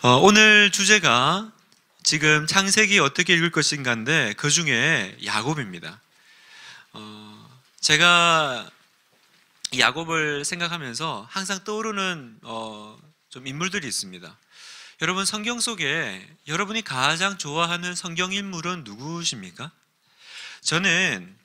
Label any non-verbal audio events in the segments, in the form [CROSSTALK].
어, 오늘 주제가 지금 창세기 어떻게 읽을 것인가인데 그 중에 야곱입니다. 어, 제가 야곱을 생각하면서 항상 떠오르는 어, 좀 인물들이 있습니다. 여러분 성경 속에 여러분이 가장 좋아하는 성경 인물은 누구십니까? 저는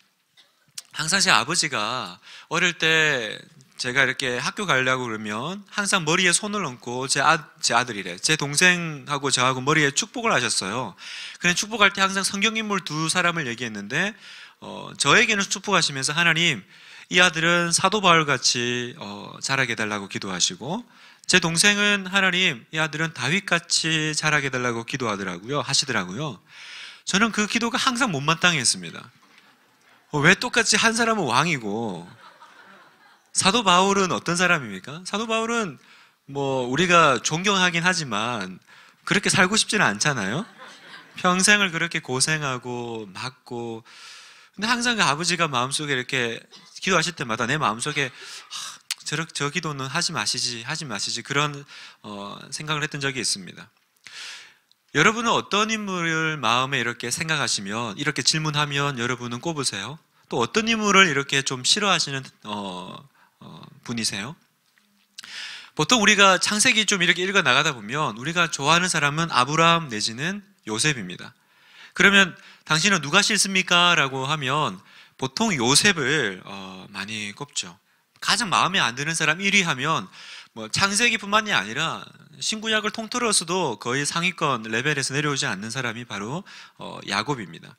항상 제 아버지가 어릴 때 제가 이렇게 학교 가려고 그러면 항상 머리에 손을 얹고 제, 아, 제 아들이래. 제 동생하고 저하고 머리에 축복을 하셨어요. 그냥 축복할 때 항상 성경인물 두 사람을 얘기했는데, 어, 저에게는 축복하시면서 하나님, 이 아들은 사도바울 같이 어, 자라게 달라고 기도하시고, 제 동생은 하나님, 이 아들은 다윗같이 자라게 해 달라고 기도하더라고요. 하시더라고요. 저는 그 기도가 항상 못마땅했습니다. 어, 왜 똑같이 한 사람은 왕이고, 사도 바울은 어떤 사람입니까? 사도 바울은 뭐 우리가 존경하긴 하지만 그렇게 살고 싶지는 않잖아요. 평생을 그렇게 고생하고 맞고 근데 항상 그 아버지가 마음속에 이렇게 기도하실 때마다 내 마음속에 저, 저 기도는 하지 마시지 하지 마시지 그런 어, 생각을 했던 적이 있습니다. 여러분은 어떤 인물을 마음에 이렇게 생각하시면 이렇게 질문하면 여러분은 꼽으세요? 또 어떤 인물을 이렇게 좀 싫어하시는 어, 어, 분이세요. 보통 우리가 창세기 좀 이렇게 읽어 나가다 보면 우리가 좋아하는 사람은 아브라함 내지는 요셉입니다. 그러면 당신은 누가 싫습니까? 라고 하면 보통 요셉을 어, 많이 꼽죠. 가장 마음에 안 드는 사람 1위 하면 뭐 창세기뿐만이 아니라 신구약을 통틀어서도 거의 상위권 레벨에서 내려오지 않는 사람이 바로 어, 야곱입니다.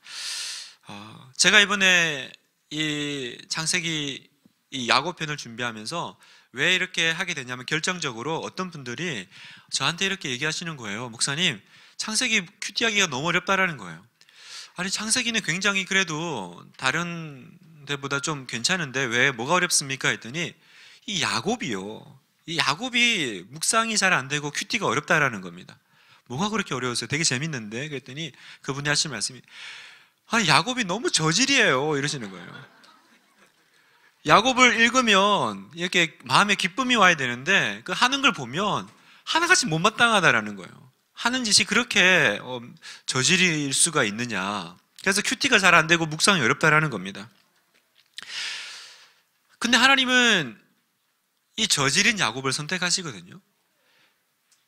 제가 이번에 이 창세기 이 야고편을 준비하면서 왜 이렇게 하게 되냐면 결정적으로 어떤 분들이 저한테 이렇게 얘기하시는 거예요. 목사님, 창세기 큐티하기가 너무 어렵다라는 거예요. 아니, 창세기는 굉장히 그래도 다른 데보다 좀 괜찮은데 왜 뭐가 어렵습니까? 했더니 이 야곱이요. 이 야곱이 묵상이 잘 안 되고 큐티가 어렵다라는 겁니다. 뭐가 그렇게 어려웠어요? 되게 재밌는데? 그랬더니 그분이 하신 말씀이 아니, 야곱이 너무 저질이에요. 이러시는 거예요. 야곱을 읽으면 이렇게 마음에 기쁨이 와야 되는데 그 하는 걸 보면 하나같이 못마땅하다라는 거예요. 하는 짓이 그렇게 어, 저질일 수가 있느냐. 그래서 큐티가 잘 안 되고 묵상이 어렵다라는 겁니다. 근데 하나님은 이 저질인 야곱을 선택하시거든요.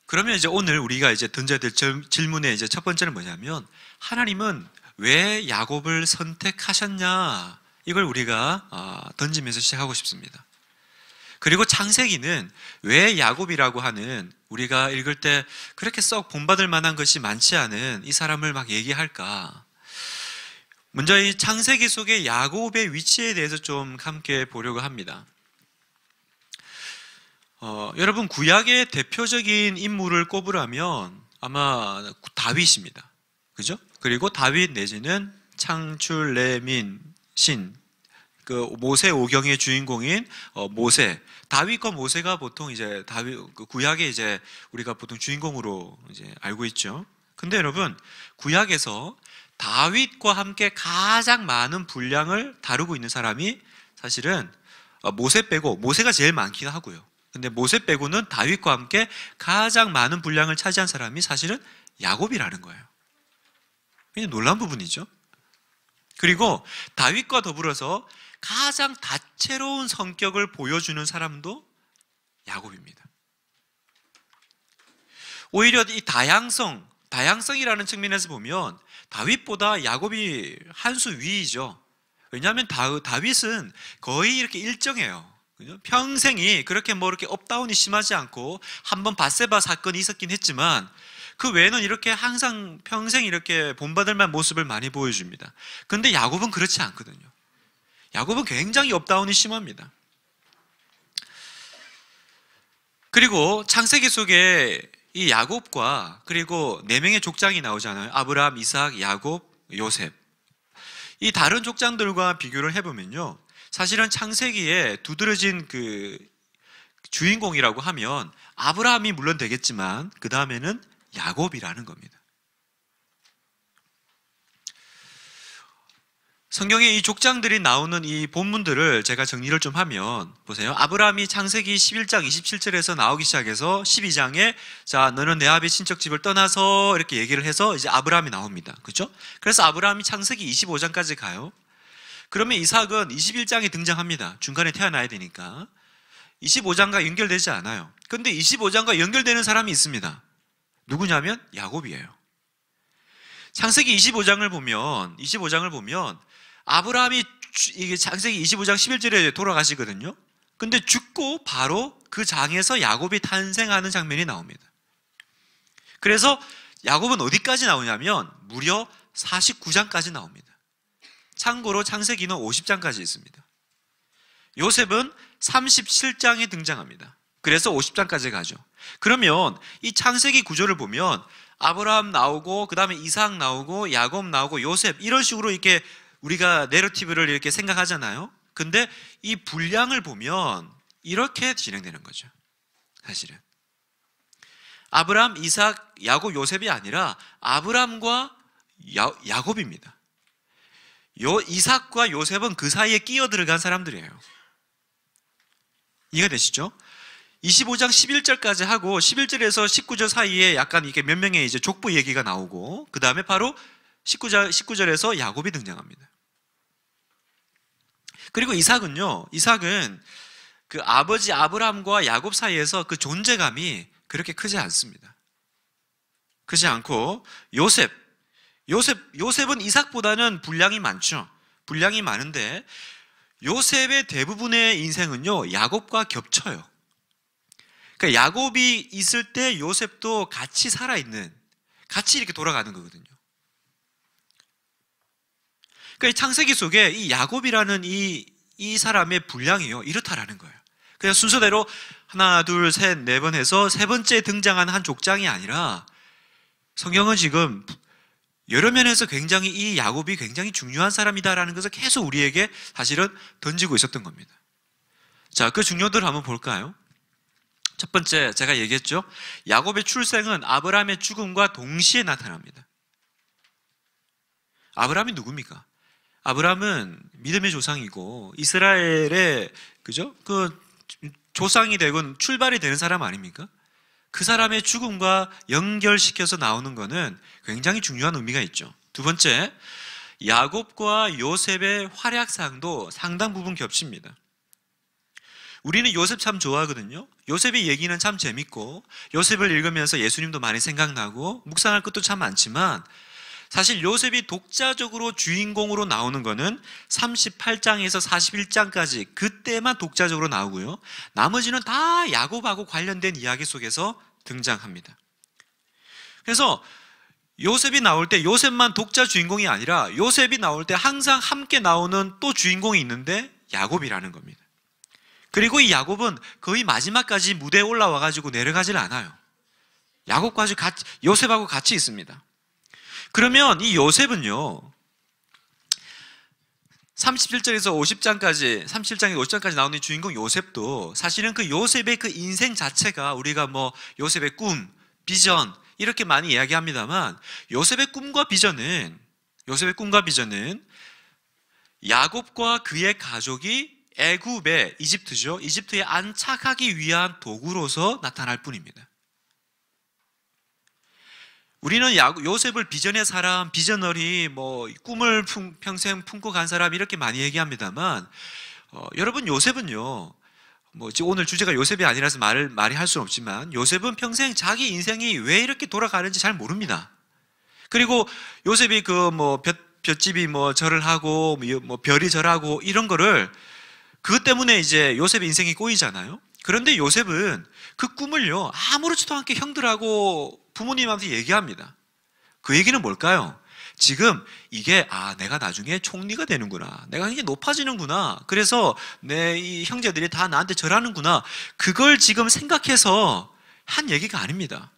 그러면 이제 오늘 우리가 이제 던져야 될 질문의 이제 첫 번째는 뭐냐면 하나님은 왜 야곱을 선택하셨냐 이걸 우리가 아, 던지면서 시작하고 싶습니다. 그리고 창세기는 왜 야곱이라고 하는 우리가 읽을 때 그렇게 썩 본받을 만한 것이 많지 않은 이 사람을 막 얘기할까? 먼저 이 창세기 속의 야곱의 위치에 대해서 좀 함께 보려고 합니다. 어, 여러분 구약의 대표적인 인물을 꼽으라면 아마 다윗입니다. 그죠? 그리고 다윗 내지는 창출레민 신, 그 모세 오경의 주인공인 어, 모세, 다윗과 모세가 보통 이제 다윗 그 구약의 이제 우리가 보통 주인공으로 이제 알고 있죠. 근데 여러분 구약에서 다윗과 함께 가장 많은 분량을 다루고 있는 사람이 사실은 어, 모세 빼고 모세가 제일 많긴 하고요. 근데 모세 빼고는 다윗과 함께 가장 많은 분량을 차지한 사람이 사실은 야곱이라는 거예요. 굉장히 놀란 부분이죠. 그리고 다윗과 더불어서 가장 다채로운 성격을 보여주는 사람도 야곱입니다. 오히려 이 다양성, 다양성이라는 측면에서 보면 다윗보다 야곱이 한 수 위이죠. 왜냐하면 다, 다윗은 거의 이렇게 일정해요. 평생이 그렇게 뭐 이렇게 업다운이 심하지 않고 한번 바세바 사건이 있었긴 했지만 그 외에는 이렇게 항상 평생 이렇게 본받을 만한 모습을 많이 보여줍니다. 근데 야곱은 그렇지 않거든요. 야곱은 굉장히 업다운이 심합니다. 그리고 창세기 속에 이 야곱과 그리고 네 명의 족장이 나오잖아요. 아브라함, 이삭, 야곱, 요셉. 이 다른 족장들과 비교를 해보면요. 사실은 창세기에 두드러진 그 주인공이라고 하면 아브라함이 물론 되겠지만 그 다음에는 야곱이라는 겁니다. 성경에 이 족장들이 나오는 이 본문들을 제가 정리를 좀 하면 보세요. 아브라함이 창세기 11장 27절에서 나오기 시작해서 12장에 자 너는 내 아비 친척 집을 떠나서 이렇게 얘기를 해서 이제 아브라함이 나옵니다. 그렇죠? 그래서 아브라함이 창세기 25장까지 가요. 그러면 이삭은 21장에 등장합니다. 중간에 태어나야 되니까 25장과 연결되지 않아요. 근데 25장과 연결되는 사람이 있습니다. 누구냐면 야곱이에요. 창세기 25장을 보면 25장을 보면 아브라함이 이게 창세기 25장 11절에 돌아가시거든요. 근데 죽고 바로 그 장에서 야곱이 탄생하는 장면이 나옵니다. 그래서 야곱은 어디까지 나오냐면 무려 49장까지 나옵니다. 참고로 창세기는 50장까지 있습니다. 요셉은 37장에 등장합니다. 그래서 50장까지 가죠. 그러면 이 창세기 구조를 보면 아브라함 나오고 그다음에 이삭 나오고 야곱 나오고 요셉 이런 식으로 이렇게 우리가 내러티브를 이렇게 생각하잖아요. 근데 이 분량을 보면 이렇게 진행되는 거죠. 사실은 아브라함, 이삭, 야곱, 요셉이 아니라 아브라함과 야, 야곱입니다. 요 이삭과 요셉은 그 사이에 끼어 들어간 사람들이에요. 이해가 되시죠? 25장 11절까지 하고 11절에서 19절 사이에 약간 이게 몇 명의 이제 족보 얘기가 나오고 그 다음에 바로 19절, 19절에서 야곱이 등장합니다. 그리고 이삭은요, 이삭은 그 아버지 아브람과 야곱 사이에서 그 존재감이 그렇게 크지 않습니다. 크지 않고 요셉, 요셉, 요셉은 이삭보다는 분량이 많죠. 분량이 많은데 요셉의 대부분의 인생은요, 야곱과 겹쳐요. 그러니까 야곱이 있을 때 요셉도 같이 살아있는, 같이 이렇게 돌아가는 거거든요. 그러니까 이 창세기 속에 이 야곱이라는 이, 이 사람의 분량이요. 이렇다라는 거예요. 그냥 순서대로 하나, 둘, 셋, 네 번 해서 세 번째 등장한 한 족장이 아니라 성경은 지금 여러 면에서 굉장히 이 야곱이 굉장히 중요한 사람이다라는 것을 계속 우리에게 사실은 던지고 있었던 겁니다. 자, 그 중요도를 한번 볼까요? 첫 번째 제가 얘기했죠. 야곱의 출생은 아브라함의 죽음과 동시에 나타납니다. 아브라함이 누굽니까? 아브라함은 믿음의 조상이고 이스라엘의 그죠? 그 조상이 되고 출발이 되는 사람 아닙니까? 그 사람의 죽음과 연결시켜서 나오는 것은 굉장히 중요한 의미가 있죠. 두 번째, 야곱과 요셉의 활약상도 상당 부분 겹칩니다. 우리는 요셉 참 좋아하거든요. 요셉의 얘기는 참 재밌고 요셉을 읽으면서 예수님도 많이 생각나고 묵상할 것도 참 많지만 사실 요셉이 독자적으로 주인공으로 나오는 거는 38장에서 41장까지 그때만 독자적으로 나오고요. 나머지는 다 야곱하고 관련된 이야기 속에서 등장합니다. 그래서 요셉이 나올 때 요셉만 독자 주인공이 아니라 요셉이 나올 때 항상 함께 나오는 또 주인공이 있는데 야곱이라는 겁니다. 그리고 이 야곱은 거의 마지막까지 무대에 올라와 가지고 내려가질 않아요. 야곱과 아주 같이 요셉하고 같이 있습니다. 그러면 이 요셉은요. 37절에서 50장까지 37장에서 50장까지 나오는 주인공 요셉도 사실은 그 요셉의 그 인생 자체가 우리가 뭐 요셉의 꿈, 비전 이렇게 많이 이야기합니다만 요셉의 꿈과 비전은 요셉의 꿈과 비전은 야곱과 그의 가족이 애굽의 이집트죠. 이집트에 안착하기 위한 도구로서 나타날 뿐입니다. 우리는 요셉을 비전의 사람, 비전어리, 뭐 꿈을 평생 품고 간 사람 이렇게 많이 얘기합니다만 어, 여러분 요셉은요. 뭐 오늘 주제가 요셉이 아니라서 말을 말이 할 수는 없지만 요셉은 평생 자기 인생이 왜 이렇게 돌아가는지 잘 모릅니다. 그리고 요셉이 그뭐 볕집이 뭐 절을 하고 뭐, 뭐 별이 절하고 이런 거를 그것 때문에 이제 요셉의 인생이 꼬이잖아요. 그런데 요셉은 그 꿈을요, 아무렇지도 않게 형들하고 부모님한테 얘기합니다. 그 얘기는 뭘까요? 지금 이게 아 내가 나중에 총리가 되는구나 내가 이게 높아지는구나 그래서 내 이 형제들이 다 나한테 절하는구나 그걸 지금 생각해서 한 얘기가 아닙니다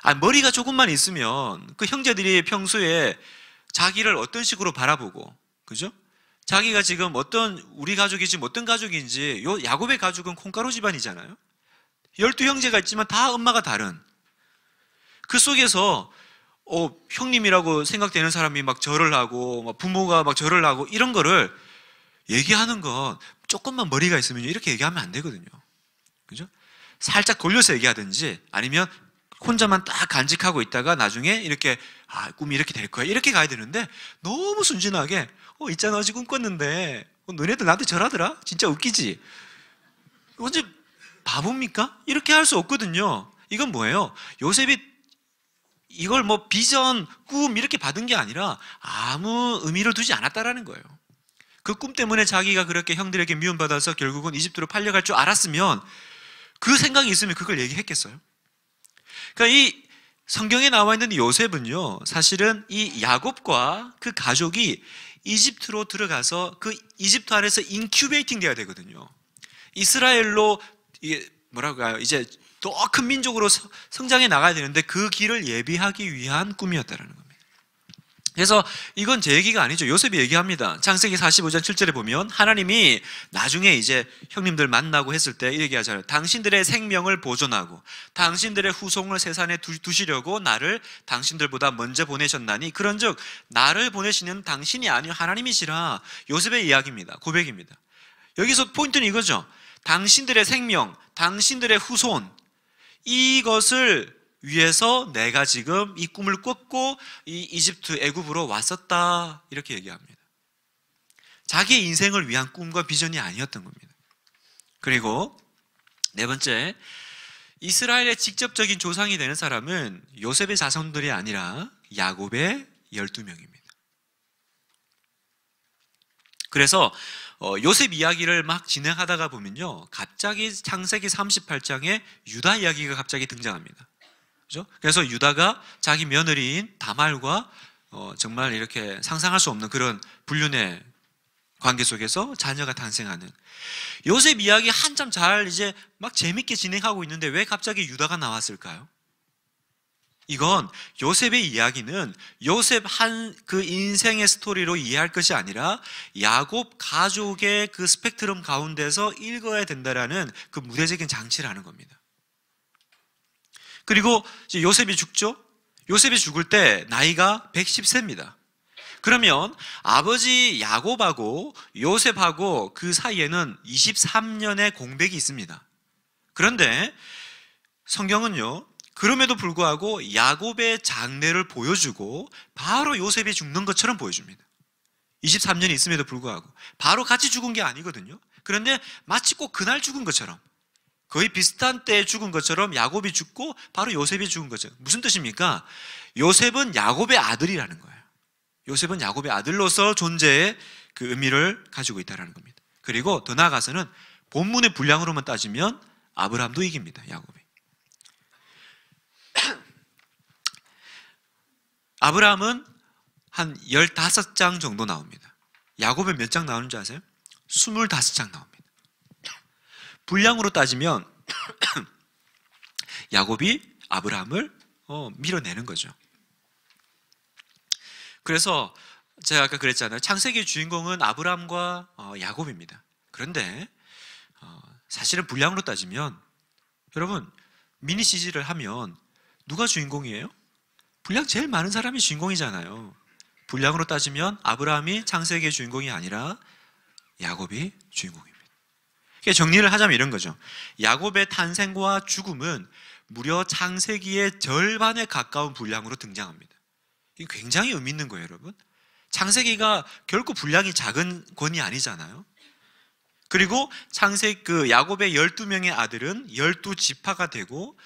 아 머리가 조금만 있으면 그 형제들이 평소에 자기를 어떤 식으로 바라보고 그죠? 자기가 지금 어떤 우리 가족이 지 어떤 가족인지 요 야곱의 가족은 콩가루 집안이잖아요. 열두 형제가 있지만 다 엄마가 다른 그 속에서 어, 형님이라고 생각되는 사람이 막 절을 하고 막 부모가 막 절을 하고 이런 거를 얘기하는 건 조금만 머리가 있으면 이렇게 얘기하면 안 되거든요. 그죠? 살짝 돌려서 얘기하든지 아니면 혼자만 딱 간직하고 있다가 나중에 이렇게 아 꿈이 이렇게 될 거야 이렇게 가야 되는데 너무 순진하게 어, 있잖아. 지금 꿈꿨는데. 어, 너네들 나한테 절하더라? 진짜 웃기지? 언제 바보입니까? 이렇게 할 수 없거든요. 이건 뭐예요? 요셉이 이걸 뭐 비전, 꿈 이렇게 받은 게 아니라 아무 의미를 두지 않았다라는 거예요. 그 꿈 때문에 자기가 그렇게 형들에게 미움받아서 결국은 이집트로 팔려갈 줄 알았으면 그 생각이 있으면 그걸 얘기했겠어요? 그러니까 이 성경에 나와 있는 요셉은요, 사실은 이 야곱과 그 가족이 이집트로 들어가서 그 이집트 안에서 인큐베이팅 돼야 되거든요. 이스라엘로 이게 뭐라고 할요 이제 더 큰 민족으로 성장해 나가야 되는데 그 길을 예비하기 위한 꿈이었다라는 겁니다. 그래서 이건 제 얘기가 아니죠. 요셉이 얘기합니다. 창세기 45장 7절에 보면 하나님이 나중에 이제 형님들 만나고 했을 때 얘기하잖아요. 당신들의 생명을 보존하고 당신들의 후송을 세상에 두시려고 나를 당신들보다 먼저 보내셨나니 그런즉 나를 보내시는 당신이 아니요 하나님이시라. 요셉의 이야기입니다. 고백입니다. 여기서 포인트는 이거죠. 당신들의 생명, 당신들의 후손 이것을 위해서 내가 지금 이 꿈을 꿨고 이 이집트 애굽으로 왔었다 이렇게 얘기합니다. 자기 인생을 위한 꿈과 비전이 아니었던 겁니다. 그리고 네 번째 이스라엘의 직접적인 조상이 되는 사람은 요셉의 자손들이 아니라 야곱의 12명입니다. 그래서 어, 요셉 이야기를 막 진행하다가 보면요. 갑자기 창세기 38장에 유다 이야기가 갑자기 등장합니다. 그죠? 그래서 유다가 자기 며느리인 다말과 어, 정말 이렇게 상상할 수 없는 그런 불륜의 관계 속에서 자녀가 탄생하는 요셉 이야기 한참 잘 이제 막 재밌게 진행하고 있는데 왜 갑자기 유다가 나왔을까요? 이건 요셉의 이야기는 요셉 한 그 인생의 스토리로 이해할 것이 아니라 야곱 가족의 그 스펙트럼 가운데서 읽어야 된다라는 그 무대적인 장치라는 겁니다. 그리고 요셉이 죽죠? 요셉이 죽을 때 나이가 110세입니다. 그러면 아버지 야곱하고 요셉하고 그 사이에는 23년의 공백이 있습니다. 그런데 성경은요, 그럼에도 불구하고 야곱의 장례를 보여주고 바로 요셉이 죽는 것처럼 보여줍니다. 23년이 있음에도 불구하고 바로 같이 죽은 게 아니거든요. 그런데 마치 꼭 그날 죽은 것처럼 거의 비슷한 때에 죽은 것처럼 야곱이 죽고 바로 요셉이 죽은 거죠. 무슨 뜻입니까? 요셉은 야곱의 아들이라는 거예요. 요셉은 야곱의 아들로서 존재의 그 의미를 가지고 있다는 겁니다. 그리고 더 나아가서는 본문의 분량으로만 따지면 아브라함도 이깁니다. 야곱이. [CLEARS THROAT] 아브라함은 한 15장 정도 나옵니다. 야곱은 몇 장 나오는지 아세요? 25장 나옵니다. 분량으로 따지면 [COUGHS] 야곱이 아브라함을 어, 밀어내는 거죠. 그래서 제가 아까 그랬잖아요. 창세기의 주인공은 아브라함과 어, 야곱입니다. 그런데 어, 사실은 분량으로 따지면 여러분 미니 시지를 하면 누가 주인공이에요? 분량 제일 많은 사람이 주인공이잖아요. 분량으로 따지면 아브라함이 창세기의 주인공이 아니라 야곱이 주인공입니다. 정리를 하자면 이런 거죠. 야곱의 탄생과 죽음은 무려 창세기의 절반에 가까운 분량으로 등장합니다. 이 굉장히 의미 있는 거예요, 여러분. 창세기가 결코 분량이 작은 권이 아니잖아요. 그리고 창세 그 야곱의 12명의 아들은 12 지파가 되고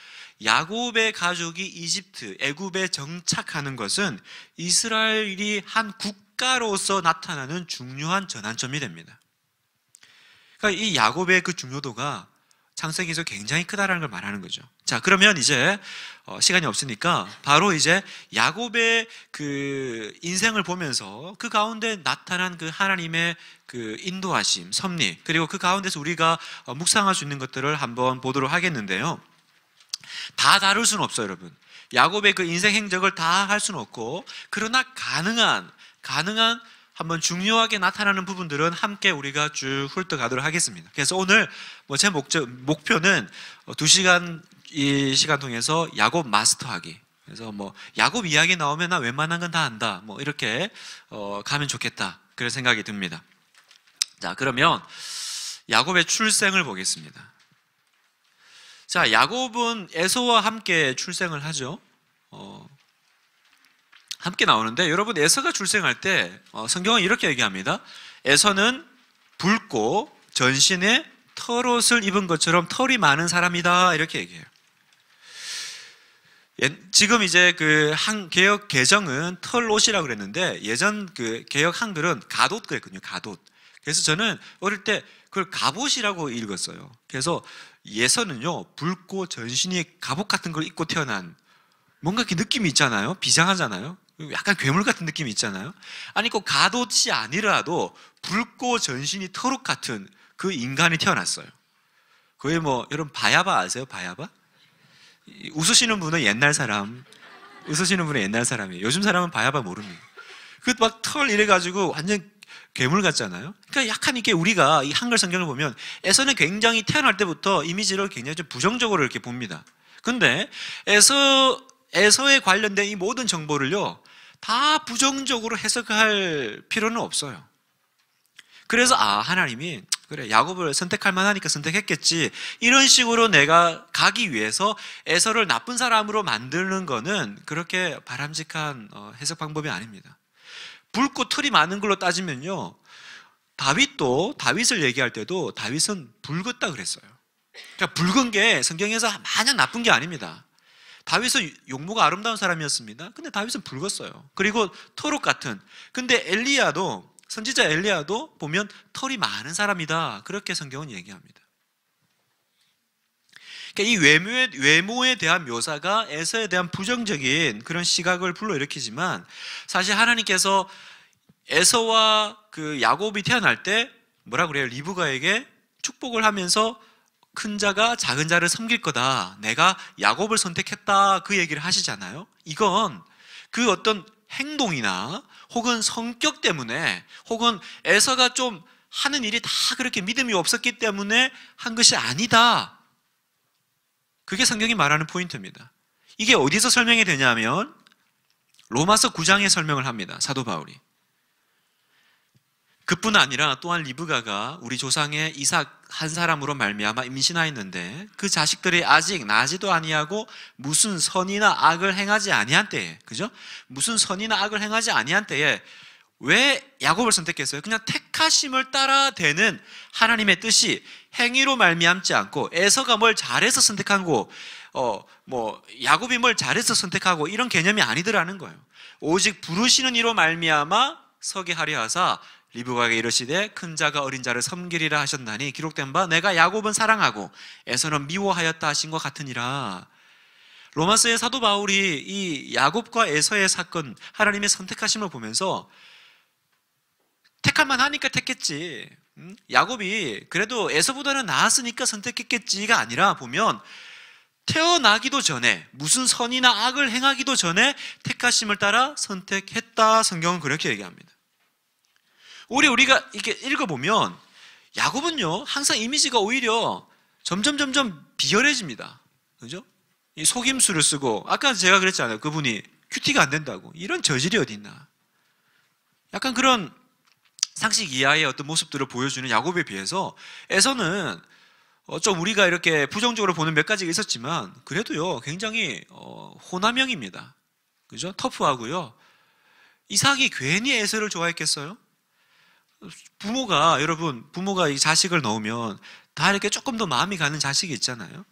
야곱의 가족이 이집트 애굽에 정착하는 것은 이스라엘이 한 국가로서 나타나는 중요한 전환점이 됩니다. 그러니까 이 야곱의 그 중요도가 창세기에서 굉장히 크다라는 걸 말하는 거죠. 자, 그러면 이제 어, 시간이 없으니까 바로 이제 야곱의 그 인생을 보면서 그 가운데 나타난 그 하나님의 그 인도하심, 섭리, 그리고 그 가운데서 우리가 어, 묵상할 수 있는 것들을 한번 보도록 하겠는데요. 다 다룰 수는 없어요, 여러분. 야곱의 그 인생 행적을 다 할 수는 없고, 그러나 가능한, 가능한 한번 중요하게 나타나는 부분들은 함께 우리가 쭉 훑어가도록 하겠습니다. 그래서 오늘 뭐 제 목적 목표는 두 시간 이 시간 통해서 야곱 마스터하기. 그래서 뭐 야곱 이야기 나오면 나 웬만한 건 다 한다. 뭐 이렇게 어, 가면 좋겠다. 그런 생각이 듭니다. 자 그러면 야곱의 출생을 보겠습니다. 자 야곱은 에소와 함께 출생을 하죠. 어, 함께 나오는데 여러분 에서가 출생할 때 어, 성경은 이렇게 얘기합니다. 에서는 붉고 전신에 털옷을 입은 것처럼 털이 많은 사람이다 이렇게 얘기해요. 예, 지금 이제 그 한 개혁 개정은 털옷이라고 그랬는데 예전 그 개혁 한글은 가옷 그랬거든요. 가옷. 그래서 저는 어릴 때 그걸 갑옷이라고 읽었어요. 그래서 예서는요 붉고 전신이 갑옷 같은 걸 입고 태어난 뭔가 이 느낌이 있잖아요. 비장하잖아요. 약간 괴물 같은 느낌이 있잖아요. 아니 그 가도치 아니라도 붉고 전신이 터룩 같은 그 인간이 태어났어요. 그게 뭐 여러분 바야바 아세요? 바야바? 웃으시는 분은 옛날 사람, 웃으시는 분은 옛날 사람이에요. 요즘 사람은 바야바 모릅니다. 그 막 털 이래가지고 완전 괴물 같잖아요. 그러니까 약간 이게 우리가 이 한글 성경을 보면 에서는 굉장히 태어날 때부터 이미지를 굉장히 좀 부정적으로 이렇게 봅니다. 근데 에서 에서에 관련된 이 모든 정보를요 다 부정적으로 해석할 필요는 없어요. 그래서 아 하나님이 그래 야곱을 선택할 만하니까 선택했겠지 이런 식으로 내가 가기 위해서 에서를 나쁜 사람으로 만드는 거는 그렇게 바람직한 어, 해석 방법이 아닙니다. 붉고 틀이 많은 걸로 따지면요 다윗도 다윗을 얘기할 때도 다윗은 붉었다 그랬어요. 그러니까 붉은 게 성경에서 마냥 나쁜 게 아닙니다. 다윗은 용모가 아름다운 사람이었습니다. 근데 다윗은 붉었어요. 그리고 토록 같은. 근데 엘리야도 선지자 엘리야도 보면 털이 많은 사람이다. 그렇게 성경은 얘기합니다. 그러니까 이 외모에, 외모에 대한 묘사가 에서에 대한 부정적인 그런 시각을 불러일으키지만 사실 하나님께서 에서와 그 야곱이 태어날 때 뭐라 그래요? 리브가에게 축복을 하면서 큰 자가 작은 자를 섬길 거다. 내가 야곱을 선택했다. 그 얘기를 하시잖아요. 이건 그 어떤 행동이나 혹은 성격 때문에 혹은 에서가 좀 하는 일이 다 그렇게 믿음이 없었기 때문에 한 것이 아니다. 그게 성경이 말하는 포인트입니다. 이게 어디서 설명이 되냐면 로마서 9장에 설명을 합니다. 사도 바울이. 그뿐 아니라 또한 리브가가 우리 조상의 이삭 한 사람으로 말미암아 임신하였는데 그 자식들이 아직 나지도 아니하고 무슨 선이나 악을 행하지 아니한 때에 그죠? 무슨 선이나 악을 행하지 아니한 때에 왜 야곱을 선택했어요? 그냥 택하심을 따라 되는 하나님의 뜻이 행위로 말미암지 않고 에서가 뭘 잘해서 선택한 거, 어, 뭐 야곱이 뭘 잘해서 선택하고 이런 개념이 아니더라는 거예요. 오직 부르시는 이로 말미암아 서게 하려 하사 리브가에게 이르시되 큰 자가 어린 자를 섬기리라 하셨나니 기록된 바 내가 야곱은 사랑하고 에서는 미워하였다 하신 것 같으니라. 로마서의 사도 바울이 이 야곱과 에서의 사건 하나님의 선택하심을 보면서 택할만 하니까 택했지. 음? 야곱이 그래도 에서보다는 나았으니까 선택했겠지가 아니라 보면 태어나기도 전에 무슨 선이나 악을 행하기도 전에 택하심을 따라 선택했다 성경은 그렇게 얘기합니다. 우리 우리가 이렇게 읽어보면 야곱은요 항상 이미지가 오히려 점점 점점 비열해집니다. 그죠? 이 속임수를 쓰고 아까 제가 그랬잖아요. 그분이 큐티가 안 된다고 이런 저질이 어디 있나? 약간 그런 상식 이하의 어떤 모습들을 보여주는 야곱에 비해서 에서는 어좀 우리가 이렇게 부정적으로 보는 몇 가지가 있었지만 그래도요 굉장히 어, 호남형입니다. 그죠? 터프하고요. 이삭이 괜히 에서를 좋아했겠어요? 부모가 여러분 부모가 이 자식을 넣으면 다 이렇게 조금 더 마음이 가는 자식이 있잖아요.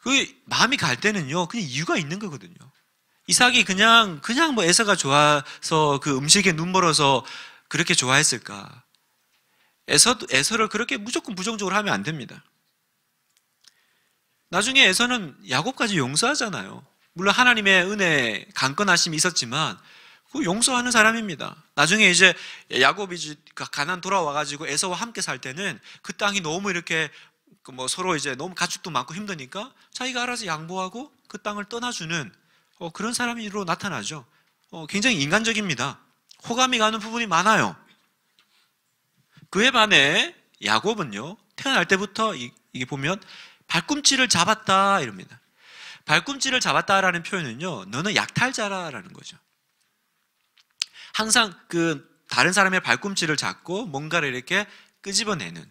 그 마음이 갈 때는요 그냥 이유가 있는 거거든요. 이삭이 그냥 그냥 뭐 에서가 좋아서 그 음식에 눈 멀어서 그렇게 좋아했을까? 에서 도 에서를 그렇게 무조건 부정적으로 하면 안 됩니다. 나중에 에서는 야곱까지 용서하잖아요. 물론 하나님의 은혜 강건하심이 있었지만 그 용서하는 사람입니다. 나중에 이제 야곱이 가난 돌아와 가지고 에서와 함께 살 때는 그 땅이 너무 이렇게 그 뭐 서로 이제 너무 가축도 많고 힘드니까 자기가 알아서 양보하고 그 땅을 떠나주는 어, 그런 사람으로 나타나죠. 어, 굉장히 인간적입니다. 호감이 가는 부분이 많아요. 그에 반해 야곱은요 태어날 때부터 이게 보면 발꿈치를 잡았다 이럽니다. 발꿈치를 잡았다라는 표현은요 너는 약탈자라라는 거죠. 항상 그 다른 사람의 발꿈치를 잡고 뭔가를 이렇게 끄집어내는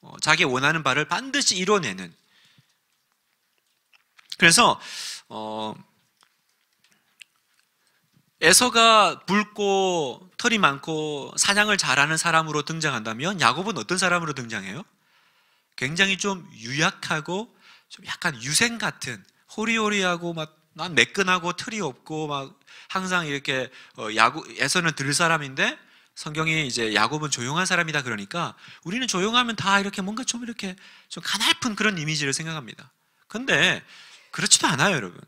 어, 자기 원하는 바를 반드시 이뤄내는 그래서 어, 에서가 붉고 털이 많고 사냥을 잘하는 사람으로 등장한다면 야곱은 어떤 사람으로 등장해요? 굉장히 좀 유약하고 좀 약간 유생 같은 호리호리하고 막 난 매끈하고 털이 없고 막 항상 이렇게 어, 야구에서는들 사람인데 성경이 이제 야곱은 조용한 사람이다 그러니까 우리는 조용하면 다 이렇게 뭔가 좀 이렇게 좀 가냘픈 그런 이미지를 생각합니다. 근데 그렇지도 않아요, 여러분.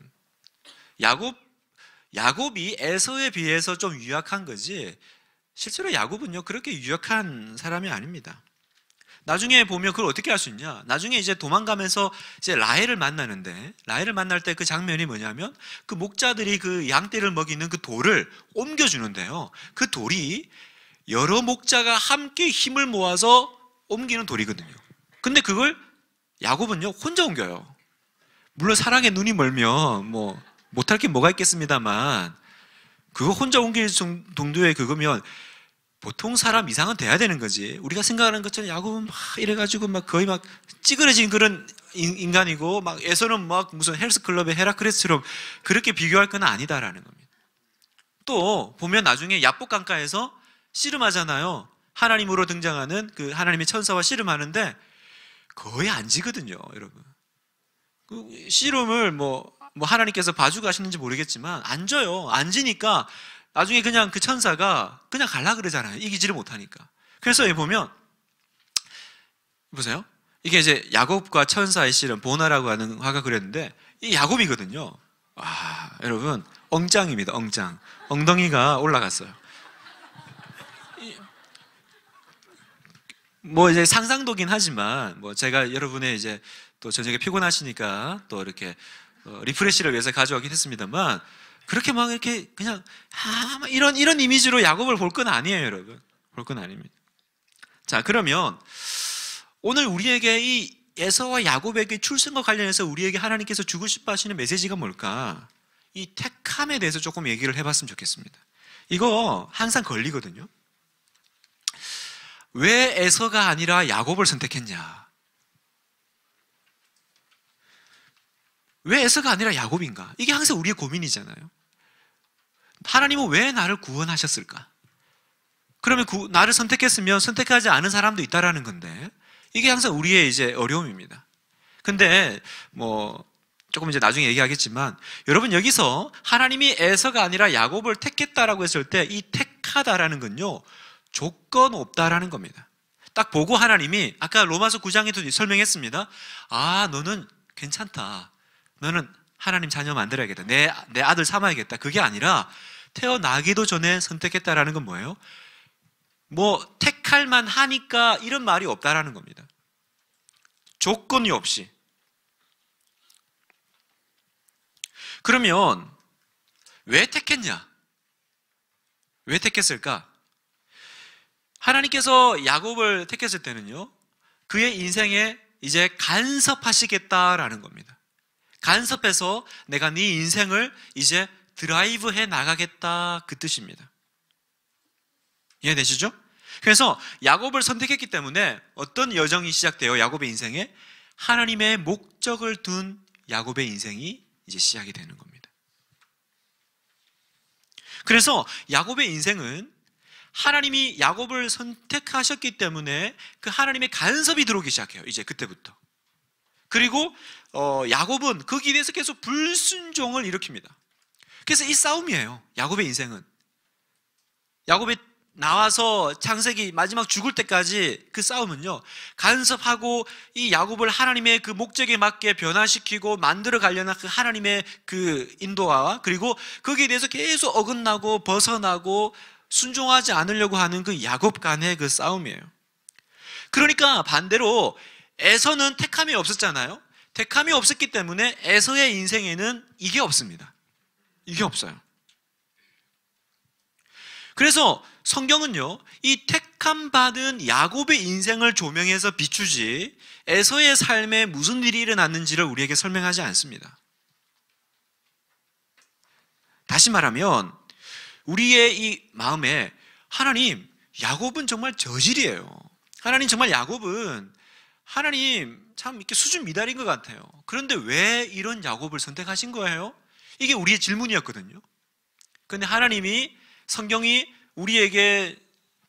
야곱 야곱이 에서에 비해서 좀 유약한 거지 실제로 야곱은요 그렇게 유약한 사람이 아닙니다. 나중에 보면 그걸 어떻게 할 수 있냐? 나중에 이제 도망가면서 이제 라헬을 만나는데 라헬을 만날 때 그 장면이 뭐냐면 그 목자들이 그 양떼를 먹이는 그 돌을 옮겨 주는데요. 그 돌이 여러 목자가 함께 힘을 모아서 옮기는 돌이거든요. 근데 그걸 야곱은요 혼자 옮겨요. 물론 사랑의 눈이 멀면 뭐 못할 게 뭐가 있겠습니다만 그거 혼자 옮길 정도의 그거면 보통 사람 이상은 돼야 되는 거지. 우리가 생각하는 것처럼 야곱은 막 이래가지고 막 거의 막 찌그러진 그런 인간이고 막 에서는 막 무슨 헬스클럽의 헤라클레스처럼 그렇게 비교할 건 아니다라는 겁니다. 또 보면 나중에 야복강가에서 씨름하잖아요. 하나님으로 등장하는 그 하나님의 천사와 씨름하는데 거의 안 지거든요, 여러분. 그 씨름을 뭐, 뭐 하나님께서 봐주고 하시는지 모르겠지만 안 져요. 안 지니까 나중에 그냥 그 천사가 그냥 갈라 그러잖아요. 이기지를 못하니까. 그래서 여기 보면 보세요. 이게 이제 야곱과 천사의 씨름 보나라고 하는 화가 그랬는데 이 야곱이거든요. 와, 여러분 엉짱입니다. 엉짱. 엉덩이가 올라갔어요. 뭐 이제 상상도긴 하지만 뭐 제가 여러분의 이제 또 저녁에 피곤하시니까 또 이렇게 어, 리프레시를 위해서 가져오긴 했습니다만 그렇게 막 이렇게 그냥 아, 이런 이런 이미지로 야곱을 볼 건 아니에요, 여러분. 볼 건 아닙니다. 자, 그러면 오늘 우리에게 이 에서와 야곱에게 출생과 관련해서 우리에게 하나님께서 주고 싶어 하시는 메시지가 뭘까? 이 택함에 대해서 조금 얘기를 해 봤으면 좋겠습니다. 이거 항상 걸리거든요. 왜 에서가 아니라 야곱을 선택했냐? 왜 에서가 아니라 야곱인가? 이게 항상 우리의 고민이잖아요. 하나님은 왜 나를 구원하셨을까? 그러면 구, 나를 선택했으면 선택하지 않은 사람도 있다라는 건데 이게 항상 우리의 이제 어려움입니다. 근데 뭐 조금 이제 나중에 얘기하겠지만 여러분 여기서 하나님이 에서가 아니라 야곱을 택했다라고 했을 때 이 택하다라는 건요 조건 없다라는 겁니다. 딱 보고 하나님이 아까 로마서 9장에도 설명했습니다. 아 너는 괜찮다. 너는 하나님 자녀 만들어야겠다. 내, 내 아들 삼아야겠다. 그게 아니라 태어나기도 전에 선택했다라는 건 뭐예요? 뭐 택할 만 하니까 이런 말이 없다라는 겁니다. 조건이 없이. 그러면 왜 택했냐? 왜 택했을까? 하나님께서 야곱을 택했을 때는요. 그의 인생에 이제 간섭하시겠다라는 겁니다. 간섭해서 내가 네 인생을 이제 드라이브 해 나가겠다 그 뜻입니다. 이해되시죠? 그래서 야곱을 선택했기 때문에 어떤 여정이 시작되어 야곱의 인생에 하나님의 목적을 둔 야곱의 인생이 이제 시작이 되는 겁니다. 그래서 야곱의 인생은 하나님이 야곱을 선택하셨기 때문에 그 하나님의 간섭이 들어오기 시작해요. 이제 그때부터. 그리고 어, 야곱은 그 길에서 계속 불순종을 일으킵니다. 그래서 이 싸움이에요. 야곱의 인생은. 야곱이 나와서 창세기 마지막 죽을 때까지 그 싸움은요. 간섭하고 이 야곱을 하나님의 그 목적에 맞게 변화시키고 만들어 가려는 그 하나님의 그 인도와 그리고 거기에 대해서 계속 어긋나고 벗어나고 순종하지 않으려고 하는 그 야곱 간의 그 싸움이에요. 그러니까 반대로 에서는 택함이 없었잖아요. 택함이 없었기 때문에 에서의 인생에는 이게 없습니다. 이게 없어요. 그래서 성경은요, 이 택함 받은 야곱의 인생을 조명해서 비추지, 에서의 삶에 무슨 일이 일어났는지를 우리에게 설명하지 않습니다. 다시 말하면, 우리의 이 마음에 하나님, 야곱은 정말 저질이에요. 하나님, 정말 야곱은 하나님 참 이렇게 수준 미달인 것 같아요. 그런데 왜 이런 야곱을 선택하신 거예요? 이게 우리의 질문이었거든요. 그런데 하나님이 성경이 우리에게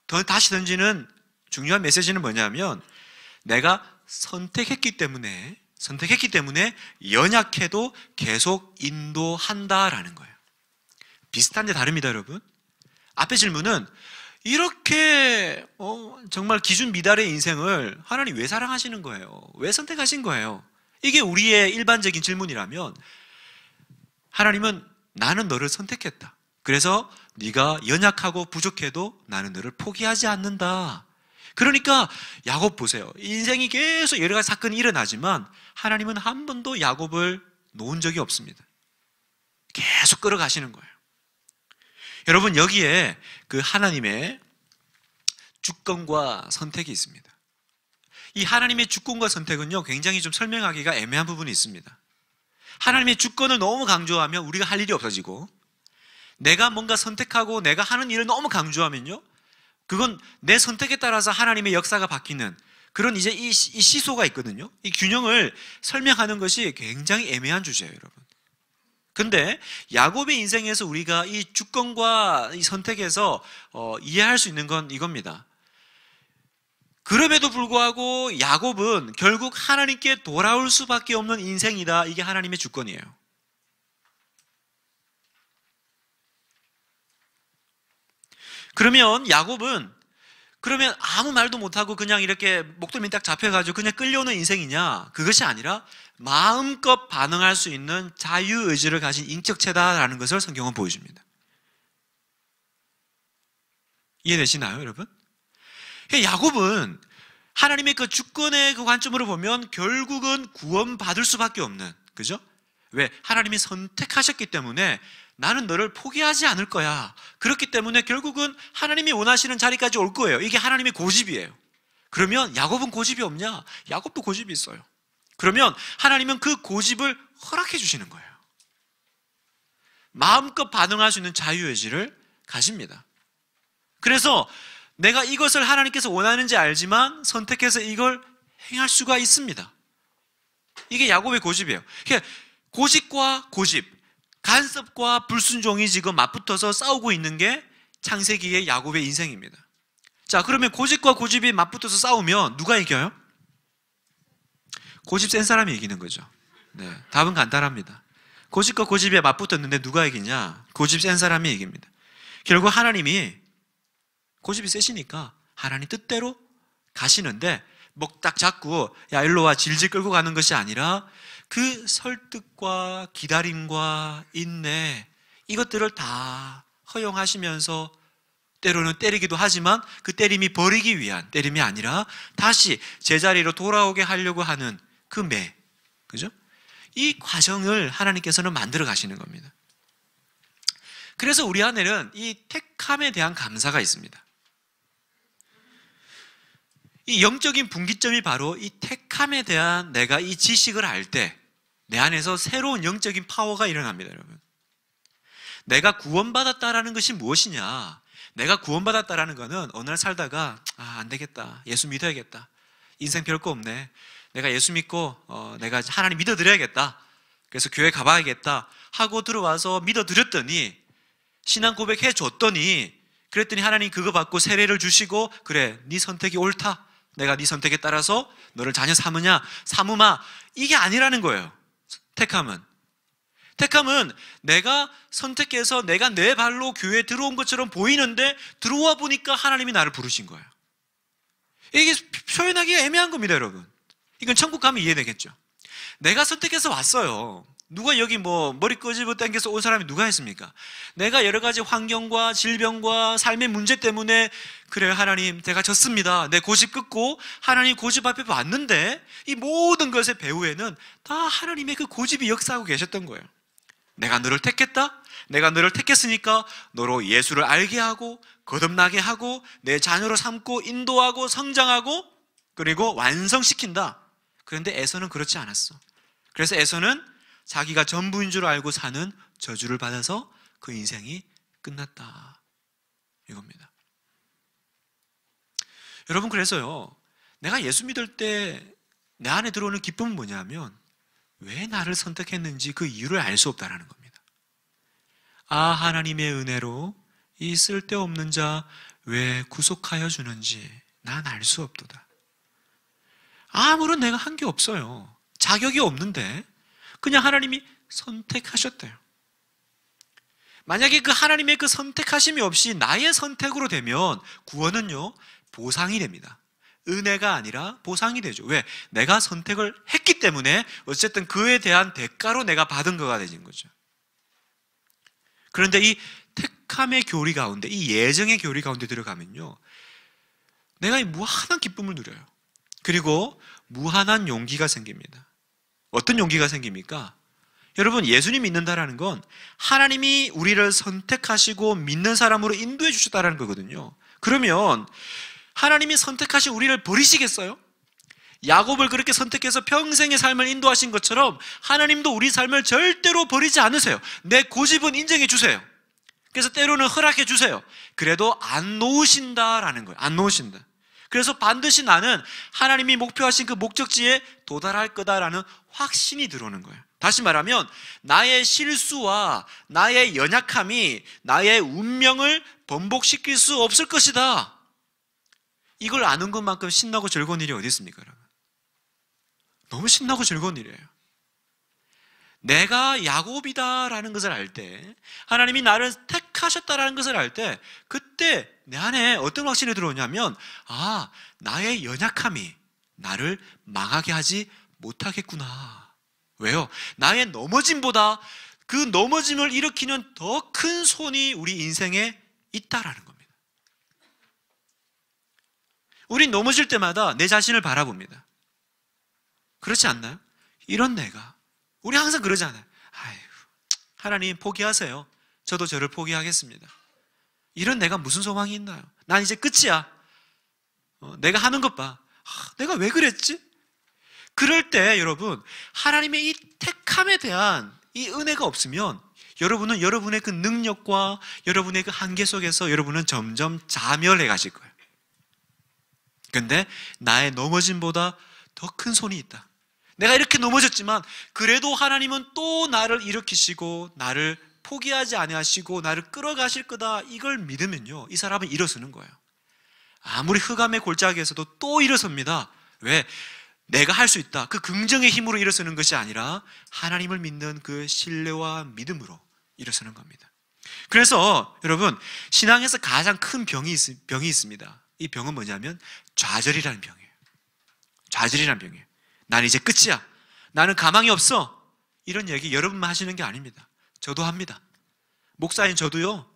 더 다시 던지는 중요한 메시지는 뭐냐면 내가 선택했기 때문에 선택했기 때문에 연약해도 계속 인도한다라는 거예요. 비슷한데 다릅니다, 여러분. 앞에 질문은 이렇게 어, 정말 기준 미달의 인생을 하나님 왜 사랑하시는 거예요? 왜 선택하신 거예요? 이게 우리의 일반적인 질문이라면 하나님은 나는 너를 선택했다. 그래서 네가 연약하고 부족해도 나는 너를 포기하지 않는다. 그러니까 야곱 보세요. 인생이 계속 여러 가지 사건이 일어나지만 하나님은 한 번도 야곱을 놓은 적이 없습니다. 계속 끌어가시는 거예요. 여러분 여기에 그 하나님의 주권과 선택이 있습니다. 이 하나님의 주권과 선택은요 굉장히 좀 설명하기가 애매한 부분이 있습니다. 하나님의 주권을 너무 강조하면 우리가 할 일이 없어지고 내가 뭔가 선택하고 내가 하는 일을 너무 강조하면요. 그건 내 선택에 따라서 하나님의 역사가 바뀌는 그런 이제 이, 시소가 있거든요. 이 균형을 설명하는 것이 굉장히 애매한 주제예요, 여러분. 근데 야곱의 인생에서 우리가 이 주권과 이 선택에서 어, 이해할 수 있는 건 이겁니다. 그럼에도 불구하고 야곱은 결국 하나님께 돌아올 수밖에 없는 인생이다. 이게 하나님의 주권이에요. 그러면 야곱은 그러면 아무 말도 못하고 그냥 이렇게 목덜미 딱 잡혀가지고 그냥 끌려오는 인생이냐? 그것이 아니라 마음껏 반응할 수 있는 자유의지를 가진 인격체다라는 것을 성경은 보여줍니다. 이해되시나요, 여러분? 그 야곱은 하나님의 그 주권의 그 관점으로 보면 결국은 구원받을 수밖에 없는 그죠? 왜 하나님이 선택하셨기 때문에 나는 너를 포기하지 않을 거야. 그렇기 때문에 결국은 하나님이 원하시는 자리까지 올 거예요. 이게 하나님의 고집이에요. 그러면 야곱은 고집이 없냐? 야곱도 고집이 있어요. 그러면 하나님은 그 고집을 허락해 주시는 거예요. 마음껏 반응할 수 있는 자유의지를 가집니다. 그래서 내가 이것을 하나님께서 원하는지 알지만 선택해서 이걸 행할 수가 있습니다. 이게 야곱의 고집이에요. 그러니까 고집과 고집, 간섭과 불순종이 지금 맞붙어서 싸우고 있는 게 창세기의 야곱의 인생입니다. 자, 그러면 고집과 고집이 맞붙어서 싸우면 누가 이겨요? 고집 센 사람이 이기는 거죠. 네, 답은 간단합니다. 고집과 고집에 맞붙었는데 누가 이기냐? 고집 센 사람이 이깁니다. 결국 하나님이 고집이 세시니까 하나님 뜻대로 가시는데 먹딱 잡고 야 일로 와 질질 끌고 가는 것이 아니라 그 설득과 기다림과 인내 이것들을 다 허용하시면서 때로는 때리기도 하지만 그 때림이 버리기 위한 때림이 아니라 다시 제자리로 돌아오게 하려고 하는 그 매. 그죠? 이 과정을 하나님께서는 만들어 가시는 겁니다. 그래서 우리 안에는 이 택함에 대한 감사가 있습니다. 이 영적인 분기점이 바로 이 택함에 대한 내가 이 지식을 알 때 내 안에서 새로운 영적인 파워가 일어납니다, 여러분. 내가 구원받았다라는 것이 무엇이냐? 내가 구원받았다라는 것은 어느 날 살다가 아, 안 되겠다. 예수 믿어야겠다. 인생 별거 없네. 내가 예수 믿고 어, 내가 하나님 믿어 드려야겠다. 그래서 교회 가봐야겠다 하고 들어와서 믿어 드렸더니 신앙 고백해 줬더니 그랬더니 하나님 그거 받고 세례를 주시고 그래 네 선택이 옳다. 내가 네 선택에 따라서 너를 자녀 삼으냐 삼으마 이게 아니라는 거예요. 택함은 택함은 내가 선택해서 내가 내 발로 교회에 들어온 것처럼 보이는데 들어와 보니까 하나님이 나를 부르신 거예요. 이게 표현하기가 애매한 겁니다, 여러분. 이건 천국 가면 이해되겠죠. 내가 선택해서 왔어요. 누가 여기 뭐 머리 꺼집어 당겨서 온 사람이 누가 있습니까? 내가 여러 가지 환경과 질병과 삶의 문제 때문에 그래 하나님 내가 졌습니다. 내 고집 끊고 하나님 고집 앞에 왔는데 이 모든 것의 배후에는 다 하나님의 그 고집이 역사하고 계셨던 거예요. 내가 너를 택했다. 내가 너를 택했으니까 너로 예수를 알게 하고 거듭나게 하고 내 자녀로 삼고 인도하고 성장하고 그리고 완성시킨다. 그런데 에서는 그렇지 않았어. 그래서 에서는 자기가 전부인 줄 알고 사는 저주를 받아서 그 인생이 끝났다. 이겁니다. 여러분, 그래서요, 내가 예수 믿을 때 내 안에 들어오는 기쁨은 뭐냐면, 왜 나를 선택했는지 그 이유를 알 수 없다라는 겁니다. 아, 하나님의 은혜로 이 쓸데없는 자 왜 구속하여 주는지 난 알 수 없도다. 아무런 내가 한 게 없어요. 자격이 없는데 그냥 하나님이 선택하셨대요. 만약에 그 하나님의 그 선택하심이 없이 나의 선택으로 되면 구원은요, 보상이 됩니다. 은혜가 아니라 보상이 되죠. 왜? 내가 선택을 했기 때문에 어쨌든 그에 대한 대가로 내가 받은 거가 되는 거죠. 그런데 이 택함의 교리 가운데, 이 예정의 교리 가운데 들어가면요. 내가 이 무한한 기쁨을 누려요. 그리고 무한한 용기가 생깁니다. 어떤 용기가 생깁니까? 여러분, 예수님 믿는다라는 건 하나님이 우리를 선택하시고 믿는 사람으로 인도해 주셨다라는 거거든요. 그러면 하나님이 선택하신 우리를 버리시겠어요? 야곱을 그렇게 선택해서 평생의 삶을 인도하신 것처럼 하나님도 우리 삶을 절대로 버리지 않으세요. 내 고집은 인정해 주세요. 그래서 때로는 허락해 주세요. 그래도 안 놓으신다라는 거예요. 안 놓으신다. 그래서 반드시 나는 하나님이 목표하신 그 목적지에 도달할 거다라는 확신이 들어오는 거예요. 다시 말하면 나의 실수와 나의 연약함이 나의 운명을 번복시킬 수 없을 것이다. 이걸 아는 것만큼 신나고 즐거운 일이 어디 있습니까? 여러분? 너무 신나고 즐거운 일이에요. 내가 야곱이다라는 것을 알 때, 하나님이 나를 택하셨다라는 것을 알 때, 그때 내 안에 어떤 확신이 들어오냐면, 아, 나의 연약함이 나를 망하게 하지 못하겠구나. 왜요? 나의 넘어짐보다 그 넘어짐을 일으키는 더 큰 손이 우리 인생에 있다라는 겁니다. 우린 넘어질 때마다 내 자신을 바라봅니다. 그렇지 않나요? 이런 내가. 우리 항상 그러지않아요 아유, 하나님 포기하세요. 저도 저를 포기하겠습니다. 이런 내가 무슨 소망이 있나요? 난 이제 끝이야. 어, 내가 하는 것 봐. 아, 내가 왜 그랬지? 그럴 때 여러분, 하나님의 이 택함에 대한 이 은혜가 없으면 여러분은 여러분의 그 능력과 여러분의 그 한계 속에서 여러분은 점점 자멸해 가실 거예요. 근데 나의 넘어짐보다 더 큰 손이 있다. 내가 이렇게 넘어졌지만 그래도 하나님은 또 나를 일으키시고 나를 포기하지 아니하시고 나를 끌어가실 거다 이걸 믿으면요 이 사람은 일어서는 거예요 아무리 흑암의 골짜기에서도 또 일어섭니다 왜? 내가 할 수 있다 그 긍정의 힘으로 일어서는 것이 아니라 하나님을 믿는 그 신뢰와 믿음으로 일어서는 겁니다 그래서 여러분 신앙에서 가장 큰 병이, 있, 병이 있습니다 이 병은 뭐냐면 좌절이라는 병이에요 좌절이라는 병이에요 난 이제 끝이야 나는 가망이 없어 이런 얘기 여러분만 하시는 게 아닙니다 저도 합니다. 목사인 저도요,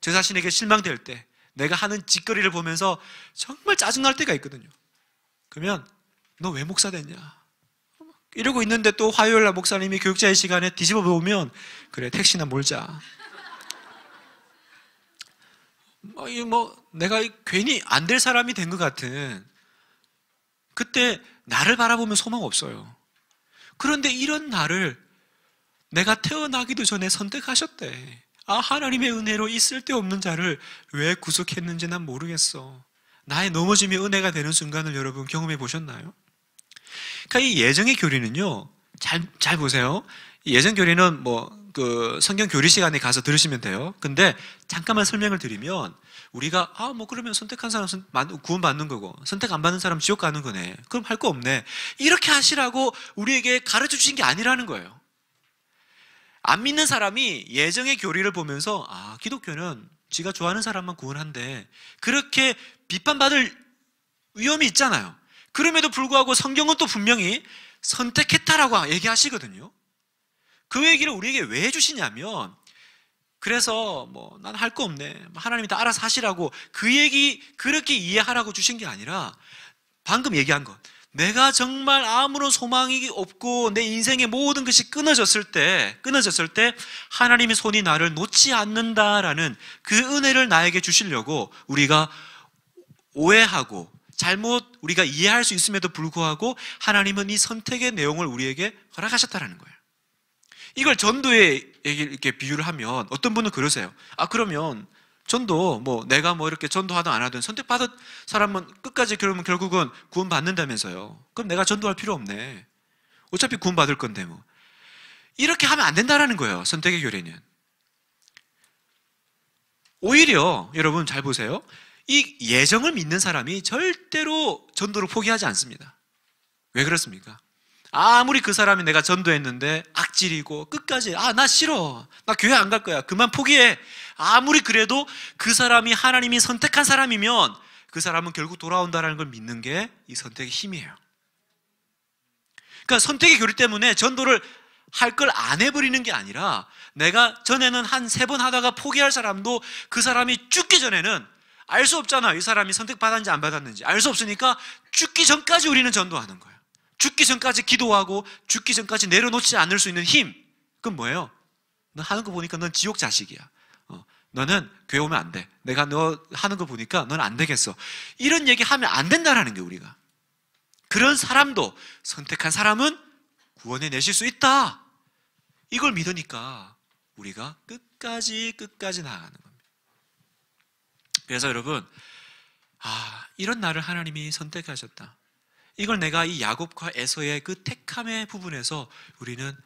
제 자신에게 실망될 때, 내가 하는 짓거리를 보면서 정말 짜증날 때가 있거든요. 그러면, 너 왜 목사 됐냐? 이러고 있는데 또 화요일 날 목사님이 교육자의 시간에 뒤집어 보면, 그래, 택시나 몰자. 뭐, 이뭐 내가 괜히 안 될 사람이 된 것 같은 그때 나를 바라보면 소망 없어요. 그런데 이런 나를 내가 태어나기도 전에 선택하셨대. 아, 하나님의 은혜로 있을 데없는 자를 왜 구속했는지 난 모르겠어. 나의 넘어짐이 은혜가 되는 순간을 여러분 경험해 보셨나요? 그러니까 이 예정의 교리는요, 잘, 잘 보세요. 예정 교리는 뭐, 그, 성경 교리 시간에 가서 들으시면 돼요. 근데 잠깐만 설명을 드리면, 우리가, 아, 뭐, 그러면 선택한 사람 구원받는 거고, 선택 안 받는 사람 지옥 가는 거네. 그럼 할 거 없네. 이렇게 하시라고 우리에게 가르쳐 주신 게 아니라는 거예요. 안 믿는 사람이 예정의 교리를 보면서 아, 기독교는 지가 좋아하는 사람만 구원한데 그렇게 비판받을 위험이 있잖아요. 그럼에도 불구하고 성경은 또 분명히 선택했다라고 얘기하시거든요. 그 얘기를 우리에게 왜 해주시냐면 그래서 뭐 난 할 거 없네. 뭐, 하나님이 다 알아서 하시라고 그 얘기 그렇게 이해하라고 주신 게 아니라 방금 얘기한 것 내가 정말 아무런 소망이 없고 내 인생의 모든 것이 끊어졌을 때, 끊어졌을 때 하나님의 손이 나를 놓지 않는다라는 그 은혜를 나에게 주시려고 우리가 오해하고 잘못 우리가 이해할 수 있음에도 불구하고 하나님은 이 선택의 내용을 우리에게 허락하셨다라는 거예요. 이걸 전도에 이렇게 비유를 하면 어떤 분은 그러세요. 아, 그러면 전도 뭐 내가 뭐 이렇게 전도하든 안 하든 선택받은 사람은 끝까지 그러면 결국은 구원받는다면서요. 그럼 내가 전도할 필요 없네. 어차피 구원받을 건데 뭐. 이렇게 하면 안 된다라는 거예요. 선택의 교리는. 오히려 여러분 잘 보세요. 이 예정을 믿는 사람이 절대로 전도를 포기하지 않습니다. 왜 그렇습니까? 아무리 그 사람이 내가 전도했는데 악질이고 끝까지 아 나 싫어 나 교회 안 갈 거야 그만 포기해 아무리 그래도 그 사람이 하나님이 선택한 사람이면 그 사람은 결국 돌아온다라는 걸 믿는 게 이 선택의 힘이에요. 그러니까 선택의 교리 때문에 전도를 할 걸 안 해버리는 게 아니라 내가 전에는 한 세 번 하다가 포기할 사람도 그 사람이 죽기 전에는 알 수 없잖아. 이 사람이 선택받았는지 안 받았는지. 알 수 없으니까 죽기 전까지 우리는 전도하는 거예요. 죽기 전까지 기도하고 죽기 전까지 내려놓지 않을 수 있는 힘. 그건 뭐예요? 너 하는 거 보니까 넌 지옥 자식이야. 너는 교회 오면 안 돼. 내가 너 하는 거 보니까 너는 안 되겠어. 이런 얘기 하면 안 된다라는 게 우리가. 그런 사람도 선택한 사람은 구원해 내실 수 있다. 이걸 믿으니까 우리가 끝까지 끝까지 나아가는 겁니다. 그래서 여러분, 아, 이런 나를 하나님이 선택하셨다. 이걸 내가 이 야곱과 에서의 그 택함의 부분에서 우리는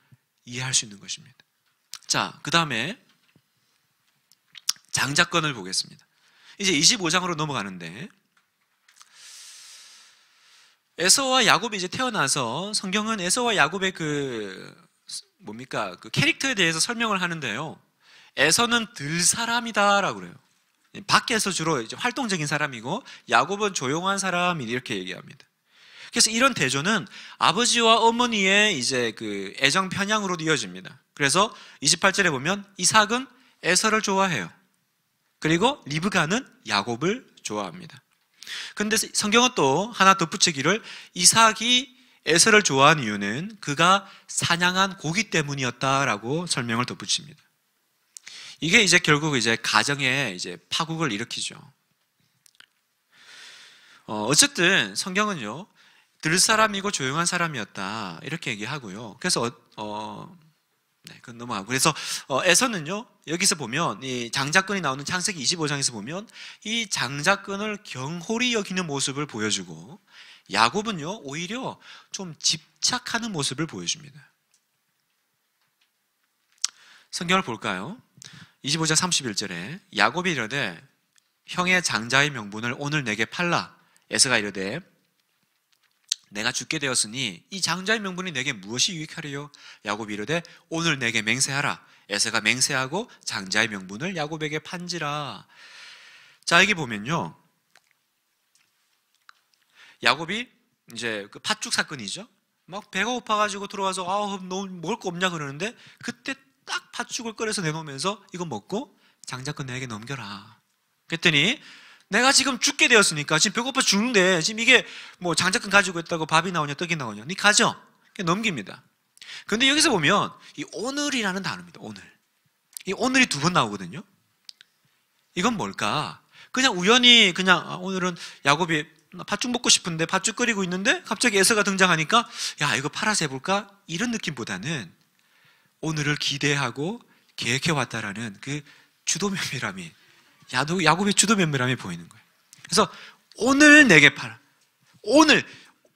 이해할 수 있는 것입니다. 자, 그 다음에 장자권을 보겠습니다. 이제 25장으로 넘어가는데 에서와 야곱이 이제 태어나서 성경은 에서와 야곱의 그 뭡니까 그 캐릭터에 대해서 설명을 하는데요. 에서는 들 사람이다라고 그래요. 밖에서 주로 이제 활동적인 사람이고 야곱은 조용한 사람 이렇게 이 얘기합니다. 그래서 이런 대조는 아버지와 어머니의 이제 그 애정 편향으로 이어집니다. 그래서 28절에 보면 이삭은 에서를 좋아해요. 그리고 리브가는 야곱을 좋아합니다. 근데 성경은 또 하나 덧붙이기를 이삭이 에서를 좋아한 이유는 그가 사냥한 고기 때문이었다라고 설명을 덧붙입니다. 이게 이제 결국 이제 가정에 이제 파국을 일으키죠. 어, 어쨌든 성경은요, 들 사람이고 조용한 사람이었다. 이렇게 얘기하고요. 그래서, 어, 어, 네, 그건 넘어가고 그래서 어, 에서는요 여기서 보면 이 장자권이 나오는 창세기 25장에서 보면 이 장자권을 경홀히 여기는 모습을 보여주고 야곱은요 오히려 좀 집착하는 모습을 보여줍니다. 성경을 볼까요? 25장 31절에 야곱이 이르되 형의 장자의 명분을 오늘 내게 팔라 에서가 이르되 내가 죽게 되었으니 이 장자의 명분이 내게 무엇이 유익하리요? 야곱이 이르되 오늘 내게 맹세하라. 에서가 맹세하고 장자의 명분을 야곱에게 판지라. 자, 여기 보면요. 야곱이 이제 그 팥죽 사건이죠. 막 배가 고파가지고 들어와서 아우 너무 먹을 거 없냐 그러는데 그때 딱 팥죽을 꺼여서 내놓으면서 이거 먹고 장자건 내게 넘겨라. 그랬더니 내가 지금 죽게 되었으니까 지금 배고파 죽는데 지금 이게 뭐 장작근 가지고 있다고 밥이 나오냐 떡이 나오냐 니 가죠 넘깁니다 근데 여기서 보면 이 오늘이라는 단어입니다 오늘 이 오늘이 두 번 나오거든요 이건 뭘까 그냥 우연히 그냥 아, 오늘은 야곱이 팥죽 먹고 싶은데 팥죽 끓이고 있는데 갑자기 에서가 등장하니까 야 이거 팔아서 해볼까 이런 느낌보다는 오늘을 기대하고 계획해 왔다라는 그 주도면밀함이 야도, 야곱의 주도 면밀함이 보이는 거예요. 그래서 오늘 내게 팔아. 오늘,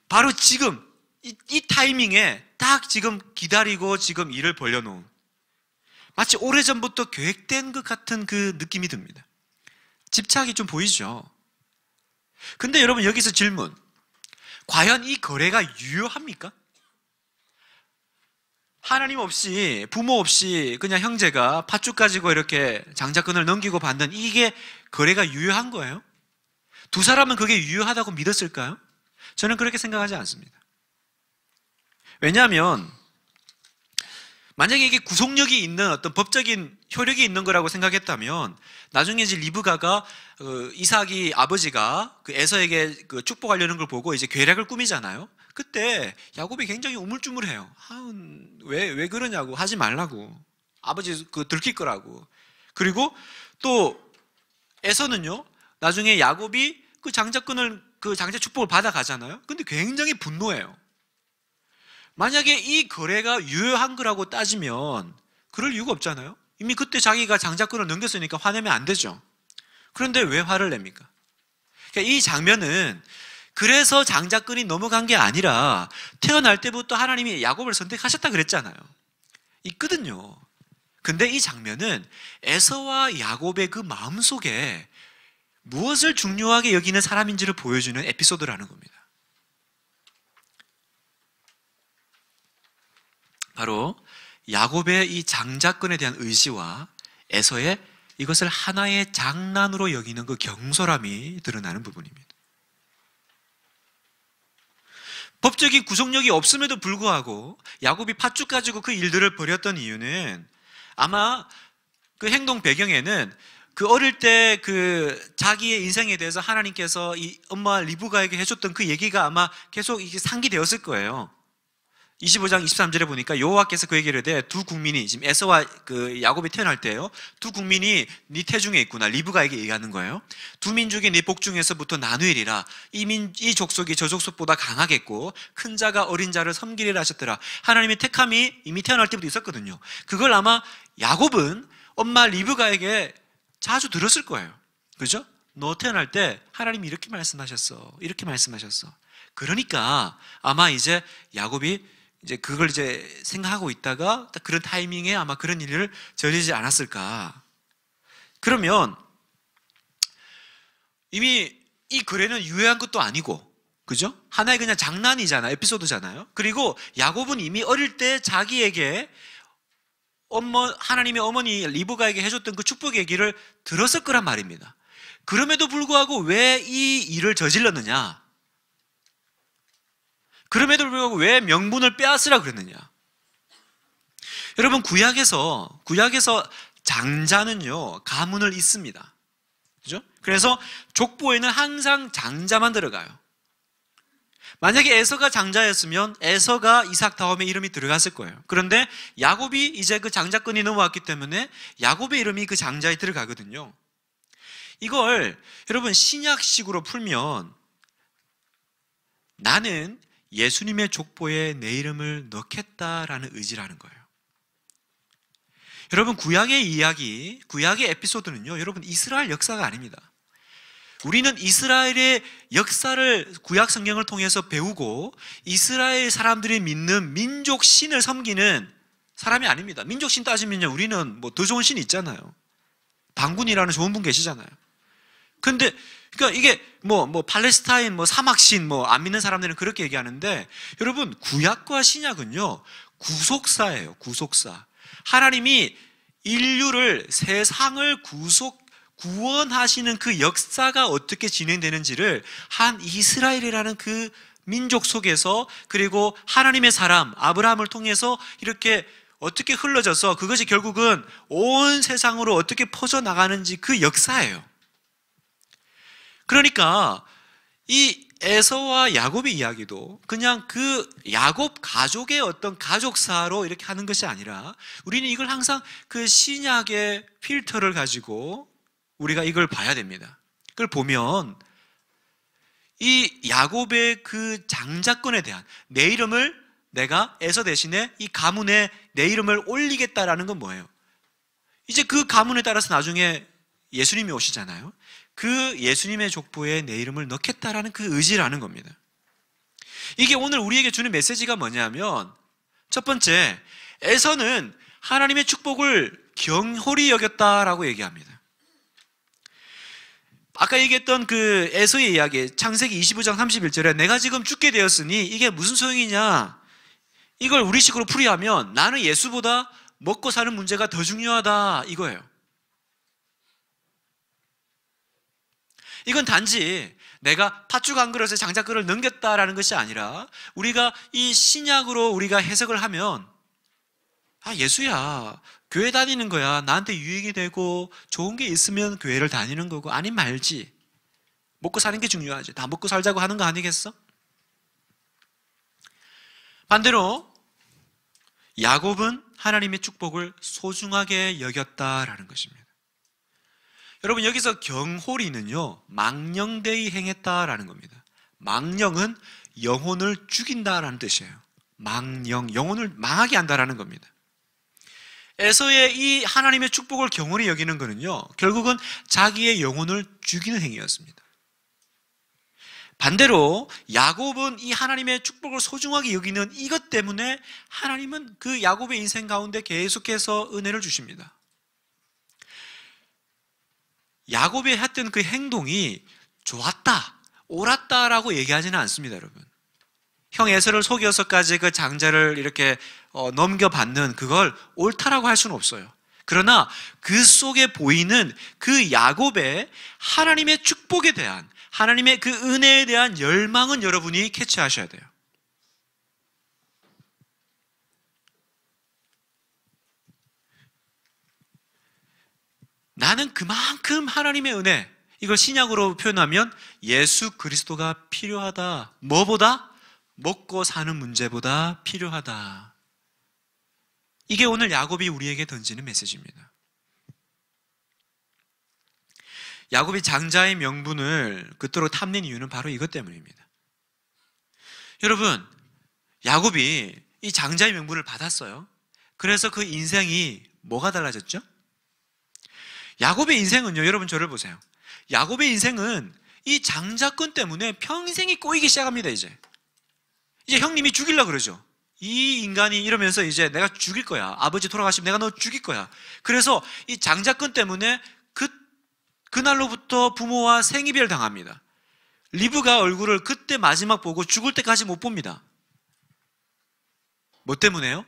바로 지금, 이, 이 타이밍에 딱 지금 기다리고 지금 일을 벌려놓은 마치 오래전부터 계획된 것 같은 그 느낌이 듭니다. 집착이 좀 보이죠? 근데 여러분 여기서 질문. 과연 이 거래가 유효합니까? 하나님 없이 부모 없이 그냥 형제가 팥죽 가지고 이렇게 장자권을 넘기고 받는 이게 거래가 유효한 거예요? 두 사람은 그게 유효하다고 믿었을까요? 저는 그렇게 생각하지 않습니다. 왜냐하면 만약에 이게 구속력이 있는 어떤 법적인 효력이 있는 거라고 생각했다면 나중에 이제 리브가가 그 이삭이 아버지가 그 에서에게 그 축복하려는 걸 보고 이제 괴략을 꾸미잖아요. 그때 야곱이 굉장히 우물쭈물해요. 왜왜 왜 그러냐고 하지 말라고 아버지 그 들킬 거라고. 그리고 또 에서는요 나중에 야곱이 그 장자권을 그 장자 축복을 받아 가잖아요. 근데 굉장히 분노해요. 만약에 이 거래가 유효한 거라고 따지면 그럴 이유가 없잖아요. 이미 그때 자기가 장자권을 넘겼으니까 화내면 안 되죠. 그런데 왜 화를 냅니까? 그러니까 이 장면은 그래서 장자권이 넘어간 게 아니라 태어날 때부터 하나님이 야곱을 선택하셨다 그랬잖아요. 있거든요. 근데 이 장면은 에서와 야곱의 그 마음 속에 무엇을 중요하게 여기는 사람인지를 보여주는 에피소드라는 겁니다. 바로 야곱의 이 장자권에 대한 의지와 에서의 이것을 하나의 장난으로 여기는 그 경솔함이 드러나는 부분입니다. 법적인 구속력이 없음에도 불구하고 야곱이 팥죽 가지고 그 일들을 벌였던 이유는 아마 그 행동 배경에는 그 어릴 때 그 자기의 인생에 대해서 하나님께서 이 엄마 리브가에게 해줬던 그 얘기가 아마 계속 이게 상기되었을 거예요. 25장 23절에 보니까 여호와께서 그에게 이르되 두 국민이 지금 에서와 그 야곱이 태어날 때예요. 두 국민이 네 태중에 있구나. 리브가에게 얘기하는 거예요. 두 민족이 네 복중에서부터 나누리라. 이민 이 족속이 저 족속보다 강하겠고 큰 자가 어린 자를 섬기리라 하셨더라. 하나님의 택함이 이미 태어날 때부터 있었거든요. 그걸 아마 야곱은 엄마 리브가에게 자주 들었을 거예요. 그죠? 너 태어날 때 하나님이 이렇게 말씀하셨어. 이렇게 말씀하셨어. 그러니까 아마 이제 야곱이 이제 그걸 이제 생각하고 있다가 딱 그런 타이밍에 아마 그런 일을 저지지 않았을까. 그러면 이미 이 거래는 유해한 것도 아니고, 그죠? 하나의 그냥 장난이잖아, 에피소드잖아요. 그리고 야곱은 이미 어릴 때 자기에게 엄마, 하나님의 어머니 리브가에게 해줬던 그 축복 얘기를 들었을 거란 말입니다. 그럼에도 불구하고 왜 이 일을 저질렀느냐? 그럼에도 불구하고 왜 명분을 빼앗으라 그랬느냐? 여러분 구약에서 구약에서 장자는요 가문을 있습니다 그죠? 그래서 족보에는 항상 장자만 들어가요. 만약에 에서가 장자였으면 에서가 이삭 다음에 이름이 들어갔을 거예요. 그런데 야곱이 이제 그 장자권이 넘어왔기 때문에 야곱의 이름이 그 장자에 들어가거든요. 이걸 여러분 신약식으로 풀면 나는 예수님의 족보에 내 이름을 넣겠다라는 의지라는 거예요. 여러분 구약의 이야기, 구약의 에피소드는요. 여러분 이스라엘 역사가 아닙니다. 우리는 이스라엘의 역사를 구약 성경을 통해서 배우고 이스라엘 사람들이 믿는 민족 신을 섬기는 사람이 아닙니다. 민족 신 따지면요. 우리는 뭐 더 좋은 신이 있잖아요. 방군이라는 좋은 분 계시잖아요. 근데 그러니까 이게 뭐, 뭐, 팔레스타인, 뭐, 사막신, 뭐, 안 믿는 사람들은 그렇게 얘기하는데, 여러분, 구약과 신약은요, 구속사예요, 구속사. 하나님이 인류를, 세상을 구속, 구원하시는 그 역사가 어떻게 진행되는지를 한 이스라엘이라는 그 민족 속에서 그리고 하나님의 사람, 아브라함을 통해서 이렇게 어떻게 흘러져서 그것이 결국은 온 세상으로 어떻게 퍼져나가는지 그 역사예요. 그러니까 이 에서와 야곱의 이야기도 그냥 그 야곱 가족의 어떤 가족사로 이렇게 하는 것이 아니라 우리는 이걸 항상 그 신약의 필터를 가지고 우리가 이걸 봐야 됩니다. 그걸 보면 이 야곱의 그 장자권에 대한 내 이름을 내가 에서 대신에 이 가문에 내 이름을 올리겠다라는 건 뭐예요? 이제 그 가문에 따라서 나중에 예수님이 오시잖아요. 그 예수님의 족보에 내 이름을 넣겠다라는 그 의지라는 겁니다. 이게 오늘 우리에게 주는 메시지가 뭐냐면 첫 번째, 에서는 하나님의 축복을 경홀히 여겼다라고 얘기합니다. 아까 얘기했던 그 에서의 이야기, 창세기 25장 31절에 내가 지금 죽게 되었으니 이게 무슨 소용이냐? 이걸 우리식으로 풀이하면 나는 예수보다 먹고 사는 문제가 더 중요하다 이거예요. 이건 단지 내가 팥죽 한 그릇에 장작 그릇을 넘겼다라는 것이 아니라 우리가 이 신약으로 우리가 해석을 하면 아 예수야 교회 다니는 거야 나한테 유익이 되고 좋은 게 있으면 교회를 다니는 거고 아니 말지 먹고 사는 게 중요하지 다 먹고 살자고 하는 거 아니겠어? 반대로 야곱은 하나님의 축복을 소중하게 여겼다라는 것입니다. 여러분 여기서 경홀이는요 망령되이 행했다라는 겁니다. 망령은 영혼을 죽인다라는 뜻이에요. 망령, 영혼을 망하게 한다라는 겁니다. 에서의 이 하나님의 축복을 경홀히 여기는 것은요 결국은 자기의 영혼을 죽이는 행위였습니다. 반대로 야곱은 이 하나님의 축복을 소중하게 여기는 이것 때문에 하나님은 그 야곱의 인생 가운데 계속해서 은혜를 주십니다. 야곱이 했던 그 행동이 좋았다, 옳았다라고 얘기하지는 않습니다, 여러분. 형 에서를 속여서까지 그 장자를 이렇게 어, 넘겨받는 그걸 옳다라고 할 수는 없어요. 그러나 그 속에 보이는 그 야곱의 하나님의 축복에 대한 하나님의 그 은혜에 대한 열망은 여러분이 캐치하셔야 돼요. 나는 그만큼 하나님의 은혜, 이걸 신약으로 표현하면 예수 그리스도가 필요하다. 뭐보다? 먹고 사는 문제보다 필요하다. 이게 오늘 야곱이 우리에게 던지는 메시지입니다. 야곱이 장자의 명분을 그토록 탐낸 이유는 바로 이것 때문입니다. 여러분, 야곱이 이 장자의 명분을 받았어요. 그래서 그 인생이 뭐가 달라졌죠? 야곱의 인생은요, 여러분 저를 보세요. 야곱의 인생은 이 장자권 때문에 평생이 꼬이기 시작합니다, 이제. 이제 형님이 죽일라 그러죠. 이 인간이 이러면서 이제 내가 죽일 거야. 아버지 돌아가시면 내가 너 죽일 거야. 그래서 이 장자권 때문에 그, 그날로부터 부모와 생이별 당합니다. 리브가 얼굴을 그때 마지막 보고 죽을 때까지 못 봅니다. 뭐 때문에요?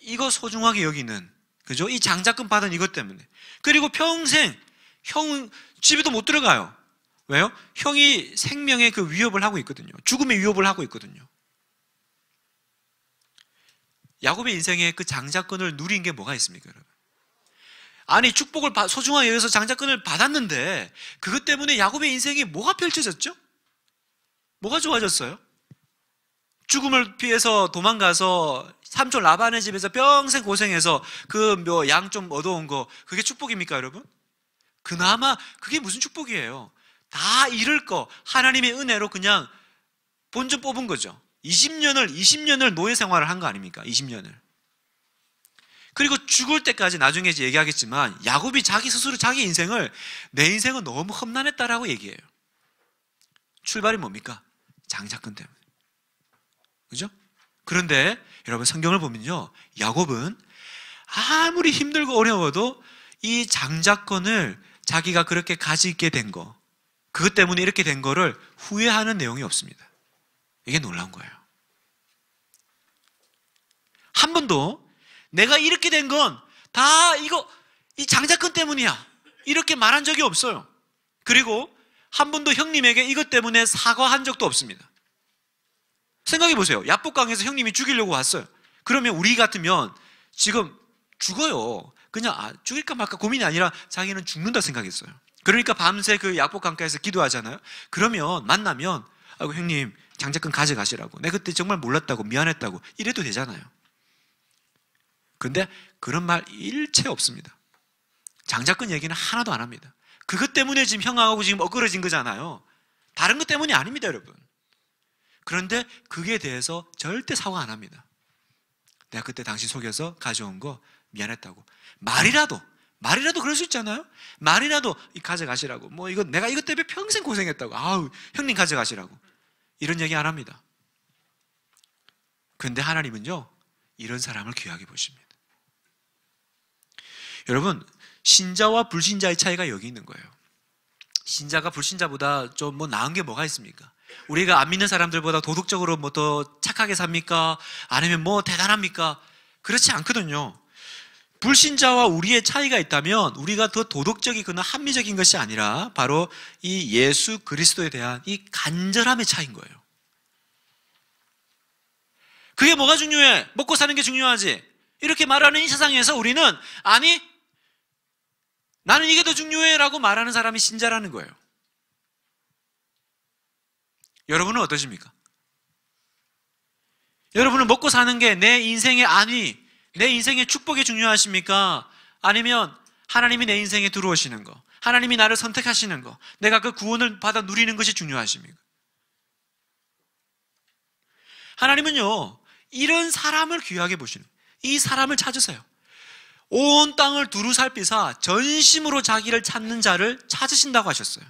이거 소중하게 여기는 그죠? 이 장자금 받은 이것 때문에. 그리고 평생 형은 집에도 못 들어가요. 왜요? 형이 생명의 그 위협을 하고 있거든요. 죽음의 위협을 하고 있거든요. 야곱의 인생에 그 장자권을 누린 게 뭐가 있습니까, 여러분? 아니, 축복을 소중하게 여기서 장자권을 받았는데, 그것 때문에 야곱의 인생이 뭐가 펼쳐졌죠? 뭐가 좋아졌어요? 죽음을 피해서 도망가서 삼촌 라반의 집에서 평생 고생해서 그 양좀 뭐 얻어온 거 그게 축복입니까 여러분? 그나마 그게 무슨 축복이에요? 다 잃을 거 하나님의 은혜로 그냥 본전 뽑은 거죠. 20년을 20년을 노예 생활을 한 거 아닙니까? 20년을. 그리고 죽을 때까지 나중에 얘기하겠지만 야곱이 자기 스스로 자기 인생을 내 인생은 너무 험난했다라고 얘기해요. 출발이 뭡니까? 장자근 때문에. 그죠? 그런데 여러분 성경을 보면요. 야곱은 아무리 힘들고 어려워도 이 장자권을 자기가 그렇게 가지게 된 거, 그것 때문에 이렇게 된 거를 후회하는 내용이 없습니다. 이게 놀라운 거예요. 한 번도 내가 이렇게 된 건 다 이거, 이 장자권 때문이야. 이렇게 말한 적이 없어요. 그리고 한 번도 형님에게 이것 때문에 사과한 적도 없습니다. 생각해 보세요. 야복강에서 형님이 죽이려고 왔어요. 그러면 우리 같으면 지금 죽어요. 그냥 아, 죽일까 말까 고민이 아니라 자기는 죽는다 생각했어요. 그러니까 밤새 그 약복강가에서 기도하잖아요. 그러면 만나면 아이고 형님 장작근 가져가시라고. 내가 그때 정말 몰랐다고 미안했다고 이래도 되잖아요. 근데 그런 말 일체 없습니다. 장작근 얘기는 하나도 안 합니다. 그것 때문에 지금 형하고 지금 엊그러진 거잖아요. 다른 것 때문이 아닙니다, 여러분. 그런데 그게 대해서 절대 사과 안 합니다. 내가 그때 당신 속여서 가져온 거 미안했다고. 말이라도, 말이라도 그럴 수 있잖아요? 말이라도 가져가시라고. 뭐 이거 내가 이것 때문에 평생 고생했다고. 아우, 형님 가져가시라고. 이런 얘기 안 합니다. 근데 하나님은요, 이런 사람을 귀하게 보십니다. 여러분, 신자와 불신자의 차이가 여기 있는 거예요. 신자가 불신자보다 좀 뭐 나은 게 뭐가 있습니까? 우리가 안 믿는 사람들보다 도덕적으로 뭐 더 착하게 삽니까? 아니면 뭐 대단합니까? 그렇지 않거든요. 불신자와 우리의 차이가 있다면 우리가 더 도덕적이거나 합리적인 것이 아니라 바로 이 예수 그리스도에 대한 이 간절함의 차이인 거예요. 그게 뭐가 중요해? 먹고 사는 게 중요하지. 이렇게 말하는 이 세상에서 우리는 아니 나는 이게 더 중요해라고 말하는 사람이 신자라는 거예요. 여러분은 어떠십니까? 여러분은 먹고 사는 게 내 인생의 안위, 내 인생의 축복이 중요하십니까? 아니면 하나님이 내 인생에 들어오시는 거, 하나님이 나를 선택하시는 거, 내가 그 구원을 받아 누리는 것이 중요하십니까? 하나님은요, 이런 사람을 귀하게 보시는, 이 사람을 찾으세요. 온 땅을 두루 살피사 전심으로 자기를 찾는 자를 찾으신다고 하셨어요.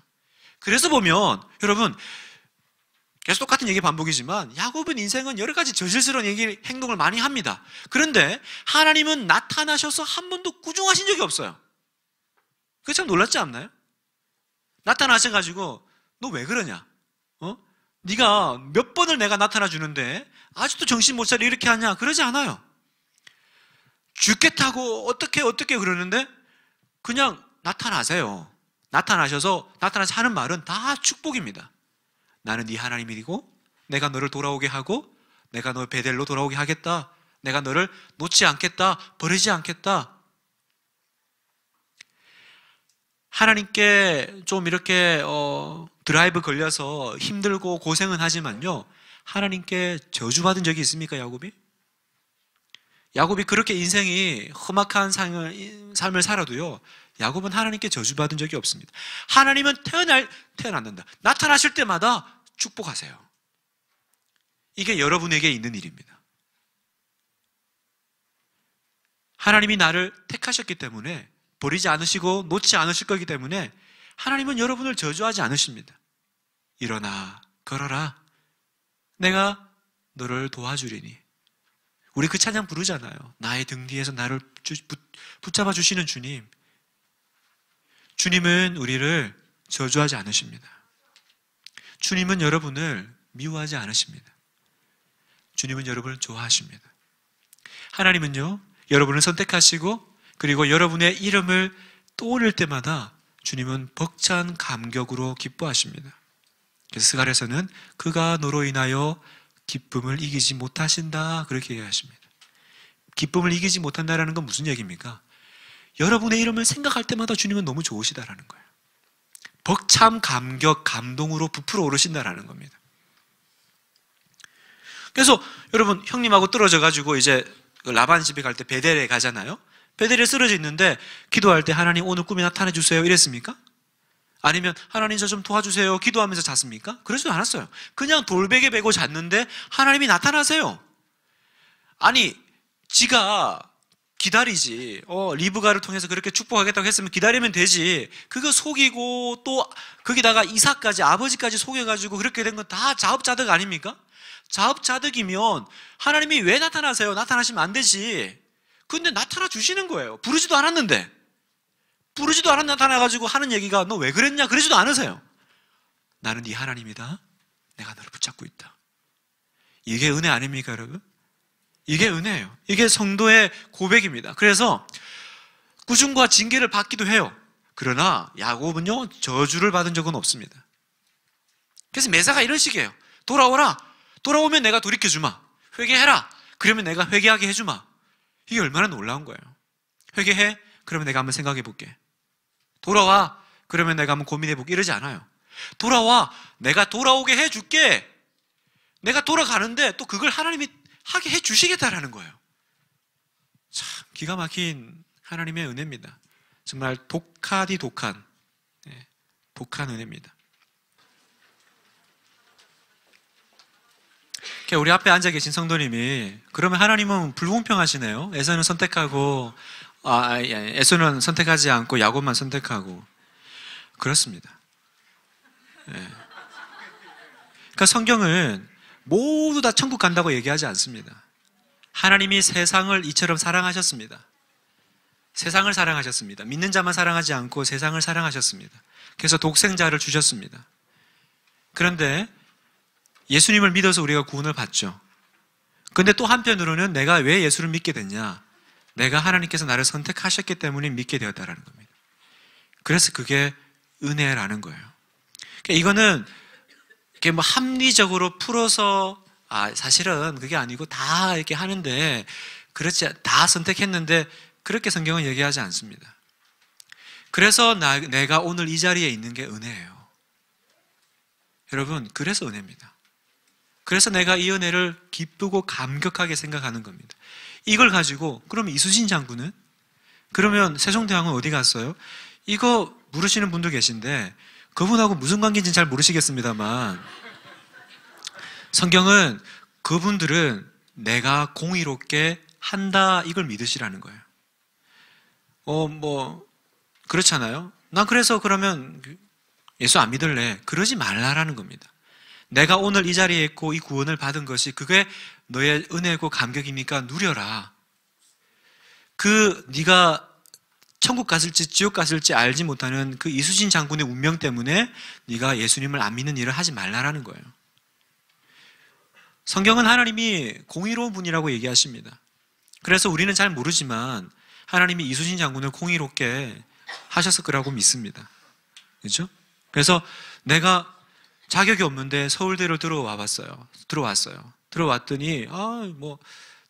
그래서 보면, 여러분, 계속 똑같은 얘기 반복이지만 야곱은 인생은 여러 가지 저질스러운 얘기 행동을 많이 합니다. 그런데 하나님은 나타나셔서 한 번도 꾸중하신 적이 없어요. 그게 참 놀랍지 않나요? 나타나셔가지고 너 왜 그러냐? 어? 네가 몇 번을 내가 나타나 주는데 아직도 정신 못 차려 이렇게 하냐? 그러지 않아요. 죽겠다고 어떻게 어떻게 그러는데 그냥 나타나세요. 나타나셔서 나타나서 하는 말은 다 축복입니다. 나는 네 하나님이고 내가 너를 돌아오게 하고 내가 너 베델로 돌아오게 하겠다. 내가 너를 놓지 않겠다. 버리지 않겠다. 하나님께 좀 이렇게 어, 드라이브 걸려서 힘들고 고생은 하지만요. 하나님께 저주받은 적이 있습니까, 야곱이? 야곱이 그렇게 인생이 험악한 삶을, 삶을 살아도요. 야곱은 하나님께 저주받은 적이 없습니다. 하나님은 태어날 태어났는다 나타나실 때마다 축복하세요. 이게 여러분에게 있는 일입니다. 하나님이 나를 택하셨기 때문에 버리지 않으시고 놓지 않으실 거기 때문에 하나님은 여러분을 저주하지 않으십니다. 일어나 걸어라. 내가 너를 도와주리니. 우리 그 찬양 부르잖아요. 나의 등 뒤에서 나를 붙잡아 주시는 주님. 주님은 우리를 저주하지 않으십니다. 주님은 여러분을 미워하지 않으십니다. 주님은 여러분을 좋아하십니다. 하나님은요, 여러분을 선택하시고, 그리고 여러분의 이름을 떠올릴 때마다 주님은 벅찬 감격으로 기뻐하십니다. 그래서 스갈에서는 그가 너로 인하여 기쁨을 이기지 못하신다. 그렇게 얘기하십니다. 기쁨을 이기지 못한다라는 건 무슨 얘기입니까? 여러분의 이름을 생각할 때마다 주님은 너무 좋으시다라는 거예요. 벅참 감격, 감동으로 부풀어 오르신다라는 겁니다. 그래서 여러분 형님하고 떨어져 가지고 이제 그 라반 집에 갈 때 베델에 가잖아요. 베델에 쓰러져 있는데 기도할 때 하나님 오늘 꿈이 나타내 주세요 이랬습니까? 아니면 하나님 저 좀 도와주세요 기도하면서 잤습니까? 그러지도 않았어요. 그냥 돌베개 베고 잤는데 하나님이 나타나세요. 아니 지가 기다리지. 어, 리브가를 통해서 그렇게 축복하겠다고 했으면 기다리면 되지. 그거 속이고 또 거기다가 이삭까지 아버지까지 속여가지고 그렇게 된 건 다 자업자득 아닙니까? 자업자득이면 하나님이 왜 나타나세요? 나타나시면 안 되지. 근데 나타나 주시는 거예요. 부르지도 않았는데. 부르지도 않았 나타나가지고 하는 얘기가 너 왜 그랬냐? 그러지도 않으세요. 나는 네 하나님이다. 내가 너를 붙잡고 있다. 이게 은혜 아닙니까, 여러분? 이게 은혜예요. 이게 성도의 고백입니다. 그래서 꾸중과 징계를 받기도 해요. 그러나 야곱은요 저주를 받은 적은 없습니다. 그래서 매사가 이런 식이에요. 돌아오라. 돌아오면 내가 돌이켜 주마. 회개해라. 그러면 내가 회개하게 해 주마. 이게 얼마나 놀라운 거예요. 회개해. 그러면 내가 한번 생각해 볼게. 돌아와. 그러면 내가 한번 고민해 볼게. 이러지 않아요. 돌아와. 내가 돌아오게 해 줄게. 내가 돌아가는데 또 그걸 하나님이 하게 해 주시겠다라는 거예요. 참 기가 막힌 하나님의 은혜입니다. 정말 독하디 독한 예, 독한 은혜입니다. 우리 앞에 앉아 계신 성도님이 그러면 하나님은 불공평하시네요. 에서는 선택하고 아, 아 예, 에서는 선택하지 않고 야곱만 선택하고 그렇습니다. 예. 그러니까 성경은 모두 다 천국 간다고 얘기하지 않습니다. 하나님이 세상을 이처럼 사랑하셨습니다. 세상을 사랑하셨습니다. 믿는 자만 사랑하지 않고 세상을 사랑하셨습니다. 그래서 독생자를 주셨습니다. 그런데 예수님을 믿어서 우리가 구원을 받죠. 근데 또 한편으로는 내가 왜 예수를 믿게 됐냐? 내가 하나님께서 나를 선택하셨기 때문에 믿게 되었다라는 겁니다. 그래서 그게 은혜라는 거예요. 그러니까 이거는 이게 뭐 합리적으로 풀어서 아 사실은 그게 아니고 다 이렇게 하는데 그렇지 다 선택했는데 그렇게 성경은 얘기하지 않습니다. 그래서 나, 내가 오늘 이 자리에 있는 게 은혜예요. 여러분 그래서 은혜입니다. 그래서 내가 이 은혜를 기쁘고 감격하게 생각하는 겁니다. 이걸 가지고 그럼 이수진 장군은 그러면 세종대왕은 어디 갔어요? 이거 물으시는 분도 계신데 그분하고 무슨 관계인지는 잘 모르시겠습니다만 성경은 그분들은 내가 공의롭게 한다 이걸 믿으시라는 거예요. 어, 뭐, 그렇잖아요. 난 그래서 그러면 예수 안 믿을래. 그러지 말라라는 겁니다. 내가 오늘 이 자리에 있고 이 구원을 받은 것이 그게 너의 은혜고 감격이니까 누려라. 그 네가 천국 갔을지 지옥 갔을지 알지 못하는 그 이수진 장군의 운명 때문에 네가 예수님을 안 믿는 일을 하지 말라라는 거예요. 성경은 하나님이 공의로운 분이라고 얘기하십니다. 그래서 우리는 잘 모르지만 하나님이 이수진 장군을 공의롭게 하셨을 거라고 믿습니다. 그렇죠? 그래서 내가 자격이 없는데 서울대로 들어와 봤어요. 들어왔어요. 들어왔더니 아뭐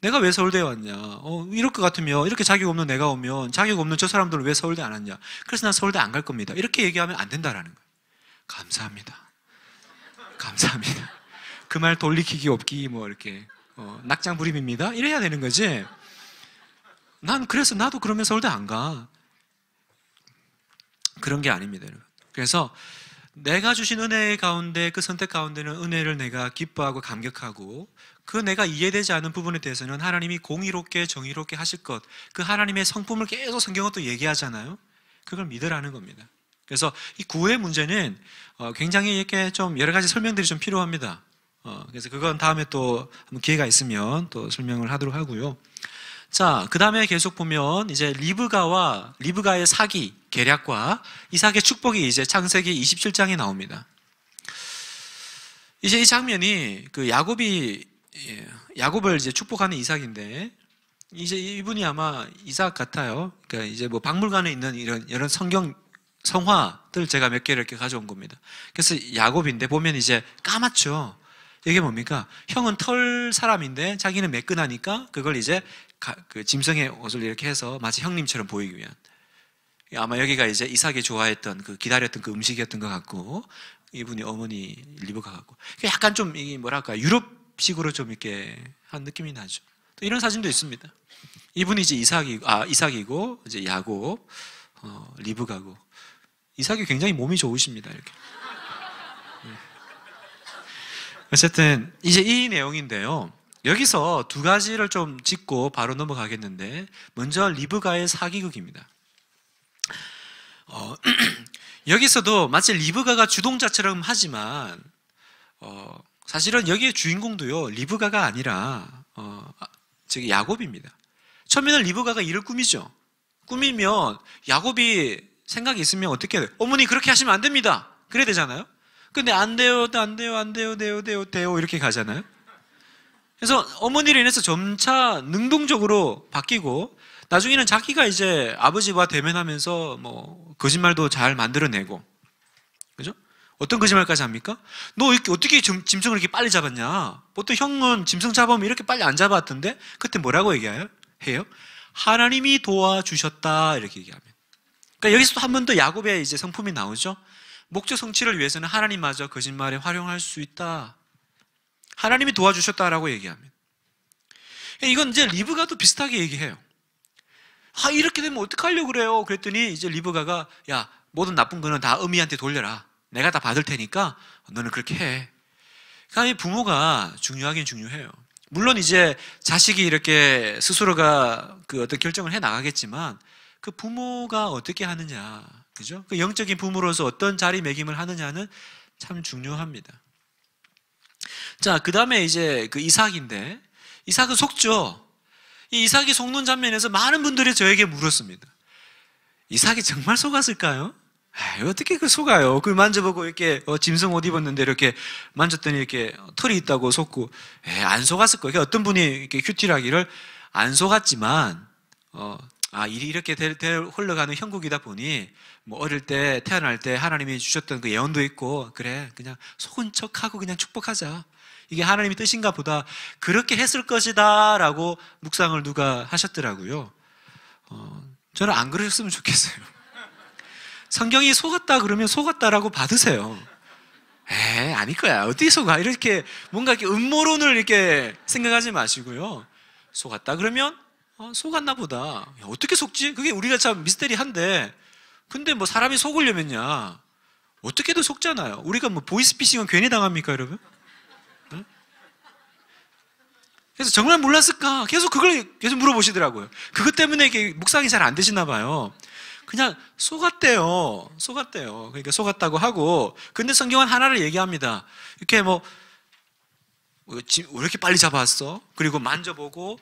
내가 왜 서울대에 왔냐? 어, 이럴 것 같으면 이렇게 자격 없는 내가 오면 자격 없는 저 사람들은 왜 서울대 안 왔냐? 그래서 난 서울대 안 갈 겁니다. 이렇게 얘기하면 안 된다라는 거예요. 감사합니다. 감사합니다. 그 말 돌리키기 없기 뭐 이렇게 어, 낙장 불입입니다. 이래야 되는 거지. 난 그래서 나도 그러면 서울대 안 가. 그런 게 아닙니다. 그래서 내가 주신 은혜 가운데 그 선택 가운데는 은혜를 내가 기뻐하고 감격하고 그 내가 이해되지 않은 부분에 대해서는 하나님이 공의롭게 정의롭게 하실 것, 그 하나님의 성품을 계속 성경은 또 얘기하잖아요. 그걸 믿으라는 겁니다. 그래서 이 구호의 문제는 어, 굉장히 이렇게 좀 여러 가지 설명들이 좀 필요합니다. 어, 그래서 그건 다음에 또 기회가 있으면 또 설명을 하도록 하고요. 자, 그 다음에 계속 보면 이제 리브가와 리브가의 사기, 계략과 이삭의 축복이 이제 창세기 27장에 나옵니다. 이제 이 장면이 그 야곱이 예, 야곱을 이제 축복하는 이삭인데 이제 이분이 아마 이삭 같아요. 그러니까 이제 뭐 박물관에 있는 이런 이런 성경 성화들 제가 몇 개를 이렇게 가져온 겁니다. 그래서 야곱인데 보면 이제 까맣죠. 이게 뭡니까? 형은 털 사람인데 자기는 매끈하니까 그걸 이제 가, 그 짐승의 옷을 이렇게 해서 마치 형님처럼 보이기 위한 아마 여기가 이제 이삭이 좋아했던 그 기다렸던 그 음식이었던 것 같고 이분이 어머니 리브가 같고 그러니까 약간 좀이게 뭐랄까 유럽 식으로좀 이렇게 한 느낌이 나죠. 또 이런 사진도 있습니다. 이분이 이제 이삭이 아 이삭이고 이제 야곱, 어, 리브가고 이삭이 굉장히 몸이 좋으십니다. 이렇게. 네. 어쨌든 이제 이 내용인데요. 여기서 두 가지를 좀 짚고 바로 넘어가겠는데 먼저 리브가의 사기극입니다. 어, [CLEARS THROAT] 여기서도 마치 리브가가 주동자처럼 하지만 어, 사실은 여기에 주인공도요 리브가가 아니라 어, 아, 저기 야곱입니다. 처음에는 리브가가 이를 꿈이죠꿈이면 야곱이 생각이 있으면 어떻게 해요? 어머니 그렇게 하시면 안 됩니다. 그래야 되잖아요. 근데 안 돼요, 안 돼요, 안 돼요, 돼요, 돼요, 돼요 이렇게 가잖아요. 그래서 어머니를 인해서 점차 능동적으로 바뀌고 나중에는 자기가 이제 아버지와 대면하면서 뭐 거짓말도 잘 만들어내고 어떤 거짓말까지 합니까? 너 이렇게 어떻게 짐승을 이렇게 빨리 잡았냐? 보통 형은 짐승 잡으면 이렇게 빨리 안 잡았던데 그때 뭐라고 얘기해요? 해요? 하나님이 도와주셨다 이렇게 얘기합니다. 그러니까 여기서 한번 더 야곱의 이제 성품이 나오죠. 목적 성취를 위해서는 하나님마저 거짓말에 활용할 수 있다. 하나님이 도와주셨다라고 얘기합니다. 이건 이제 리브가도 비슷하게 얘기해요. 아 이렇게 되면 어떡하려고 그래요? 그랬더니 이제 리브가가 야 모든 나쁜 거는 다 어미한테 돌려라. 내가 다 받을 테니까 너는 그렇게 해. 그러니까 이 부모가 중요하긴 중요해요. 물론 이제 자식이 이렇게 스스로가 그 어떤 결정을 해 나가겠지만 그 부모가 어떻게 하느냐, 그죠? 그 영적인 부모로서 어떤 자리매김을 하느냐는 참 중요합니다. 자, 그 다음에 이제 그 이삭인데 이삭은 속죠. 이 이삭이 속는 장면에서 많은 분들이 저에게 물었습니다. 이삭이 정말 속았을까요? 에이, 어떻게 그 속아요? 그걸 만져보고 이렇게 어, 짐승 옷 입었는데 이렇게 만졌더니 이렇게 털이 있다고 속고 에이, 안 속았을 거예요. 그러니까 어떤 분이 이렇게 큐티라기를 안 속았지만 어, 아 일이 이렇게 될, 될 흘러가는 형국이다 보니 뭐 어릴 때 태어날 때 하나님이 주셨던 그 예언도 있고 그래 그냥 속은 척하고 그냥 축복하자. 이게 하나님이 뜻인가 보다 그렇게 했을 것이다라고 묵상을 누가 하셨더라고요. 어, 저는 안 그러셨으면 좋겠어요. 성경이 속았다 그러면 속았다라고 받으세요. 에, 아닐 거야. 어떻 속아? 이렇게 뭔가 이렇게 음모론을 이렇게 생각하지 마시고요. 속았다 그러면 어, 속았나 보다. 야, 어떻게 속지? 그게 우리가 참 미스테리한데. 근데 뭐 사람이 속으려면야 어떻게든 속잖아요. 우리가 뭐 보이스피싱은 괜히 당합니까, 여러분? 네? 그래서 정말 몰랐을까? 계속 그걸 계속 물어보시더라고요. 그것 때문에 이게 묵상이 잘 안 되시나 봐요. 그냥 속았대요. 속았대요. 그러니까 속았다고 하고 근데 성경은 하나를 얘기합니다. 이렇게 뭐왜 뭐 이렇게 빨리 잡아왔어? 그리고 만져보고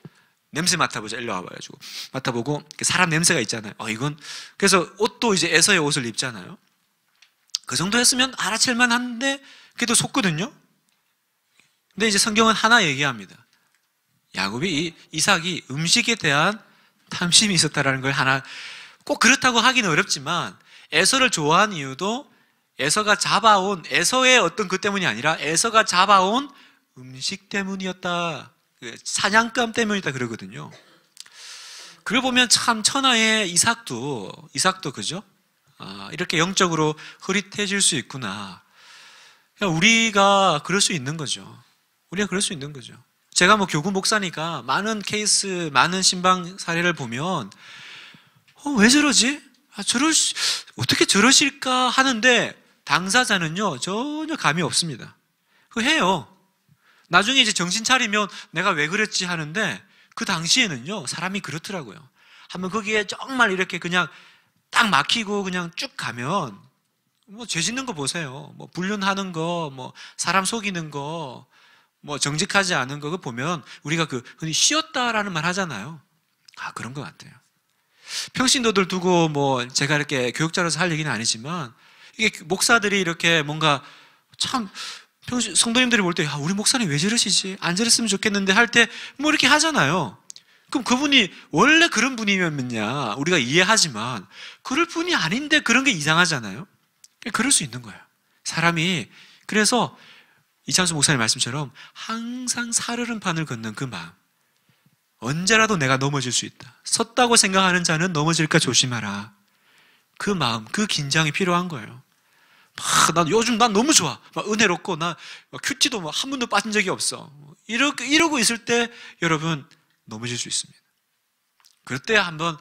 냄새 맡아보자. 일로 와봐요. 주고 맡아보고 사람 냄새가 있잖아요. 어, 이건 그래서 옷도 이제 애서의 옷을 입잖아요. 그 정도 했으면 알아챌만 한데 그래도 속거든요. 근데 이제 성경은 하나 얘기합니다. 야곱이 이, 이삭이 음식에 대한 탐심이 있었다라는 걸 하나 꼭 그렇다고 하기는 어렵지만 에서를 좋아한 이유도 에서가 잡아온 에서의 어떤 그 때문이 아니라 에서가 잡아온 음식 때문이었다. 그 사냥감 때문이다 그러거든요. 그걸 보면 참 천하의 이삭도 이삭도 그죠? 아, 이렇게 영적으로 흐릿해질 수 있구나. 그러니까 우리가 그럴 수 있는 거죠. 우리가 그럴 수 있는 거죠. 제가 뭐 교구 목사니까 많은 케이스, 많은 신방 사례를 보면 어, 왜 저러지? 아, 저럴, 어떻게 저러실까 하는데 당사자는요, 전혀 감이 없습니다. 그 해요. 나중에 이제 정신 차리면 내가 왜 그랬지 하는데 그 당시에는요, 사람이 그렇더라고요. 한번 거기에 정말 이렇게 그냥 딱 막히고 그냥 쭉 가면 뭐죄 짓는 거 보세요. 뭐 불륜하는 거, 뭐 사람 속이는 거, 뭐 정직하지 않은 거 보면 우리가 그 쉬었다라는 말 하잖아요. 아, 그런 것 같아요. 평신도들 두고 뭐 제가 이렇게 교육자로서 할 얘기는 아니지만 이게 목사들이 이렇게 뭔가 참 평신, 성도님들이 볼 때 우리 목사님 왜 저러시지? 안 저랬으면 좋겠는데 할 때 뭐 이렇게 하잖아요. 그럼 그분이 원래 그런 분이면냐 우리가 이해하지만 그럴 분이 아닌데 그런 게 이상하잖아요. 그럴 수 있는 거예요. 사람이 그래서 이창수 목사님 말씀처럼 항상 사르른 판을 걷는 그 마음. 언제라도 내가 넘어질 수 있다. 섰다고 생각하는 자는 넘어질까 조심하라. 그 마음, 그 긴장이 필요한 거예요. 막, 난 요즘 난 너무 좋아. 막 은혜롭고, 나 큐티도 한 번도 빠진 적이 없어. 이렇게, 이러고 있을 때 여러분 넘어질 수 있습니다. 그럴 때 한번,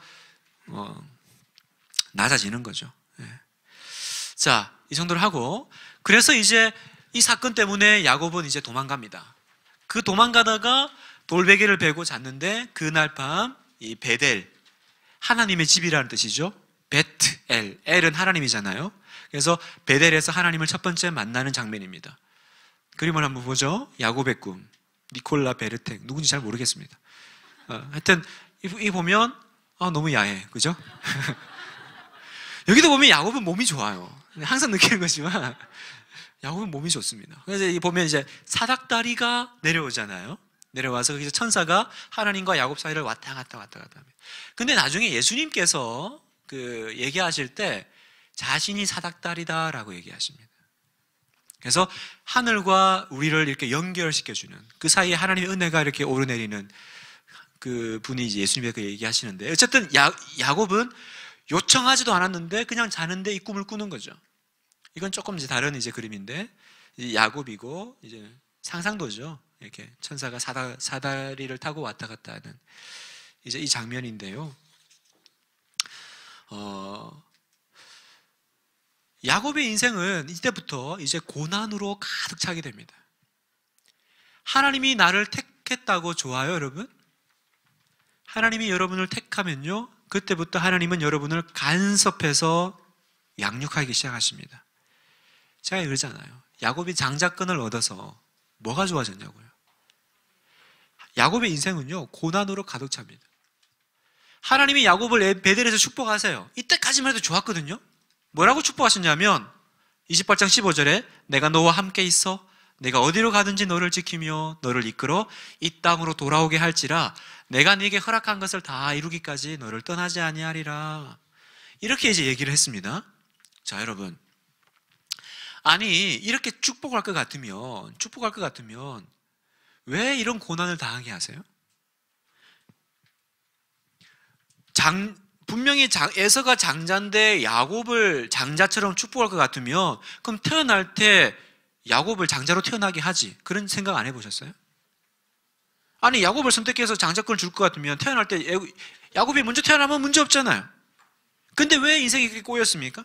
어, 낮아지는 거죠. 예. 자, 이 정도를 하고, 그래서 이제 이 사건 때문에 야곱은 이제 도망갑니다. 그 도망가다가 돌베개를 베고 잤는데 그날 밤 이 베델 하나님의 집이라는 뜻이죠. 베트엘 엘은 하나님이잖아요. 그래서 베델에서 하나님을 첫 번째 만나는 장면입니다. 그림을 한번 보죠. 야곱의 꿈. 니콜라 베르텍 누군지 잘 모르겠습니다. 어, 하여튼 이 보면 아, 너무 야해, 그죠? [LAUGHS] 여기도 보면 야곱은 몸이 좋아요. 항상 느끼는 거지만 [LAUGHS] 야곱은 몸이 좋습니다. 그래서 이 보면 이제 사닥다리가 내려오잖아요. 내려와서 거기서 천사가 하나님과 야곱 사이를 왔다 갔다 왔다 갔다 합니다. 근데 나중에 예수님께서 그 얘기하실 때 자신이 사닥다리다라고 얘기하십니다. 그래서 하늘과 우리를 이렇게 연결시켜주는 그 사이에 하나님의 은혜가 이렇게 오르내리는 그 분이 이제 예수님에게 그 얘기하시는데 어쨌든 야, 야곱은 요청하지도 않았는데 그냥 자는데 이 꿈을 꾸는 거죠. 이건 조금 이제 다른 이제 그림인데 야곱이고 이제 상상도죠. 이렇게 천사가 사다, 사다리를 타고 왔다 갔다 하는 이제 이 장면인데요. 어, 야곱의 인생은 이때부터 이제 고난으로 가득 차게 됩니다. 하나님이 나를 택했다고 좋아요, 여러분? 하나님이 여러분을 택하면요, 그때부터 하나님은 여러분을 간섭해서 양육하기 시작하십니다. 제가 그러잖아요. 야곱이 장자끈을 얻어서 뭐가 좋아졌냐고요. 야곱의 인생은요, 고난으로 가득 찹니다. 하나님이 야곱을 베델에서 축복하세요. 이때까지만 해도 좋았거든요. 뭐라고 축복하셨냐면 28장 15절에 내가 너와 함께 있어 내가 어디로 가든지 너를 지키며 너를 이끌어 이 땅으로 돌아오게 할지라 내가 네게 허락한 것을 다 이루기까지 너를 떠나지 아니하리라. 이렇게 이제 얘기를 했습니다. 자, 여러분. 아니, 이렇게 축복할 것 같으면 축복할 것 같으면 왜 이런 고난을 당하게 하세요? 장, 분명히 장, 에서가 장자인데 야곱을 장자처럼 축복할 것 같으면 그럼 태어날 때 야곱을 장자로 태어나게 하지 그런 생각 안 해보셨어요? 아니 야곱을 선택해서 장자권을 줄 것 같으면 태어날 때 야곱이 먼저 태어나면 문제 없잖아요 근데 왜 인생이 그렇게 꼬였습니까?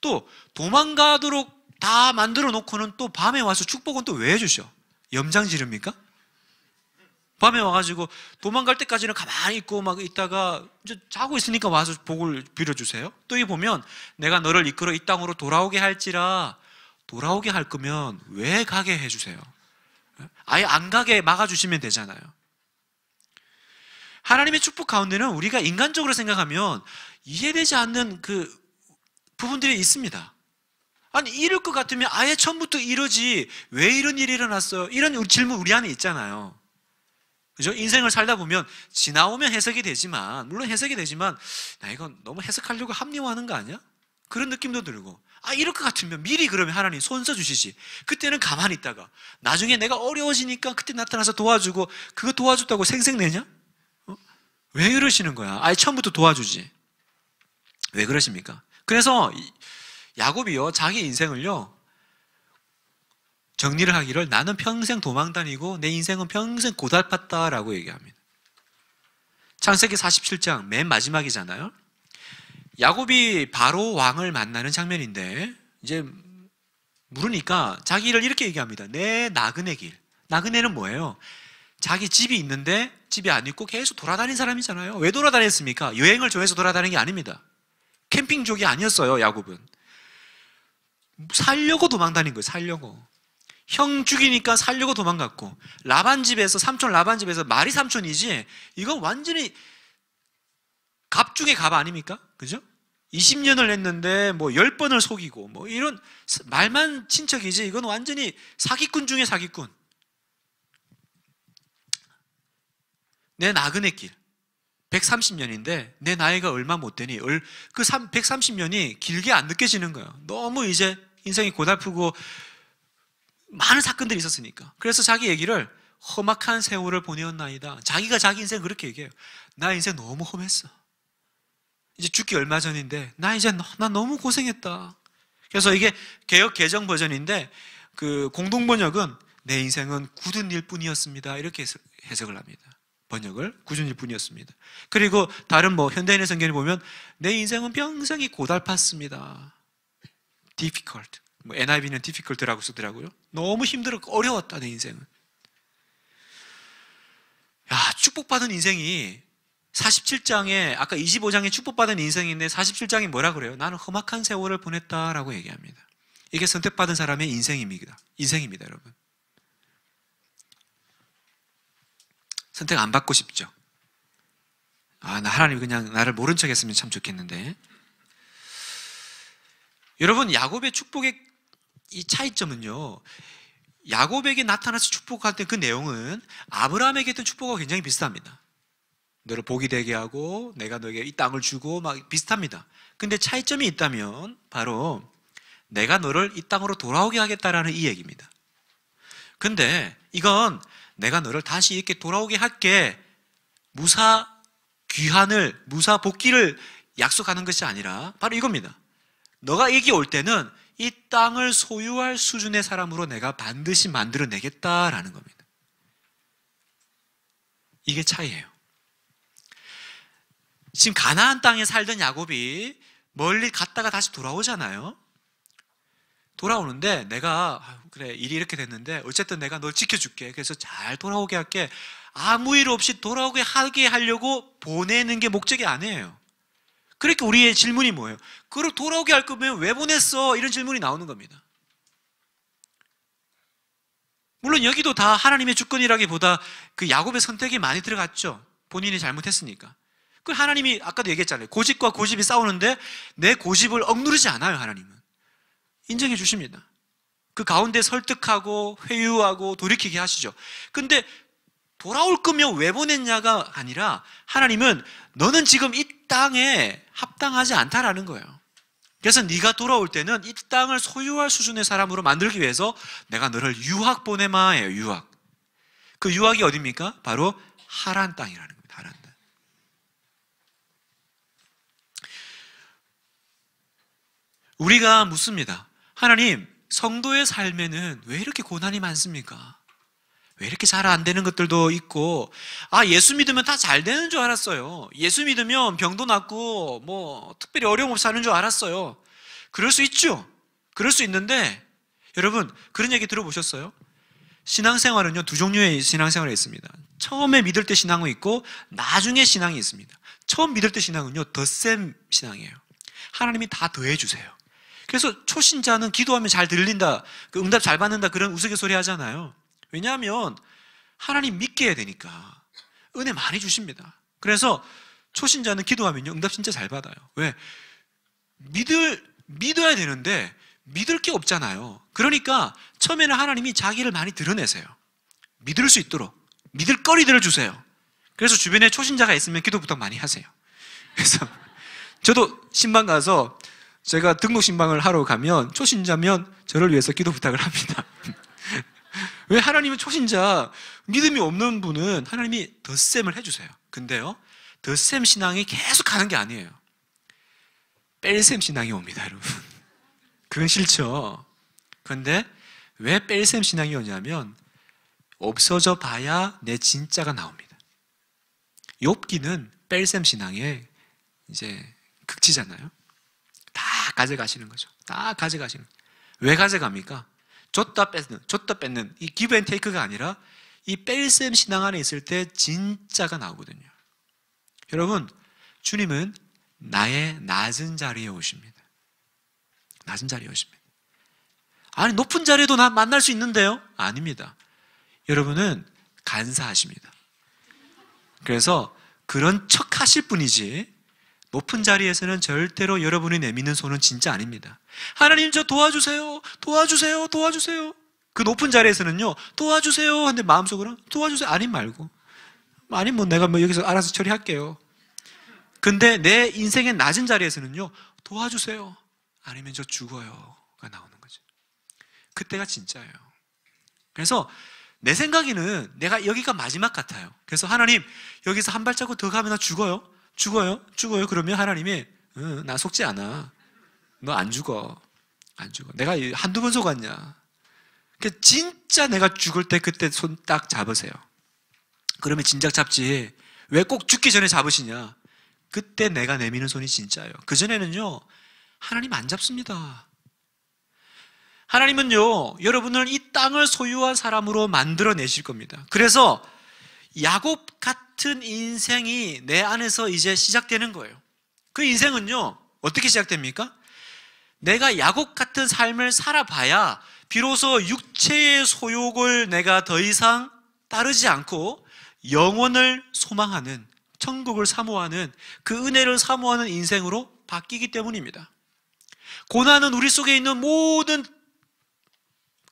또 도망가도록 다 만들어 놓고는 또 밤에 와서 축복은 또 왜 해주셔? 염장 지릅니까? 밤에 와가지고 도망갈 때까지는 가만히 있고 막 있다가 이제 자고 있으니까 와서 복을 빌어주세요. 또 이 보면 내가 너를 이끌어 이 땅으로 돌아오게 할지라 돌아오게 할 거면 왜 가게 해주세요. 아예 안 가게 막아주시면 되잖아요. 하나님의 축복 가운데는 우리가 인간적으로 생각하면 이해되지 않는 그 부분들이 있습니다. 아니 이럴 것 같으면 아예 처음부터 이러지 왜 이런 일이 일어났어요? 이런 질문 우리 안에 있잖아요 그죠? 인생을 살다 보면 지나오면 해석이 되지만 물론 해석이 되지만 나 이건 너무 해석하려고 합리화하는 거 아니야? 그런 느낌도 들고 아 이럴 것 같으면 미리 그러면 하나님 손 써주시지 그때는 가만히 있다가 나중에 내가 어려워지니까 그때 나타나서 도와주고 그거 도와줬다고 생색내냐? 어? 왜이러시는 거야? 아예 처음부터 도와주지 왜 그러십니까? 그래서 야곱이요, 자기 인생을요, 정리를 하기를 나는 평생 도망 다니고 내 인생은 평생 고달팠다라고 얘기합니다. 창세기 47장 맨 마지막이잖아요. 야곱이 바로 왕을 만나는 장면인데 이제 물으니까 자기를 이렇게 얘기합니다. 내 나그네 길. 나그네는 뭐예요? 자기 집이 있는데 집이 아니고 계속 돌아다닌 사람이잖아요. 왜 돌아다녔습니까? 여행을 좋아해서 돌아다닌 게 아닙니다. 캠핑족이 아니었어요, 야곱은. 살려고 도망 다닌 거예요. 살려고. 형 죽이니까 살려고 도망갔고 라반 집에서 삼촌 라반 집에서 말이 삼촌이지 이건 완전히 갑 중에 갑 아닙니까? 그죠? 20년을 했는데 뭐 10번을 속이고 뭐 이런 말만 친척이지 이건 완전히 사기꾼 중에 사기꾼 내 나그네 길 130년인데 내 나이가 얼마 못 되니 그 130년이 길게 안 느껴지는 거예요. 너무 이제 인생이 고달프고 많은 사건들이 있었으니까. 그래서 자기 얘기를 험악한 세월을 보내었나이다. 자기가 자기 인생 그렇게 얘기해요. 나 인생 너무 험했어. 이제 죽기 얼마 전인데 나 이제 나 너무 고생했다. 그래서 이게 개혁 개정 버전인데 그 공동 번역은 내 인생은 굳은 일뿐이었습니다. 이렇게 해석을 합니다. 번역을 꾸준히 분이었습니다. 그리고 다른 뭐 현대인의 성경을 보면 내 인생은 평생이 고달팠습니다. difficult. 뭐 NIV는 difficult라고 쓰더라고요. 너무 힘들었고 어려웠다 내 인생은. 야, 축복받은 인생이 47장에 아까 25장에 축복받은 인생인데 47장이 뭐라 그래요? 나는 험악한 세월을 보냈다라고 얘기합니다. 이게 선택받은 사람의 인생입니다. 인생입니다, 여러분. 선택 안 받고 싶죠. 아, 나 하나님 그냥 나를 모른 척 했으면 참 좋겠는데. 여러분, 야곱의 축복의 이 차이점은요. 야곱에게 나타나서 축복할 때 그 내용은 아브라함에게 했던 축복과 굉장히 비슷합니다. 너를 복이 되게 하고 내가 너에게 이 땅을 주고 막 비슷합니다. 근데 차이점이 있다면 바로 내가 너를 이 땅으로 돌아오게 하겠다라는 이 얘기입니다. 근데 이건 내가 너를 다시 이렇게 돌아오게 할게. 무사 귀환을, 무사 복귀를 약속하는 것이 아니라 바로 이겁니다. 너가 이기 올 때는 이 땅을 소유할 수준의 사람으로 내가 반드시 만들어내겠다라는 겁니다. 이게 차이예요. 지금 가나안 땅에 살던 야곱이 멀리 갔다가 다시 돌아오잖아요. 돌아오는데 내가 그래 일이 이렇게 됐는데 어쨌든 내가 널 지켜줄게. 그래서 잘 돌아오게 할게. 아무 일 없이 돌아오게 하게 하려고 보내는 게 목적이 아니에요. 그렇게 우리의 질문이 뭐예요? 그걸 돌아오게 할 거면 왜 보냈어? 이런 질문이 나오는 겁니다. 물론 여기도 다 하나님의 주권이라기보다 그 야곱의 선택이 많이 들어갔죠. 본인이 잘못했으니까. 그 하나님이 아까도 얘기했잖아요. 고집과 고집이 싸우는데 내 고집을 억누르지 않아요, 하나님은. 인정해 주십니다. 그 가운데 설득하고 회유하고 돌이키게 하시죠. 근데 돌아올 거면 왜 보냈냐가 아니라 하나님은 너는 지금 이 땅에 합당하지 않다라는 거예요. 그래서 네가 돌아올 때는 이 땅을 소유할 수준의 사람으로 만들기 위해서 내가 너를 유학 보내마예요. 유학. 그 유학이 어디입니까? 바로 하란 땅이라는 겁니다. 하란 땅. 우리가 묻습니다. 하나님, 성도의 삶에는 왜 이렇게 고난이 많습니까? 왜 이렇게 잘 안 되는 것들도 있고, 아, 예수 믿으면 다 잘 되는 줄 알았어요. 예수 믿으면 병도 낫고, 뭐, 특별히 어려움 없이 사는 줄 알았어요. 그럴 수 있죠. 그럴 수 있는데, 여러분, 그런 얘기 들어보셨어요? 신앙생활은요, 두 종류의 신앙생활이 있습니다. 처음에 믿을 때 신앙은 있고, 나중에 신앙이 있습니다. 처음 믿을 때 신앙은요, 덧셈 신앙이에요. 하나님이 다 더해주세요. 그래서 초신자는 기도하면 잘 들린다, 그 응답 잘 받는다 그런 우스갯소리 하잖아요. 왜냐하면 하나님 믿게 해야 되니까 은혜 많이 주십니다. 그래서 초신자는 기도하면요 응답 진짜 잘 받아요. 왜 믿을 믿어야 되는데 믿을 게 없잖아요. 그러니까 처음에는 하나님이 자기를 많이 드러내세요. 믿을 수 있도록 믿을 거리들을 주세요. 그래서 주변에 초신자가 있으면 기도 부탁 많이 하세요. 그래서 저도 신방 가서 제가 등록 신방을 하러 가면 초신자면 저를 위해서 기도 부탁을 합니다. [LAUGHS] 왜 하나님은 초신자, 믿음이 없는 분은 하나님이 덧셈을 해주세요. 근데요, 덧셈 신앙이 계속 가는 게 아니에요. 뺄셈 신앙이 옵니다, 여러분. [LAUGHS] 그건 싫죠. 근데왜 뺄셈 신앙이 오냐면 없어져 봐야 내 진짜가 나옵니다. 욥기는 뺄셈 신앙의 이제 극치잖아요. 다 가져가시는 거죠. 다 가져가시는. 거예요. 왜 가져갑니까? 줬다 뺏는, 줬다 뺏는 이 기브 앤 테이크가 아니라 이 뺄셈 신앙 안에 있을 때 진짜가 나오거든요. 여러분, 주님은 나의 낮은 자리에 오십니다. 낮은 자리에 오십니다. 아니, 높은 자리에도 나 만날 수 있는데요? 아닙니다. 여러분은 간사하십니다. 그래서 그런 척 하실 뿐이지, 높은 자리에서는 절대로 여러분이 내미는 손은 진짜 아닙니다. 하나님 저 도와주세요. 도와주세요. 도와주세요. 그 높은 자리에서는요. 도와주세요. 근데 마음속으로 도와주세요. 아님 말고. 아님 뭐 내가 뭐 여기서 알아서 처리할게요. 근데 내 인생의 낮은 자리에서는요. 도와주세요. 아니면 저 죽어요가 나오는 거죠. 그때가 진짜예요. 그래서 내 생각에는 내가 여기가 마지막 같아요. 그래서 하나님 여기서 한 발자국 더 가면 나 죽어요. 죽어요? 죽어요? 그러면 하나님이 응, 나 속지 않아. 너 안 죽어. 안 죽어. 내가 한두 번 속았냐. 그러니까 진짜 내가 죽을 때 그때 손 딱 잡으세요. 그러면 진작 잡지. 왜 꼭 죽기 전에 잡으시냐? 그때 내가 내미는 손이 진짜예요. 그전에는요, 하나님 안 잡습니다. 하나님은요, 여러분을 이 땅을 소유한 사람으로 만들어내실 겁니다. 그래서 야곱 같은 인생이 내 안에서 이제 시작되는 거예요. 그 인생은요, 어떻게 시작됩니까? 내가 야곱 같은 삶을 살아봐야 비로소 육체의 소욕을 내가 더 이상 따르지 않고 영원을 소망하는 천국을 사모하는 그 은혜를 사모하는 인생으로 바뀌기 때문입니다. 고난은 우리 속에 있는 모든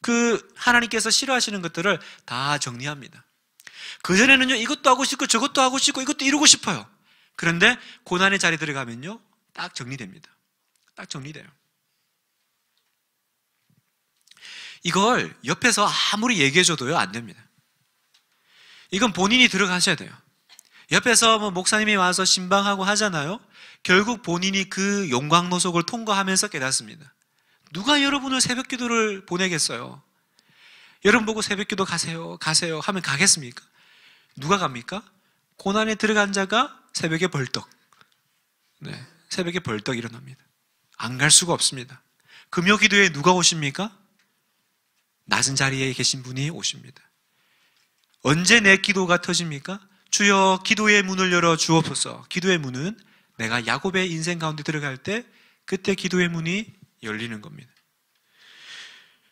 그 하나님께서 싫어하시는 것들을 다 정리합니다. 그전에는요, 이것도 하고 싶고 저것도 하고 싶고 이것도 이루고 싶어요. 그런데 고난의 자리 들어가면요, 딱 정리됩니다. 딱 정리돼요. 이걸 옆에서 아무리 얘기해줘도요, 안 됩니다. 이건 본인이 들어가셔야 돼요. 옆에서 뭐 목사님이 와서 신방하고 하잖아요. 결국 본인이 그 용광노속을 통과하면서 깨닫습니다. 누가 여러분을 새벽 기도를 보내겠어요? 여러분 보고 새벽 기도 가세요, 가세요 하면 가겠습니까? 누가 갑니까? 고난에 들어간 자가 새벽에 벌떡, 네, 새벽에 벌떡 일어납니다. 안 갈 수가 없습니다. 금요 기도에 누가 오십니까? 낮은 자리에 계신 분이 오십니다. 언제 내 기도가 터집니까? 주여 기도의 문을 열어 주옵소서. 기도의 문은 내가 야곱의 인생 가운데 들어갈 때 그때 기도의 문이 열리는 겁니다.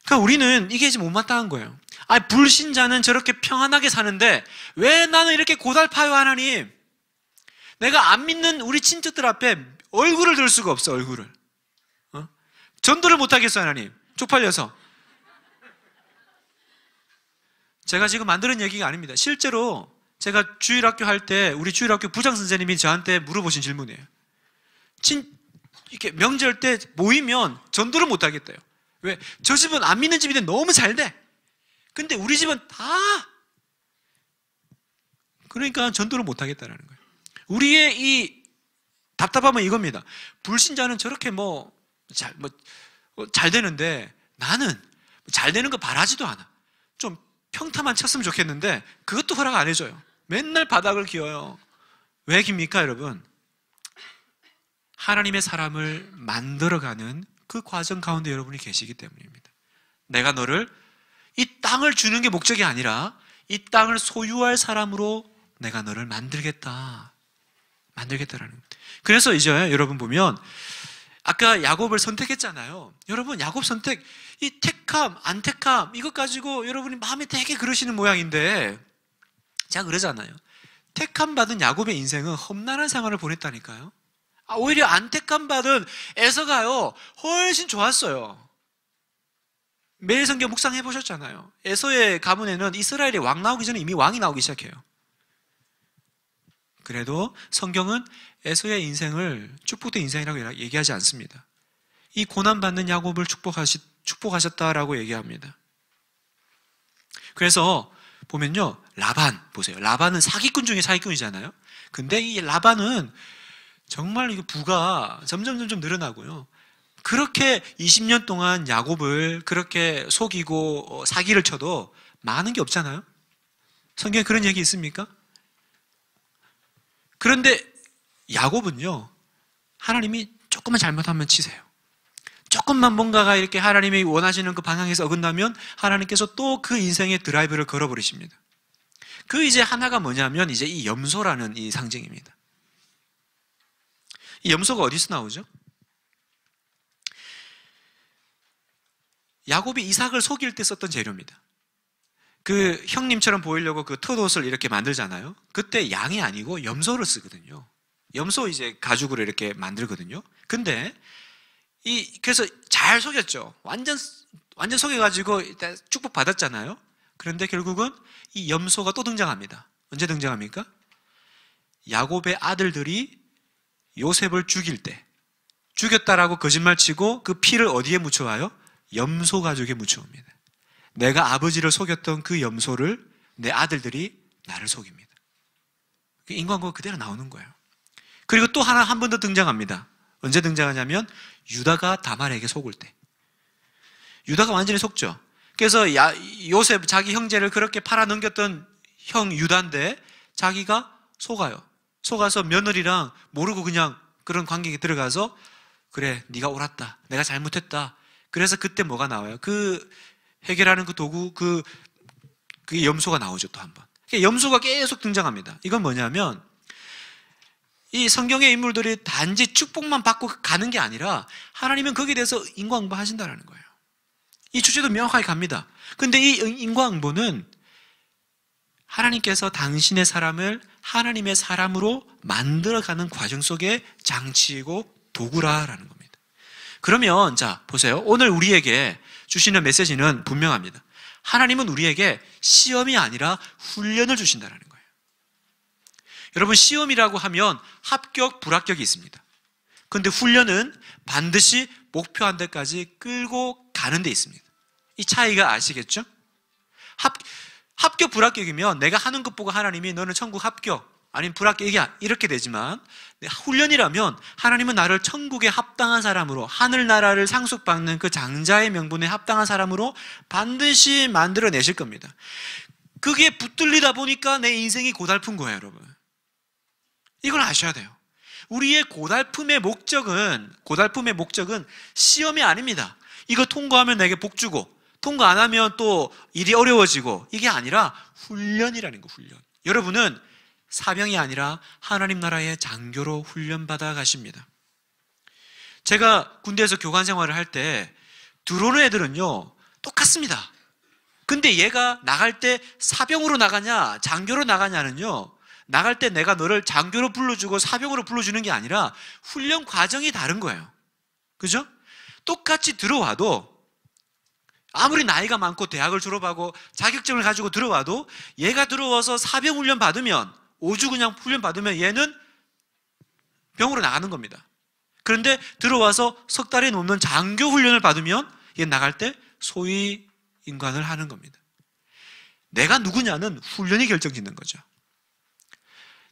그러니까 우리는 이게 지금 못마땅한 거예요. 아, 불신자는 저렇게 평안하게 사는데 왜 나는 이렇게 고달파요, 하나님? 내가 안 믿는 우리 친척들 앞에 얼굴을 들 수가 없어, 얼굴을. 어? 전도를 못 하겠어, 하나님. 쪽팔려서. 제가 지금 만드는 얘기가 아닙니다. 실제로 제가 주일학교 할 때 우리 주일학교 부장 선생님이 저한테 물어보신 질문이에요. 친 이렇게 명절 때 모이면 전도를 못 하겠대요. 왜? 저 집은 안 믿는 집인데 너무 잘 돼. 근데 우리 집은 다 그러니까 전도를 못 하겠다라는 거예요. 우리의 이 답답함은 이겁니다. 불신자는 저렇게 뭐 잘 뭐잘 뭐, 어, 되는데 나는 잘 되는 거 바라지도 않아. 좀 평타만 쳤으면 좋겠는데 그것도 허락 안 해줘요. 맨날 바닥을 기어요. 왜 깁니까, 여러분? 하나님의 사람을 만들어가는 그 과정 가운데 여러분이 계시기 때문입니다. 내가 너를 이 땅을 주는 게 목적이 아니라 이 땅을 소유할 사람으로 내가 너를 만들겠다. 만들겠다라는. 그래서 이제 여러분 보면 아까 야곱을 선택했잖아요. 여러분 야곱 선택 이 택함 안 택함 이것 가지고 여러분이 마음에 되게 그러시는 모양인데 제가 그러잖아요. 택함 받은 야곱의 인생은 험난한 생활을 보냈다니까요. 아, 오히려 안 택함 받은 에서가요 훨씬 좋았어요. 매일 성경 묵상해 보셨잖아요. 에서의 가문에는 이스라엘의 왕 나오기 전에 이미 왕이 나오기 시작해요. 그래도 성경은 에서의 인생을 축복된 인생이라고 얘기하지 않습니다. 이 고난받는 야곱을 축복하시, 축복하셨다라고 얘기합니다. 그래서 보면요. 라반, 보세요. 라반은 사기꾼 중에 사기꾼이잖아요. 근데 이 라반은 정말 부가 점점 점점 늘어나고요. 그렇게 20년 동안 야곱을 그렇게 속이고 어, 사기를 쳐도 많은 게 없잖아요. 성경에 그런 얘기 있습니까? 그런데 야곱은요. 하나님이 조금만 잘못하면 치세요. 조금만 뭔가가 이렇게 하나님이 원하시는 그 방향에서 어긋나면 하나님께서 또 그 인생의 드라이브를 걸어버리십니다. 그 이제 하나가 뭐냐면 이제 이 염소라는 이 상징입니다. 이 염소가 어디서 나오죠? 야곱이 이삭을 속일 때 썼던 재료입니다. 그 형님처럼 보이려고 그 텄옷을 이렇게 만들잖아요. 그때 양이 아니고 염소를 쓰거든요. 염소 이제 가죽으로 이렇게 만들거든요. 근데 이 그래서 잘 속였죠. 완전 완전 속여가지고 일단 축복 받았잖아요. 그런데 결국은 이 염소가 또 등장합니다. 언제 등장합니까? 야곱의 아들들이 요셉을 죽일 때 죽였다라고 거짓말 치고 그 피를 어디에 묻혀와요? 염소 가족에묻혀옵니다 내가 아버지를 속였던 그 염소를 내 아들들이 나를 속입니다. 인간과 그대로 나오는 거예요. 그리고 또 하나 한 번 더 등장합니다. 언제 등장하냐면 유다가 다말에게 속을 때. 유다가 완전히 속죠. 그래서 야, 요셉 자기 형제를 그렇게 팔아넘겼던 형 유다인데 자기가 속아요. 속아서 며느리랑 모르고 그냥 그런 관계에 들어가서 그래 네가 옳았다. 내가 잘못했다. 그래서 그때 뭐가 나와요? 그 해결하는 그 도구, 그, 그 염소가 나오죠, 또 한 번. 그러니까 염소가 계속 등장합니다. 이건 뭐냐면, 이 성경의 인물들이 단지 축복만 받고 가는 게 아니라, 하나님은 거기에 대해서 인과응보 하신다라는 거예요. 이 주제도 명확하게 갑니다. 근데 이 인과응보는 하나님께서 당신의 사람을 하나님의 사람으로 만들어가는 과정 속에 장치이고 도구라라는 겁니다. 그러면 자, 보세요. 오늘 우리에게 주시는 메시지는 분명합니다. 하나님은 우리에게 시험이 아니라 훈련을 주신다는 거예요. 여러분, 시험이라고 하면 합격, 불합격이 있습니다. 근데 훈련은 반드시 목표한 데까지 끌고 가는 데 있습니다. 이 차이가 아시겠죠? 합, 합격, 불합격이면 내가 하는 것보고 하나님이 너는 천국 합격, 아니면 불합격 이게 이렇게 되지만 네, 훈련이라면 하나님은 나를 천국에 합당한 사람으로 하늘나라를 상속받는 그 장자의 명분에 합당한 사람으로 반드시 만들어내실 겁니다. 그게 붙들리다 보니까 내 인생이 고달픈 거예요, 여러분. 이걸 아셔야 돼요. 우리의 고달픔의 목적은 고달픔의 목적은 시험이 아닙니다. 이거 통과하면 내게 복 주고 통과 안 하면 또 일이 어려워지고 이게 아니라 훈련이라는 거 훈련. 여러분은 사병이 아니라 하나님 나라의 장교로 훈련받아 가십니다. 제가 군대에서 교관 생활을 할 때 들어오는 애들은요, 똑같습니다. 근데 얘가 나갈 때 사병으로 나가냐, 장교로 나가냐는요, 나갈 때 내가 너를 장교로 불러주고 사병으로 불러주는 게 아니라 훈련 과정이 다른 거예요. 그죠? 똑같이 들어와도 아무리 나이가 많고 대학을 졸업하고 자격증을 가지고 들어와도 얘가 들어와서 사병 훈련 받으면 5주 그냥 훈련 받으면 얘는 병으로 나가는 겁니다. 그런데 들어와서 석 달이 넘는 장교 훈련을 받으면 얘 나갈 때 소위 인간을 하는 겁니다. 내가 누구냐는 훈련이 결정짓는 거죠.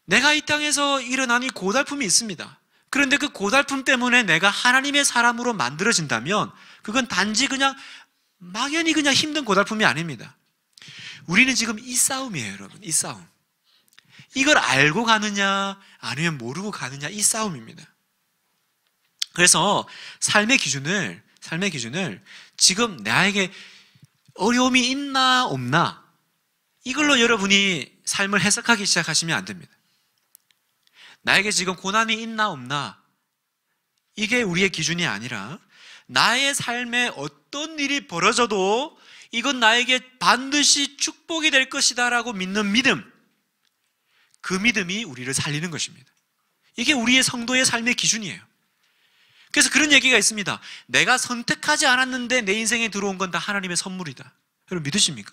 내가 이 땅에서 일어난 이 고달픔이 있습니다. 그런데 그 고달픔 때문에 내가 하나님의 사람으로 만들어진다면 그건 단지 그냥 막연히 그냥 힘든 고달픔이 아닙니다. 우리는 지금 이 싸움이에요, 여러분. 이 싸움. 이걸 알고 가느냐, 아니면 모르고 가느냐, 이 싸움입니다. 그래서 삶의 기준을, 삶의 기준을 지금 나에게 어려움이 있나, 없나, 이걸로 여러분이 삶을 해석하기 시작하시면 안 됩니다. 나에게 지금 고난이 있나, 없나, 이게 우리의 기준이 아니라 나의 삶에 어떤 일이 벌어져도 이건 나에게 반드시 축복이 될 것이다라고 믿는 믿음. 그 믿음이 우리를 살리는 것입니다. 이게 우리의 성도의 삶의 기준이에요. 그래서 그런 얘기가 있습니다. 내가 선택하지 않았는데 내 인생에 들어온 건 다 하나님의 선물이다. 여러분 믿으십니까?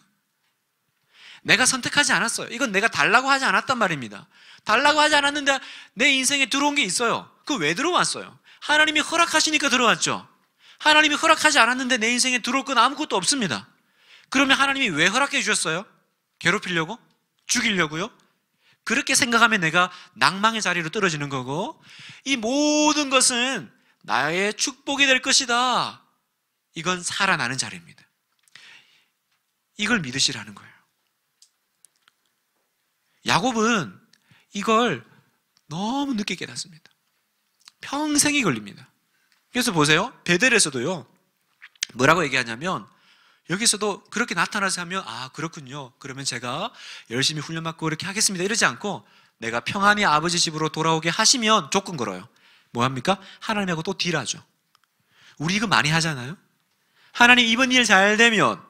내가 선택하지 않았어요. 이건 내가 달라고 하지 않았단 말입니다. 달라고 하지 않았는데 내 인생에 들어온 게 있어요. 그 왜 들어왔어요? 하나님이 허락하시니까 들어왔죠. 하나님이 허락하지 않았는데 내 인생에 들어올 건 아무것도 없습니다. 그러면 하나님이 왜 허락해 주셨어요? 괴롭히려고? 죽이려고요? 그렇게 생각하면 내가 낭망의 자리로 떨어지는 거고 이 모든 것은 나의 축복이 될 것이다. 이건 살아나는 자리입니다. 이걸 믿으시라는 거예요. 야곱은 이걸 너무 늦게 깨닫습니다. 평생이 걸립니다. 그래서 보세요. 베델에서도요. 뭐라고 얘기하냐면 여기서도 그렇게 나타나서 하면 아 그렇군요. 그러면 제가 열심히 훈련 받고 이렇게 하겠습니다. 이러지 않고 내가 평안히 아버지 집으로 돌아오게 하시면 조건 걸어요. 뭐 합니까? 하나님하고 또 딜하죠. 우리 이거 많이 하잖아요. 하나님 이번 일 잘 되면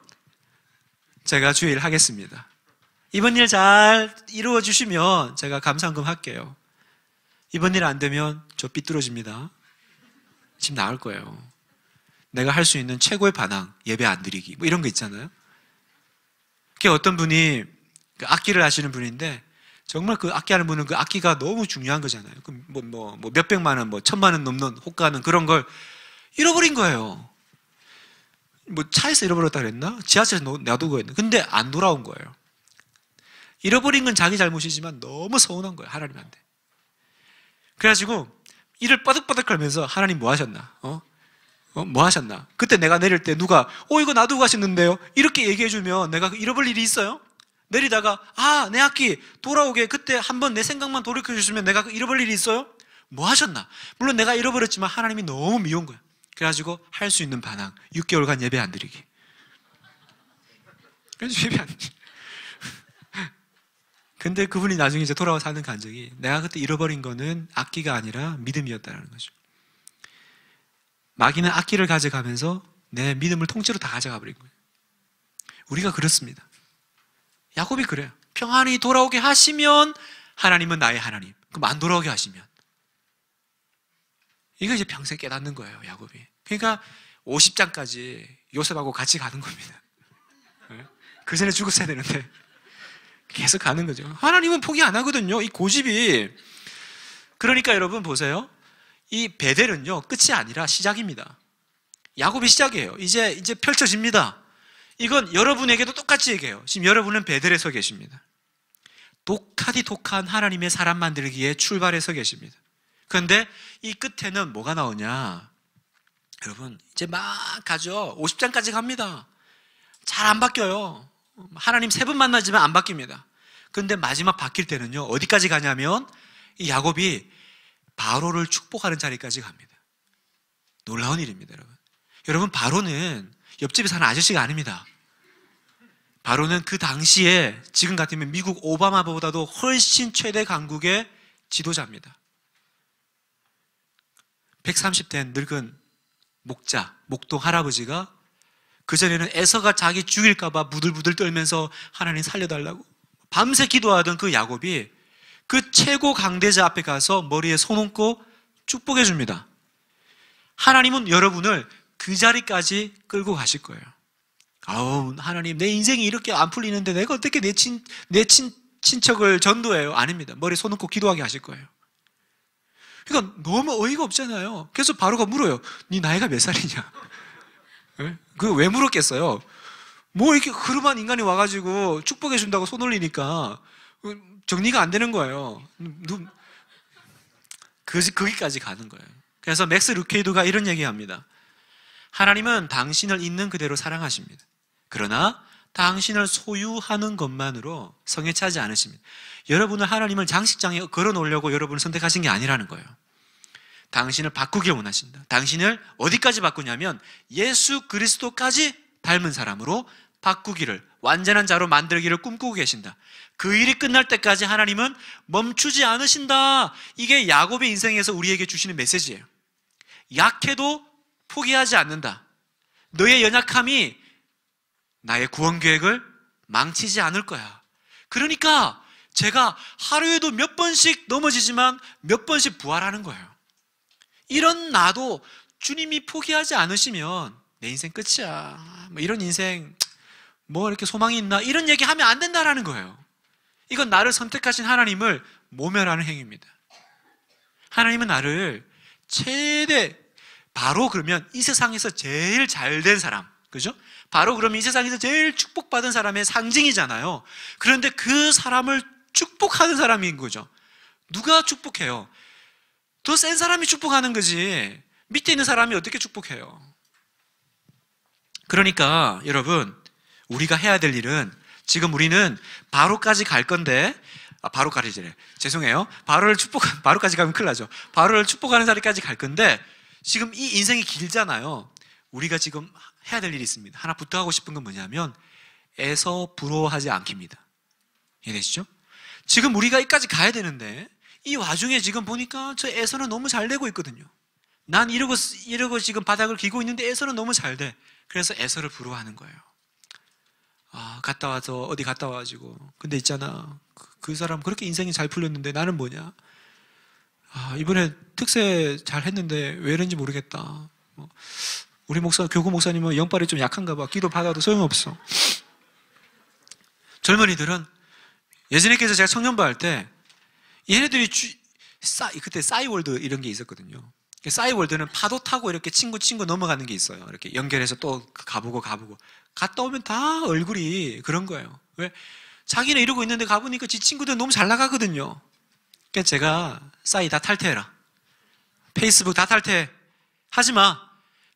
제가 주의 일 하겠습니다. 이번 일 잘 이루어 주시면 제가 감상금 할게요. 이번 일 안 되면 저 삐뚤어집니다. 지금 나올 거예요. 내가 할 수 있는 최고의 반항, 예배 안 드리기, 뭐 이런 거 있잖아요. 그게 어떤 분이 그 악기를 하시는 분인데 정말 그 악기하는 분은 그 악기가 너무 중요한 거잖아요. 그 뭐, 뭐, 뭐 몇백만 원, 뭐 천만 원 넘는 호가는 그런 걸 잃어버린 거예요. 뭐 차에서 잃어버렸다 그랬나? 지하철에서 놔두고 그랬나? 근데 안 돌아온 거예요. 잃어버린 건 자기 잘못이지만 너무 서운한 거예요. 하나님한테. 그래가지고 이를 빠득빠득 하면서 하나님 뭐 하셨나? 어? 어, 뭐 하셨나? 그때 내가 내릴 때 누가 어 이거 나도 가셨는데요? 이렇게 얘기해 주면 내가 잃어볼 일이 있어요? 내리다가 아내 악기 돌아오게 그때 한 번 내 생각만 돌이켜 주시면 내가 그 잃어버릴 일이 있어요? 뭐 하셨나? 물론 내가 잃어버렸지만 하나님이 너무 미운 거야. 그래가지고 할 수 있는 반항 6개월간 예배 안 드리기. 그래서 예배 안. 드리기. [LAUGHS] 근데 그분이 나중에 이제 돌아와 사는 간증이 내가 그때 잃어버린 거는 악기가 아니라 믿음이었다는 거죠. 마귀는 악기를 가져가면서 내 믿음을 통째로 다 가져가 버린 거예요. 우리가 그렇습니다. 야곱이 그래요. 평안히 돌아오게 하시면 하나님은 나의 하나님. 그럼 안 돌아오게 하시면. 이거 이제 평생 깨닫는 거예요, 야곱이. 그러니까 50장까지 요셉하고 같이 가는 겁니다. 예? 그 전에 죽었어야 되는데 계속 가는 거죠. 하나님은 포기 안 하거든요. 이 고집이. 그러니까 여러분 보세요. 이 베델은요 끝이 아니라 시작입니다. 야곱이 시작이에요. 이제 이제 펼쳐집니다. 이건 여러분에게도 똑같이 얘기해요. 지금 여러분은 베델에서 계십니다. 독하디 독한 하나님의 사람 만들기에 출발해서 계십니다. 그런데 이 끝에는 뭐가 나오냐? 여러분 이제 막 가죠. 50장까지 갑니다. 잘 안 바뀌어요. 하나님 세 분 만나지만 안 바뀝니다. 근데 마지막 바뀔 때는요. 어디까지 가냐면 이 야곱이 바로를 축복하는 자리까지 갑니다. 놀라운 일입니다, 여러분. 여러분, 바로는 옆집에 사는 아저씨가 아닙니다. 바로는 그 당시에 지금 같으면 미국 오바마보다도 훨씬 최대 강국의 지도자입니다. 130대 늙은 목자, 목동 할아버지가 그전에는 에서가 자기 죽일까봐 부들부들 떨면서 하나님 살려달라고 밤새 기도하던 그 야곱이 그 최고 강대자 앞에 가서 머리에 손 얹고 축복해 줍니다. 하나님은 여러분을 그 자리까지 끌고 가실 거예요. 아우, 하나님, 내 인생이 이렇게 안 풀리는데 내가 어떻게 내 친, 내 친, 친척을 전도해요? 아닙니다. 머리손 얹고 기도하게 하실 거예요. 그러니까 너무 어이가 없잖아요. 그래서 바로가 물어요. 네 나이가 몇 살이냐? 예? 그왜 물었겠어요? 뭐 이렇게 흐름한 인간이 와가지고 축복해 준다고 손 올리니까 정리가 안 되는 거예요. 그, 거기까지 가는 거예요. 그래서 맥스 루케이드가 이런 얘기합니다. 하나님은 당신을 있는 그대로 사랑하십니다. 그러나 당신을 소유하는 것만으로 성에 차지 않으십니다. 여러분은 하나님을 장식장에 걸어 놓으려고 여러분을 선택하신 게 아니라는 거예요. 당신을 바꾸길 원하신다. 당신을 어디까지 바꾸냐면 예수 그리스도까지 닮은 사람으로 바꾸기를 완전한 자로 만들기를 꿈꾸고 계신다. 그 일이 끝날 때까지 하나님은 멈추지 않으신다. 이게 야곱의 인생에서 우리에게 주시는 메시지예요. 약해도 포기하지 않는다. 너의 연약함이 나의 구원 계획을 망치지 않을 거야. 그러니까 제가 하루에도 몇 번씩 넘어지지만 몇 번씩 부활하는 거예요. 이런 나도 주님이 포기하지 않으시면 내 인생 끝이야. 뭐 이런 인생 뭐 이렇게 소망이 있나 이런 얘기 하면 안 된다라는 거예요. 이건 나를 선택하신 하나님을 모멸하는 행위입니다. 하나님은 나를 최대 바로 그러면 이 세상에서 제일 잘된 사람, 그죠? 바로 그러면 이 세상에서 제일 축복받은 사람의 상징이잖아요. 그런데 그 사람을 축복하는 사람인 거죠. 누가 축복해요? 더 센 사람이 축복하는 거지. 밑에 있는 사람이 어떻게 축복해요? 그러니까 여러분, 우리가 해야 될 일은 지금 우리는 바로까지 갈 건데 아, 바로까지 래 죄송해요. 바로를 축복 [LAUGHS] 바로까지 가면 큰일 나죠. 바로를 축복하는 자리까지 갈 건데 지금 이 인생이 길잖아요. 우리가 지금 해야 될 일이 있습니다. 하나 부탁하고 싶은 건 뭐냐면 에서 부러워하지 않깁니다. 이해되시죠? 지금 우리가 이까지 가야 되는데 이 와중에 지금 보니까 저에서는 너무 잘 되고 있거든요. 난 이러고 이러고 지금 바닥을 기고 있는데 에서는 너무 잘 돼. 그래서 에서를 부러워하는 거예요. 아, 갔다 와서 어디 갔다 와가지고. 근데 있잖아. 그, 그 사람 그렇게 인생이 잘 풀렸는데 나는 뭐냐. 아, 이번에 특세 잘 했는데 왜 이런지 모르겠다. 뭐, 우리 목사, 교구 목사님은 영빨이 좀 약한가 봐. 기도 받아도 소용없어. 젊은이들은 예전에께서 제가 청년부 할 때 얘네들이 주, 싸, 그때 싸이월드 이런 게 있었거든요. 그 싸이월드는 파도 타고 이렇게 친구 친구 넘어가는 게 있어요. 이렇게 연결해서 또 가보고 가보고 갔다 오면 다 얼굴이 그런 거예요. 왜? 자기는 이러고 있는데 가보니까 지 친구들 너무 잘 나가거든요. 그러니까 제가 싸이 다 탈퇴해라. 페이스북 다 탈퇴. 하지 마.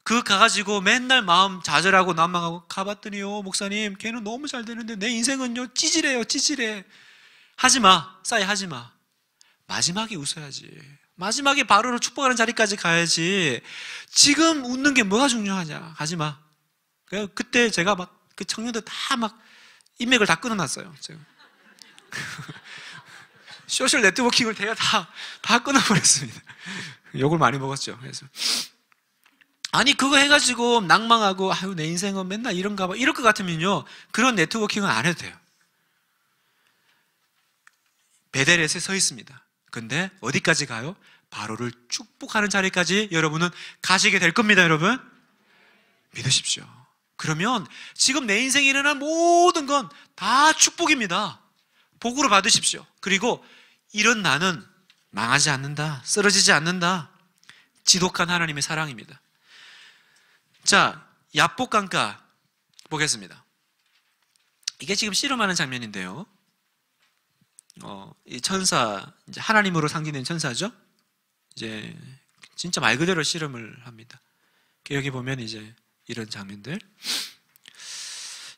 그 가가지고 맨날 마음 좌절하고 난망하고 가봤더니요, 목사님, 걔는 너무 잘 되는데 내 인생은요, 찌질해요, 찌질해. 하지 마. 싸이 하지 마. 마지막에 웃어야지. 마지막에 바로를 축복하는 자리까지 가야지. 지금 웃는 게 뭐가 중요하냐. 하지 마. 그때 제가 막 그 청년들 다 막 인맥을 다 끊어놨어요. 제가. [LAUGHS] 소셜 네트워킹을 제가 다, 다 끊어버렸습니다. 욕을 많이 먹었죠. 그래서. 아니, 그거 해가지고 낭망하고, 아유, 내 인생은 맨날 이런가 봐. 이럴 것 같으면요. 그런 네트워킹은 안 해도 돼요. 베델에서 서 있습니다. 근데 어디까지 가요? 바로를 축복하는 자리까지 여러분은 가시게 될 겁니다, 여러분. 믿으십시오. 그러면 지금 내 인생에 일어난 모든 건 다 축복입니다. 복으로 받으십시오. 그리고 이런 나는 망하지 않는다. 쓰러지지 않는다. 지독한 하나님의 사랑입니다. 자, 야복강가 보겠습니다. 이게 지금 씨름하는 장면인데요. 어, 이 천사, 이제 하나님으로 상기된 천사죠? 이제, 진짜 말 그대로 씨름을 합니다. 여기 보면 이제, 이런 장면들.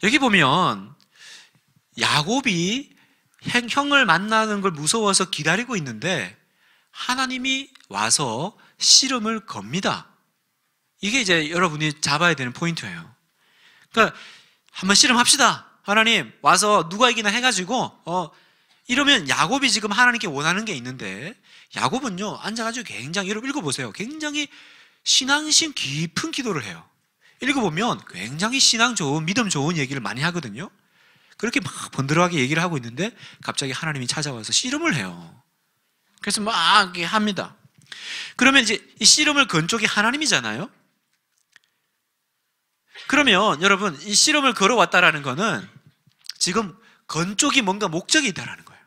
여기 보면 야곱이 형을 만나는 걸 무서워서 기다리고 있는데 하나님이 와서 씨름을 겁니다. 이게 이제 여러분이 잡아야 되는 포인트예요. 그러니까 한번 씨름합시다. 하나님 와서 누가 이기나 해가지고 어 이러면 야곱이 지금 하나님께 원하는 게 있는데 야곱은요 앉아가지고 굉장히 여러분 읽어보세요. 굉장히 신앙심 깊은 기도를 해요. 읽어보면 굉장히 신앙 좋은, 믿음 좋은 얘기를 많이 하거든요. 그렇게 막 번들어하게 얘기를 하고 있는데 갑자기 하나님이 찾아와서 씨름을 해요. 그래서 막 합니다. 그러면 이제 이 씨름을 건 쪽이 하나님이잖아요. 그러면 여러분 이 씨름을 걸어왔다라는 거는 지금 건 쪽이 뭔가 목적이 있다라는 거예요.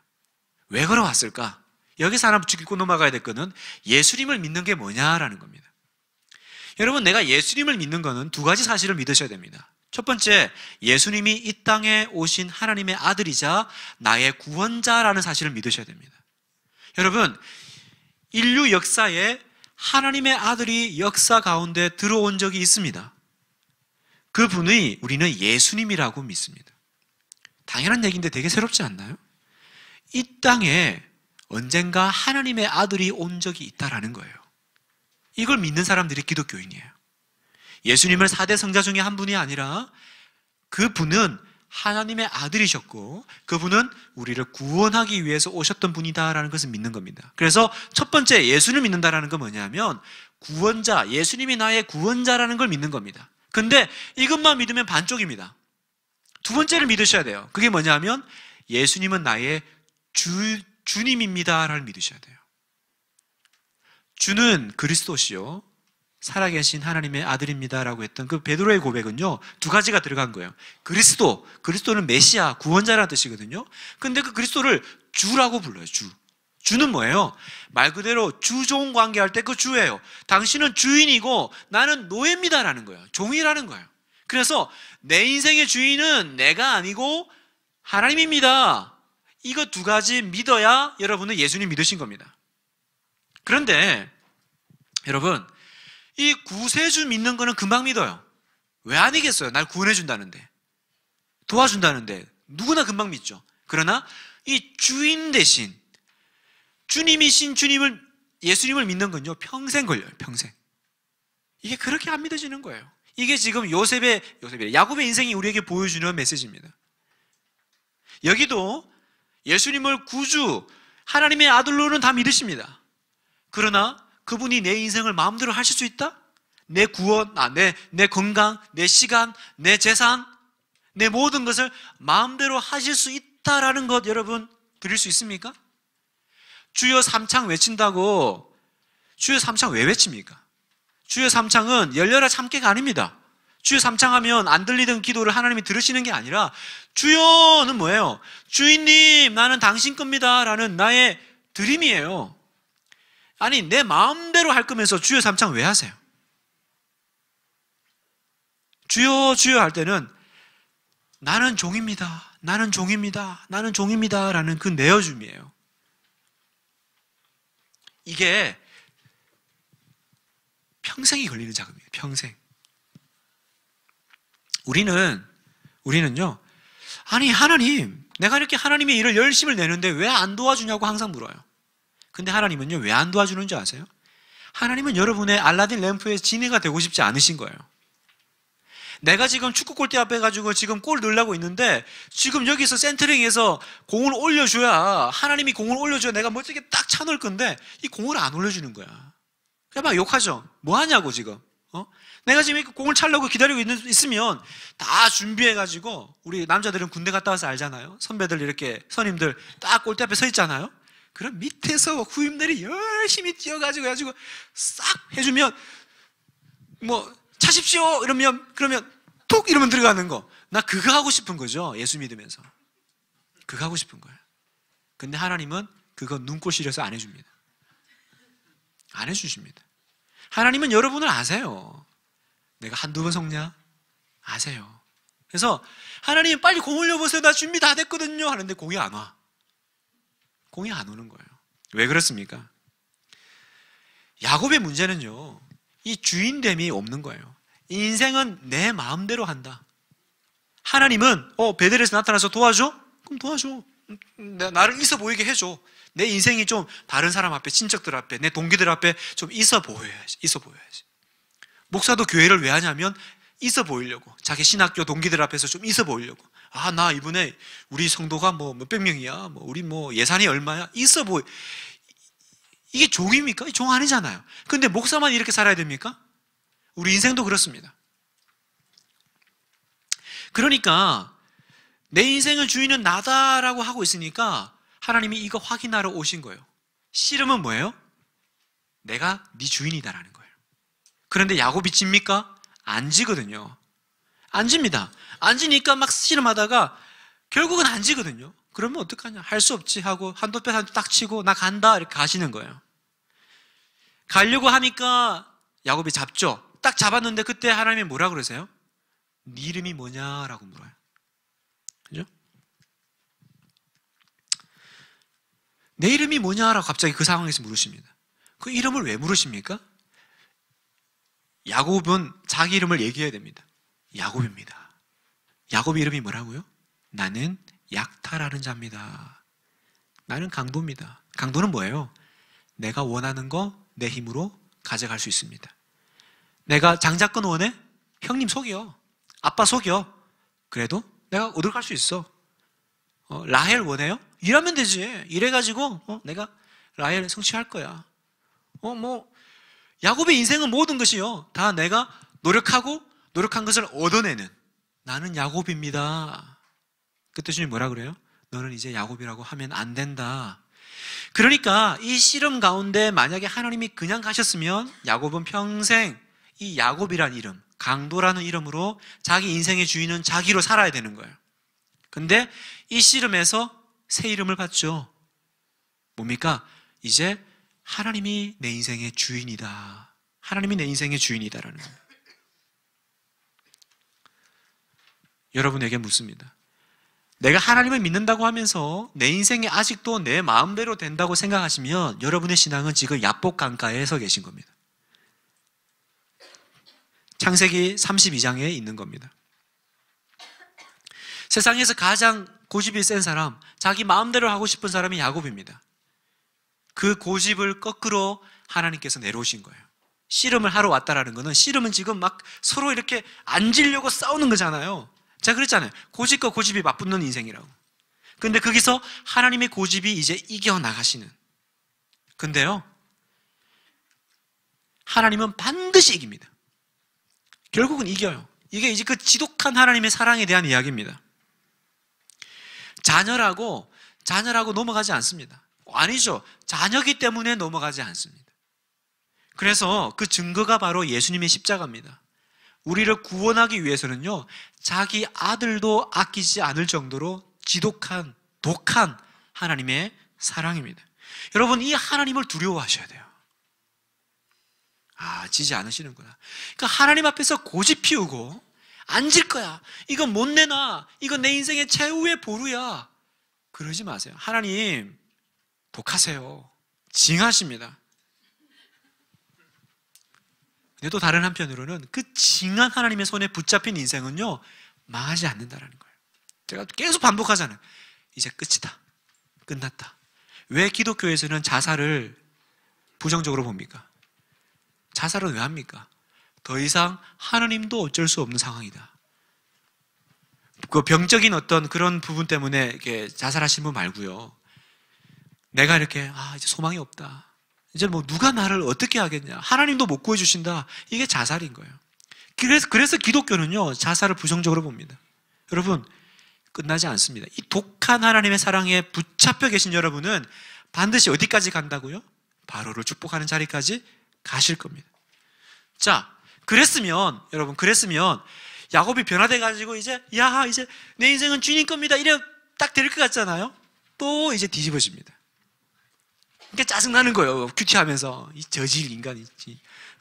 왜 걸어왔을까? 여기서 하나 죽이고 넘어가야 될 거는 예수님을 믿는 게 뭐냐라는 겁니다. 여러분, 내가 예수님을 믿는 것은 두 가지 사실을 믿으셔야 됩니다. 첫 번째, 예수님이 이 땅에 오신 하나님의 아들이자 나의 구원자라는 사실을 믿으셔야 됩니다. 여러분, 인류 역사에 하나님의 아들이 역사 가운데 들어온 적이 있습니다. 그분의 우리는 예수님이라고 믿습니다. 당연한 얘기인데 되게 새롭지 않나요? 이 땅에 언젠가 하나님의 아들이 온 적이 있다라는 거예요. 이걸 믿는 사람들이 기독교인이에요. 예수님을 사대 성자 중에 한 분이 아니라 그 분은 하나님의 아들이셨고 그분은 우리를 구원하기 위해서 오셨던 분이다라는 것을 믿는 겁니다. 그래서 첫 번째 예수를 믿는다라는 건 뭐냐면 구원자, 예수님이 나의 구원자라는 걸 믿는 겁니다. 근데 이것만 믿으면 반쪽입니다. 두 번째를 믿으셔야 돼요. 그게 뭐냐면 예수님은 나의 주, 주님입니다라는 믿으셔야 돼요. 주는 그리스도시요 살아계신 하나님의 아들입니다라고 했던 그 베드로의 고백은요 두 가지가 들어간 거예요. 그리스도 그리스도는 메시아 구원자라는 뜻이거든요. 근데 그 그리스도를 주라고 불러요. 주 주는 뭐예요? 말 그대로 주 좋은 관계할 때 그 주예요. 당신은 주인이고 나는 노예입니다라는 거예요. 종이라는 거예요. 그래서 내 인생의 주인은 내가 아니고 하나님입니다. 이거 두 가지 믿어야 여러분은 예수님 믿으신 겁니다. 그런데 여러분, 이 구세주 믿는 거는 금방 믿어요. 왜 아니겠어요? 날 구원해준다는데. 도와준다는데. 누구나 금방 믿죠. 그러나 이 주인 대신, 주님이신 주님을, 예수님을 믿는 건요, 평생 걸려요, 평생. 이게 그렇게 안 믿어지는 거예요. 이게 지금 요셉의, 요셉의, 야곱의 인생이 우리에게 보여주는 메시지입니다. 여기도 예수님을 구주, 하나님의 아들로는 다 믿으십니다. 그러나 그분이 내 인생을 마음대로 하실 수 있다? 내 구원, 아, 내, 내 건강, 내 시간, 내 재산, 내 모든 것을 마음대로 하실 수 있다라는 것 여러분 드릴 수 있습니까? 주여 삼창 외친다고 주여 삼창 왜 외칩니까? 주여 삼창은 열려라 참깨가 아닙니다. 주여 삼창하면 안 들리던 기도를 하나님이 들으시는 게 아니라 주여는 뭐예요? 주인님 나는 당신 겁니다라는 나의 드림이에요. 아니 내 마음대로 할 거면서 주여 삼창 왜 하세요? 주여 주여 할 때는 나는 종입니다. 나는 종입니다. 나는 종입니다. 라는 그 내어줌이에요. 이게 평생이 걸리는 자금이에요. 평생. 우리는, 우리는요, 아니, 하나님, 내가 이렇게 하나님의 일을 열심히 내는데 왜 안 도와주냐고 항상 물어요. 근데 하나님은요, 왜 안 도와주는지 아세요? 하나님은 여러분의 알라딘 램프의 진해가 되고 싶지 않으신 거예요. 내가 지금 축구 골대 앞에 가지고 지금 골 넣으려고 있는데 지금 여기서 센트링에서 공을 올려줘야 하나님이 공을 올려줘야 내가 멋지게 딱 차놓을 건데 이 공을 안 올려주는 거야. 그냥 막 욕하죠. 뭐 하냐고 지금. 어? 내가 지금 이 공을 차려고 기다리고 있 있으면 다 준비해가지고 우리 남자들은 군대 갔다 와서 알잖아요. 선배들 이렇게 선임들 딱 골대 앞에 서 있잖아요. 그럼 밑에서 후임들이 열심히 뛰어가지고 가지고싹 해주면 뭐 차십시오 이러면 그러면 톡 이러면 들어가는 거. 나 그거 하고 싶은 거죠. 예수 믿으면서. 그거 하고 싶은 거예요. 근데 하나님은 그거 눈꼴시려서 안 해줍니다. 안 해주십니다. 하나님은 여러분을 아세요. 내가 한두 번 속냐? 아세요. 그래서 하나님 빨리 공 올려보세요. 나 준비 다 됐거든요. 하는데 공이 안 와. 공이 안 오는 거예요. 왜 그렇습니까? 야곱의 문제는요. 이 주인됨이 없는 거예요. 인생은 내 마음대로 한다. 하나님은 어 베델에서 나타나서 도와줘? 그럼 도와줘. 음, 나를 있어 보이게 해줘. 내 인생이 좀 다른 사람 앞에, 친척들 앞에, 내 동기들 앞에 좀 있어 보여야지. 있어 보여야지. 목사도 교회를 왜 하냐면 있어 보이려고 자기 신학교 동기들 앞에서 좀 있어 보이려고 아 나 이번에 우리 성도가 뭐 몇백 명이야 뭐 우리 뭐 예산이 얼마야 있어 보이 이게 종입니까? 종 아니잖아요 근데 목사만 이렇게 살아야 됩니까? 우리 인생도 그렇습니다 그러니까 내 인생을 주인은 나다라고 하고 있으니까 하나님이 이거 확인하러 오신 거예요 씨름은 뭐예요? 내가 네 주인이다라는 거예요 그런데 야곱이 집니까? 앉 지거든요. 앉 집니다. 앉으니까막 씨름하다가 결국은 앉 지거든요. 그러면 어떡하냐? 할 수 없지 하고 한도뼈 한딱 치고 나 간다 이렇게 가시는 거예요. 가려고 하니까 야곱이 잡죠. 딱 잡았는데 그때 하나님이 뭐라 그러세요? 네 이름이 뭐냐라고 물어요. 그죠? 내 이름이 뭐냐라고 갑자기 그 상황에서 물으십니다. 그 이름을 왜 물으십니까? 야곱은 자기 이름을 얘기해야 됩니다. 야곱입니다. 야곱 이름이 뭐라고요? 나는 약탈하는 자입니다. 나는 강도입니다. 강도는 뭐예요? 내가 원하는 거 내 힘으로 가져갈 수 있습니다. 내가 장자권 원해? 형님 속여 아빠 속여 그래도 내가 어딜 갈수 있어. 어, 라헬 원해요? 일하면 되지. 일해가지고 어, 내가 라헬 성취할 거야. 어, 뭐 야곱의 인생은 모든 것이요. 다 내가 노력하고 노력한 것을 얻어내는 나는 야곱입니다. 그 뜻이 뭐라 그래요? 너는 이제 야곱이라고 하면 안 된다. 그러니까 이 씨름 가운데 만약에 하나님이 그냥 가셨으면 야곱은 평생 이 야곱이란 이름, 강도라는 이름으로 자기 인생의 주인은 자기로 살아야 되는 거예요. 근데 이 씨름에서 새 이름을 받죠. 뭡니까? 이제 하나님이 내 인생의 주인이다. 하나님이 내 인생의 주인이다라는 거예요. 여러분에게 묻습니다. 내가 하나님을 믿는다고 하면서 내 인생이 아직도 내 마음대로 된다고 생각하시면 여러분의 신앙은 지금 야복강가에 서 계신 겁니다. 창세기 32장에 있는 겁니다. 세상에서 가장 고집이 센 사람, 자기 마음대로 하고 싶은 사람이 야곱입니다. 그 고집을 거꾸로 하나님께서 내려오신 거예요. 씨름을 하러 왔다라는 거는 씨름은 지금 막 서로 이렇게 앉으려고 싸우는 거잖아요. 제가 그랬잖아요. 고집과 고집이 맞붙는 인생이라고. 근데 거기서 하나님의 고집이 이제 이겨나가시는. 근데요, 하나님은 반드시 이깁니다. 결국은 이겨요. 이게 이제 그 지독한 하나님의 사랑에 대한 이야기입니다. 자녀라고, 자녀라고 넘어가지 않습니다. 아니죠. 자녀기 때문에 넘어가지 않습니다. 그래서 그 증거가 바로 예수님의 십자가입니다. 우리를 구원하기 위해서는요, 자기 아들도 아끼지 않을 정도로 지독한, 독한 하나님의 사랑입니다. 여러분, 이 하나님을 두려워하셔야 돼요. 아, 지지 않으시는구나. 그러니까 하나님 앞에서 고집 피우고, 앉을 거야. 이건 못 내놔. 이건 내 인생의 최후의 보루야. 그러지 마세요. 하나님, 독하세요. 징하십니다. 근데 또 다른 한편으로는 그 징한 하나님의 손에 붙잡힌 인생은요, 망하지 않는다라는 거예요. 제가 계속 반복하잖아요. 이제 끝이다. 끝났다. 왜 기독교에서는 자살을 부정적으로 봅니까? 자살은 왜 합니까? 더 이상 하나님도 어쩔 수 없는 상황이다. 그 병적인 어떤 그런 부분 때문에 이렇게 자살하신 분 말고요. 내가 이렇게 아 이제 소망이 없다. 이제 뭐 누가 나를 어떻게 하겠냐. 하나님도 못 구해 주신다. 이게 자살인 거예요. 그래서 그래서 기독교는요. 자살을 부정적으로 봅니다. 여러분 끝나지 않습니다. 이 독한 하나님의 사랑에 붙잡혀 계신 여러분은 반드시 어디까지 간다고요? 바로를 축복하는 자리까지 가실 겁니다. 자, 그랬으면 여러분 그랬으면 야곱이 변화돼 가지고 이제 야 이제 내 인생은 주님 겁니다 이래 딱 될 것 같잖아요. 또 이제 뒤집어집니다. 이게 짜증나는 거예요. 큐티하면서. 이 저질 인간이.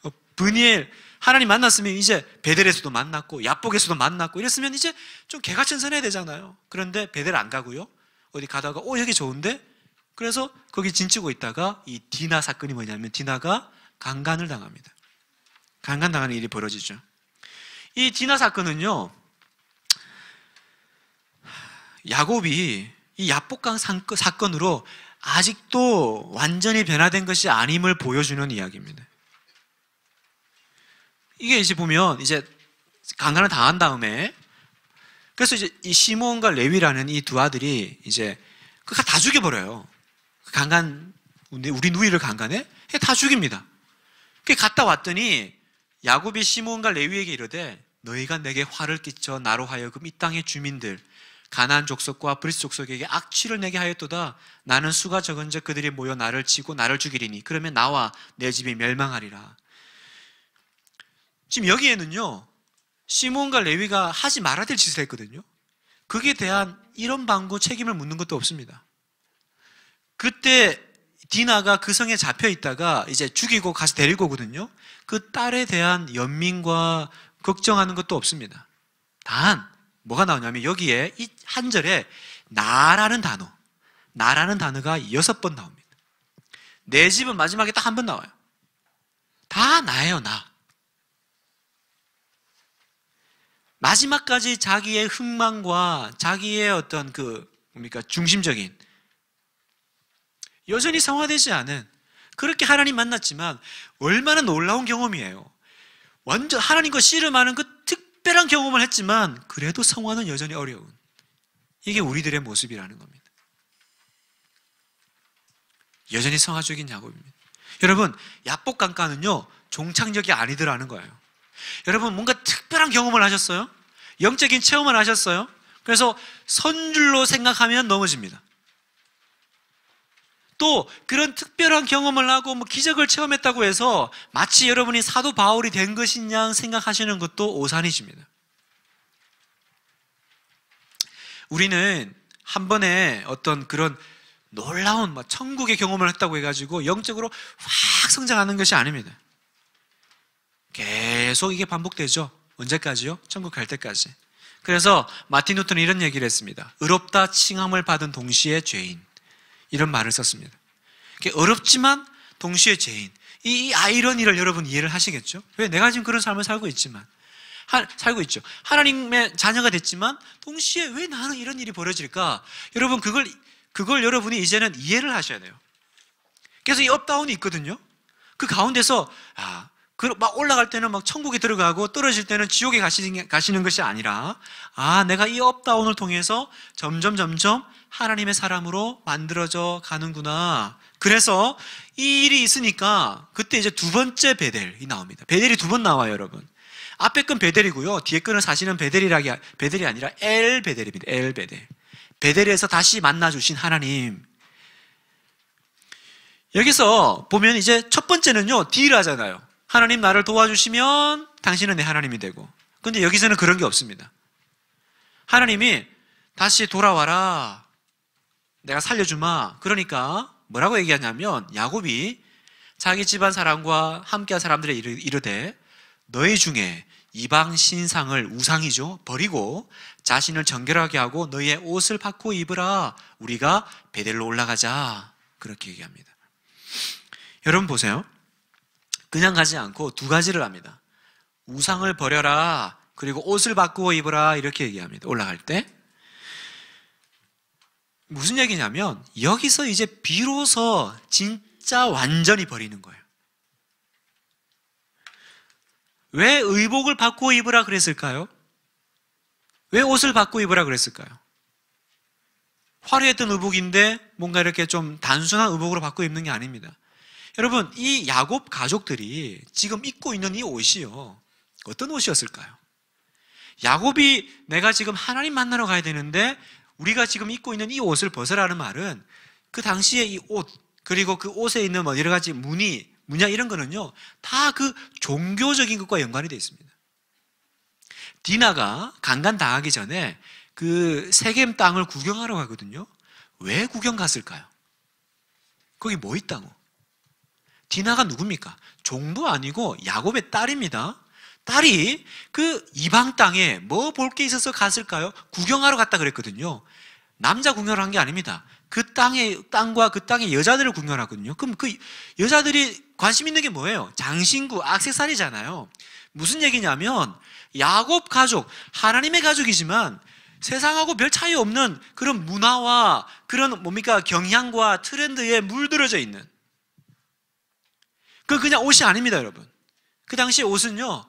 어, 브니엘, 하나님 만났으면 이제 베델에서도 만났고, 야복에서도 만났고, 이랬으면 이제 좀 개같은 선해야 되잖아요. 그런데 베델 안 가고요. 어디 가다가, 오, 어, 여기 좋은데? 그래서 거기 진치고 있다가 이 디나 사건이 뭐냐면 디나가 강간을 당합니다. 강간당하는 일이 벌어지죠. 이 디나 사건은요, 야곱이 이 야복강 사건으로 아직도 완전히 변화된 것이 아님을 보여주는 이야기입니다. 이게 이제 보면 이제 강간을 당한 다음에 그래서 이제 이 시몬과 레위라는 이 두 아들이 이제 그가 다 죽여버려요. 그 강간 우리 누이를 강간해 다 죽입니다. 그 갔다 왔더니 야곱이 시몬과 레위에게 이르되 너희가 내게 화를 끼쳐 나로 하여금 이 땅의 주민들 가난 족속과 브리스 족속에게 악취를 내게 하였도다 나는 수가 적은 즉 그들이 모여 나를 치고 나를 죽이리니 그러면 나와 내 집이 멸망하리라 지금 여기에는요 시몬과 레위가 하지 말아야 될 짓을 했거든요 그에 대한 이런 방구 책임을 묻는 것도 없습니다 그때 디나가 그 성에 잡혀 있다가 이제 죽이고 가서 데리고 오거든요 그 딸에 대한 연민과 걱정하는 것도 없습니다 단 뭐가 나오냐면 여기에 이 한 절에 나라는 단어, 나라는 단어가 여섯 번 나옵니다. 내 집은 마지막에 딱 한 번 나와요. 다 나예요, 나. 마지막까지 자기의 흥망과 자기의 어떤 그 뭡니까 중심적인 여전히 성화되지 않은 그렇게 하나님 만났지만 얼마나 놀라운 경험이에요. 완전 하나님과 씨름하는 그 특별한 경험을 했지만 그래도 성화는 여전히 어려운 이게 우리들의 모습이라는 겁니다. 여전히 성화적인 야곱입니다. 여러분, 야복강가는요, 종착역이 아니더라는 거예요. 여러분, 뭔가 특별한 경험을 하셨어요? 영적인 체험을 하셨어요? 그래서 선줄로 생각하면 넘어집니다. 또 그런 특별한 경험을 하고 뭐 기적을 체험했다고 해서 마치 여러분이 사도 바울이 된것인양 생각하시는 것도 오산이십니다. 우리는 한 번에 어떤 그런 놀라운 막 천국의 경험을 했다고 해가지고 영적으로 확 성장하는 것이 아닙니다. 계속 이게 반복되죠. 언제까지요? 천국 갈 때까지. 그래서 마틴 루터는 이런 얘기를 했습니다. 의롭다 칭함을 받은 동시에 죄인. 이런 말을 썼습니다. 어렵지만 동시에 죄인. 이, 이 아이러니를 여러분 이해를 하시겠죠? 왜 내가 지금 그런 삶을 살고 있지만 하, 살고 있죠. 하나님의 자녀가 됐지만 동시에 왜 나는 이런 일이 벌어질까? 여러분 그걸 그걸 여러분이 이제는 이해를 하셔야 돼요. 그래서 이 업다운이 있거든요. 그 가운데서 아, 그막 올라갈 때는 막 천국에 들어가고 떨어질 때는 지옥에 가시는, 가시는 것이 아니라 아, 내가 이 업다운을 통해서 점점 점점 하나님의 사람으로 만들어져 가는구나. 그래서 이 일이 있으니까 그때 이제 두 번째 베델이 나옵니다. 베델이 두 번 나와요, 여러분. 앞에 끈 베델이고요. 뒤에 끈은 사실은 베델이라기 베델이 아니라 엘 베델입니다. 엘 베델. 베델에서 다시 만나 주신 하나님. 여기서 보면 이제 첫 번째는요. 딜 하잖아요. 하나님 나를 도와주시면 당신은 내 하나님이 되고. 근데 여기서는 그런 게 없습니다. 하나님이 다시 돌아와라. 내가 살려주마. 그러니까 뭐라고 얘기하냐면 야곱이 자기 집안 사람과 함께한 사람들에 이르되 너희 중에 이방 신상을 우상이죠 버리고 자신을 정결하게 하고 너희의 옷을 받고 입으라 우리가 베델로 올라가자 그렇게 얘기합니다. 여러분 보세요. 그냥 가지 않고 두 가지를 합니다. 우상을 버려라 그리고 옷을 바꾸어 입으라 이렇게 얘기합니다. 올라갈 때 무슨 얘기냐면 여기서 이제 비로소 진짜 완전히 버리는 거예요. 왜 의복을 바꾸어 입으라 그랬을까요? 왜 옷을 바꾸어 입으라 그랬을까요? 화려했던 의복인데 뭔가 이렇게 좀 단순한 의복으로 바꾸어 입는 게 아닙니다. 여러분, 이 야곱 가족들이 지금 입고 있는 이 옷이요. 어떤 옷이었을까요? 야곱이 내가 지금 하나님 만나러 가야 되는데 우리가 지금 입고 있는 이 옷을 벗으라는 말은 그 당시에 이 옷, 그리고 그 옷에 있는 뭐 여러 가지 무늬, 문냐 이런 거는요, 다 그 종교적인 것과 연관이 되어 있습니다. 디나가 강간 당하기 전에 그 세겜 땅을 구경하러 가거든요. 왜 구경 갔을까요? 거기 뭐 있다고? 디나가 누굽니까? 종도 아니고 야곱의 딸입니다. 딸이 그 이방 땅에 뭐 볼 게 있어서 갔을까요? 구경하러 갔다 그랬거든요. 남자 구경을 한 게 아닙니다. 그 땅의 땅과 그 땅의 여자들을 구경하거든요. 그럼 그 여자들이 관심 있는 게 뭐예요? 장신구, 악세사리잖아요. 무슨 얘기냐면 야곱 가족, 하나님의 가족이지만 세상하고 별 차이 없는 그런 문화와 그런 뭡니까 경향과 트렌드에 물들어져 있는 그 그냥 옷이 아닙니다, 여러분. 그 당시 옷은요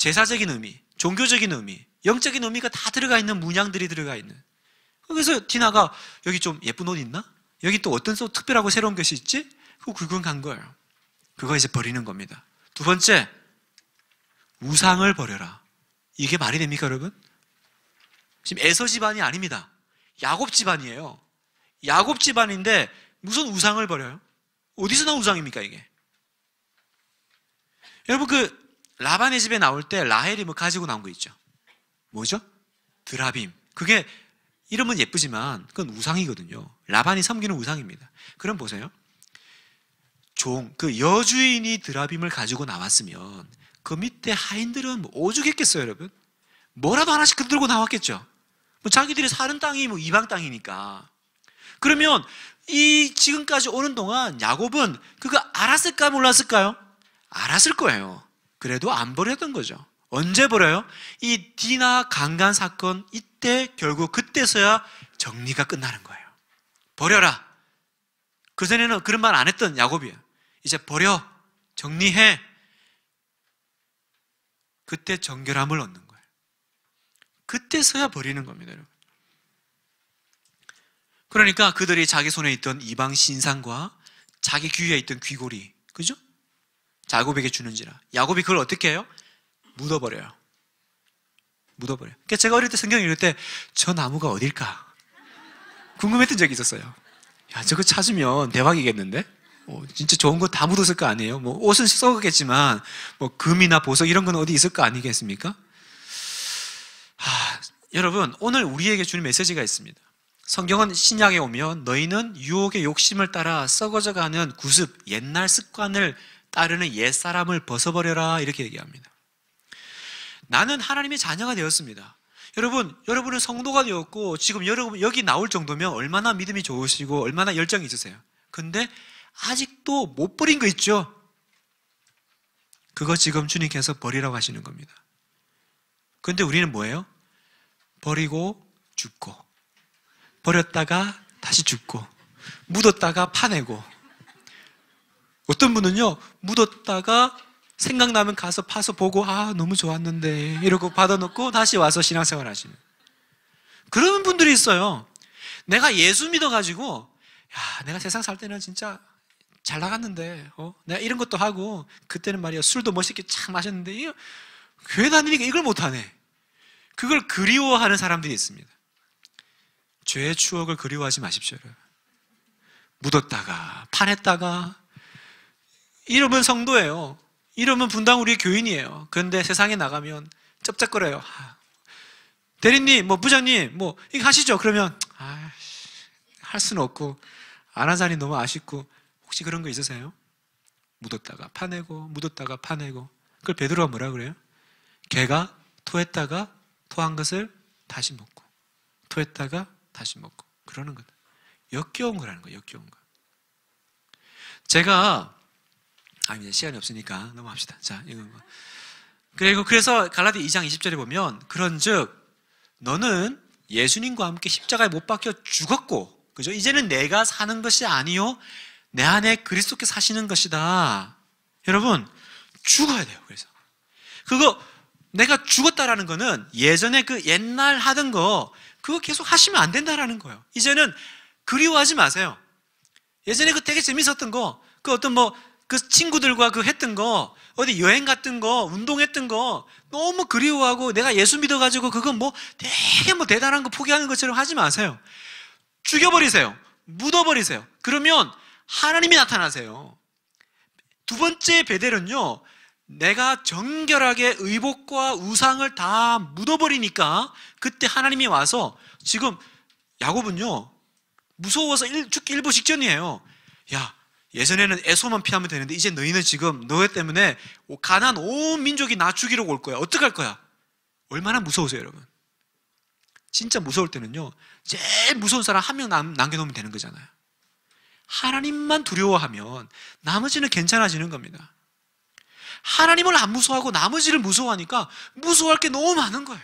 제사적인 의미, 종교적인 의미, 영적인 의미가 다 들어가 있는 문양들이 들어가 있는. 그래서 디나가 여기 좀 예쁜 옷 있나? 여기 또 어떤 또 특별하고 새로운 것이 있지? 그거 굵은 간 거예요. 그거 이제 버리는 겁니다. 두 번째, 우상을 버려라. 이게 말이 됩니까, 여러분? 지금 에서 집안이 아닙니다. 야곱 집안이에요. 야곱 집안인데 무슨 우상을 버려요? 어디서 나온 우상입니까, 이게? 여러분, 그 라반의 집에 나올 때 라헬이 뭐 가지고 나온 거 있죠. 뭐죠? 드라빔. 그게 이름은 예쁘지만 그건 우상이거든요. 라반이 섬기는 우상입니다. 그럼 보세요. 종, 그 여주인이 드라빔을 가지고 나왔으면 그 밑에 하인들은 뭐 오죽했겠어요, 여러분? 뭐라도 하나씩 들고 나왔겠죠. 뭐 자기들이 사는 땅이 뭐 이방 땅이니까. 그러면 이 지금까지 오는 동안 야곱은 그거 알았을까 몰랐을까요? 알았을 거예요. 그래도 안 버렸던 거죠. 언제 버려요? 이 디나 강간 사건 이때 결국 그때서야 정리가 끝나는 거예요. 버려라. 그 전에는 그런 말 안 했던 야곱이에요. 이제 버려. 정리해. 그때 정결함을 얻는 거예요. 그때서야 버리는 겁니다, 여러분. 그러니까 그들이 자기 손에 있던 이방 신상과 자기 귀에 있던 귀고리, 그죠? 야곱에게 주는지라. 야곱이 그걸 어떻게 해요? 묻어버려요. 묻어버려요. 그러니까 제가 어릴 때 성경 읽을 때 저 나무가 어딜까? 궁금했던 적이 있었어요. 야, 저거 찾으면 대박이겠는데? 어, 진짜 좋은 거 다 묻었을 거 아니에요? 뭐 옷은 썩었겠지만 뭐 금이나 보석 이런 건 어디 있을 거 아니겠습니까? 하, 아, 여러분 오늘 우리에게 주는 메시지가 있습니다. 성경은 신약에 오면 너희는 유혹의 욕심을 따라 썩어져가는 구습 옛날 습관을 따르는 옛사람을 벗어버려라 이렇게 얘기합니다. 나는 하나님의 자녀가 되었습니다. 여러분, 여러분은 성도가 되었고 지금 여러분 여기 나올 정도면 얼마나 믿음이 좋으시고 얼마나 열정이 있으세요. 근데 아직도 못 버린 거 있죠. 그거 지금 주님께서 버리라고 하시는 겁니다. 근데 우리는 뭐예요? 버리고 죽고 버렸다가 다시 죽고 묻었다가 파내고 어떤 분은요, 묻었다가 생각나면 가서 파서 보고, 아, 너무 좋았는데. 이러고 받아놓고 다시 와서 신앙생활 하시는. 그런 분들이 있어요. 내가 예수 믿어가지고, 야, 내가 세상 살 때는 진짜 잘 나갔는데, 어? 내가 이런 것도 하고, 그때는 말이야, 술도 멋있게 참 마셨는데, 이거, 교회 다니니까 이걸 못하네. 그걸 그리워하는 사람들이 있습니다. 죄의 추억을 그리워하지 마십시오, 여러분. 묻었다가, 파냈다가, 이름은 성도예요. 이름은 분당 우리 교인이에요. 그런데 세상에 나가면 쩝쩝거려요. 대리님, 뭐 부장님, 뭐 이거 하시죠. 그러면 아, 할 수는 없고 안 하자니 너무 아쉽고 혹시 그런 거 있으세요? 묻었다가 파내고 묻었다가 파내고 그걸 베드로가 뭐라 그래요? 개가 토했다가 토한 것을 다시 먹고 토했다가 다시 먹고 그러는 거다. 역겨운 거라는 거예요. 역겨운 거. 제가 아닙니다. 시간이 없으니까 넘어갑시다. 자, 이거. 뭐. 그리고 그래서 갈라디 2장 20절에 보면 그런즉 너는 예수님과 함께 십자가에 못 박혀 죽었고 그죠? 이제는 내가 사는 것이 아니요 내 안에 그리스도께 사시는 것이다. 여러분 죽어야 돼요. 그래서 그거 내가 죽었다라는 거는 예전에 그 옛날 하던 거 그거 계속 하시면 안 된다라는 거예요. 이제는 그리워하지 마세요. 예전에 그 되게 재밌었던 거, 그 어떤 뭐그 친구들과 그 했던 거, 어디 여행 갔던 거, 운동했던 거 너무 그리워하고 내가 예수 믿어가지고 그건 뭐 되게 뭐 대단한 거 포기하는 것처럼 하지 마세요. 죽여버리세요. 묻어버리세요. 그러면 하나님이 나타나세요. 두 번째 배델은요 내가 정결하게 의복과 우상을 다 묻어버리니까 그때 하나님이 와서 지금 야곱은요, 무서워서 일, 죽기 일보 직전이에요. 야, 예전에는 애소만 피하면 되는데 이제 너희는 지금 너희 때문에 가난 온 민족이 낮추기로 올 거야. 어떡할 거야? 얼마나 무서우세요, 여러분? 진짜 무서울 때는요. 제일 무서운 사람 한 명 남겨놓으면 되는 거잖아요. 하나님만 두려워하면 나머지는 괜찮아지는 겁니다. 하나님을 안 무서워하고 나머지를 무서워하니까 무서워할 게 너무 많은 거예요.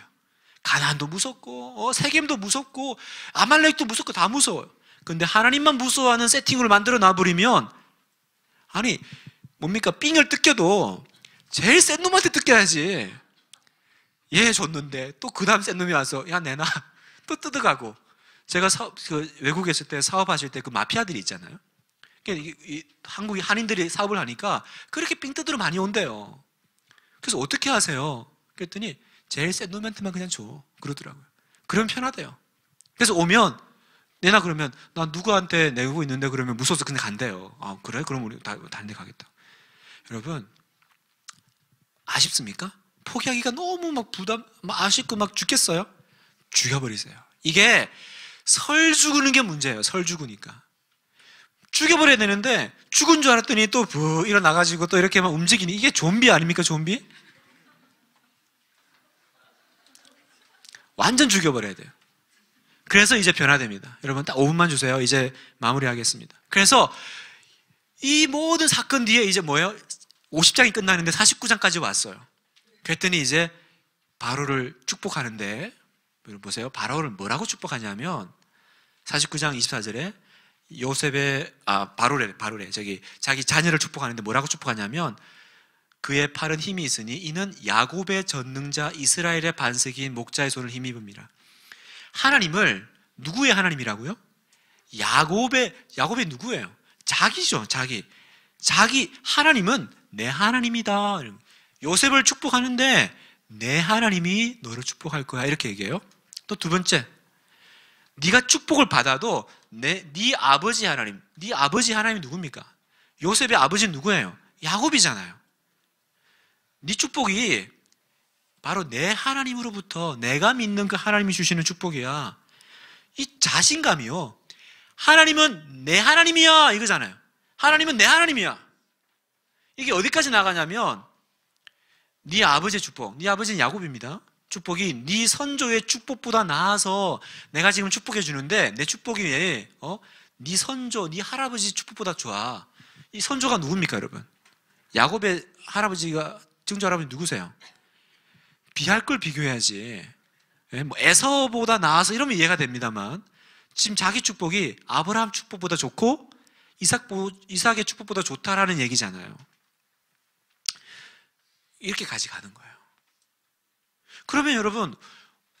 가난도 무섭고 어, 세겜도 무섭고 아말렉도 무섭고 다 무서워요. 근데 하나님만 무서워하는 세팅으로 만들어 놔버리면 아니 뭡니까 삥을 뜯겨도 제일 센 놈한테 뜯겨야지 얘 줬는데 또그 다음 센 놈이 와서 야 내놔 [LAUGHS] 또 뜯어가고 제가 사업, 그 외국에 있을 때 사업하실 때 그 마피아들이 있잖아요 한국이 한인들이 사업을 하니까 그렇게 삥 뜯으러 많이 온대요 그래서 어떻게 하세요? 그랬더니 제일 센 놈한테만 그냥 줘 그러더라고요 그럼 편하대요 그래서 오면 내놔 그러면 나 누구한테 내고 있는데 그러면 무서워서 그냥 간대요. 아 그래? 그럼 우리 다 다른 데 가겠다. 여러분 아쉽습니까? 포기하기가 너무 막 부담 막 아쉽고 막 죽겠어요. 죽여버리세요. 이게 설 죽는 게 문제예요. 설 죽으니까. 죽여버려야 되는데 죽은 줄 알았더니 또 일어나가지고 또 이렇게 막 움직이니 이게 좀비 아닙니까 좀비? 완전 죽여버려야 돼요. 그래서 이제 변화됩니다. 여러분 딱 5분만 주세요. 이제 마무리하겠습니다. 그래서 이 모든 사건 뒤에 이제 뭐예요? 50장이 끝나는데 49장까지 왔어요. 그랬더니 이제 바로를 축복하는데 보세요. 바로를 뭐라고 축복하냐면 49장 24절에 요셉의 아 바로래 바로래 저기 자기 자녀를 축복하는데 뭐라고 축복하냐면 그의 팔은 힘이 있으니 이는 야곱의 전능자 이스라엘의 반석인 목자의 손을 힘입음이라. 하나님을 누구의 하나님이라고요? 야곱의 야곱의 누구예요? 자기죠, 자기. 자기 하나님은 내 하나님이다. 요셉을 축복하는데 내 하나님이 너를 축복할 거야 이렇게 얘기해요. 또 두 번째, 네가 축복을 받아도 내네 아버지 하나님, 네 아버지 하나님이 누굽니까? 요셉의 아버지는 누구예요? 야곱이잖아요. 네 축복이 바로 내 하나님으로부터 내가 믿는 그 하나님이 주시는 축복이야. 이 자신감이요. 하나님은 내 하나님이야. 이거잖아요. 하나님은 내 하나님이야. 이게 어디까지 나가냐면 네 아버지의 축복, 네 아버지는 야곱입니다. 축복이 네 선조의 축복보다 나아서 내가 지금 축복해 주는데 내 축복이 어? 네 선조, 네 할아버지 축복보다 좋아. 이 선조가 누굽니까, 여러분? 야곱의 할아버지가 증조 할아버지 누구세요? 비할 걸 비교해야지. 예, 뭐 에서보다 나아서 이러면 이해가 됩니다만 지금 자기 축복이 아브라함 축복보다 좋고 이삭, 이삭의 축복보다 좋다라는 얘기잖아요. 이렇게 가져가는 거예요. 그러면 여러분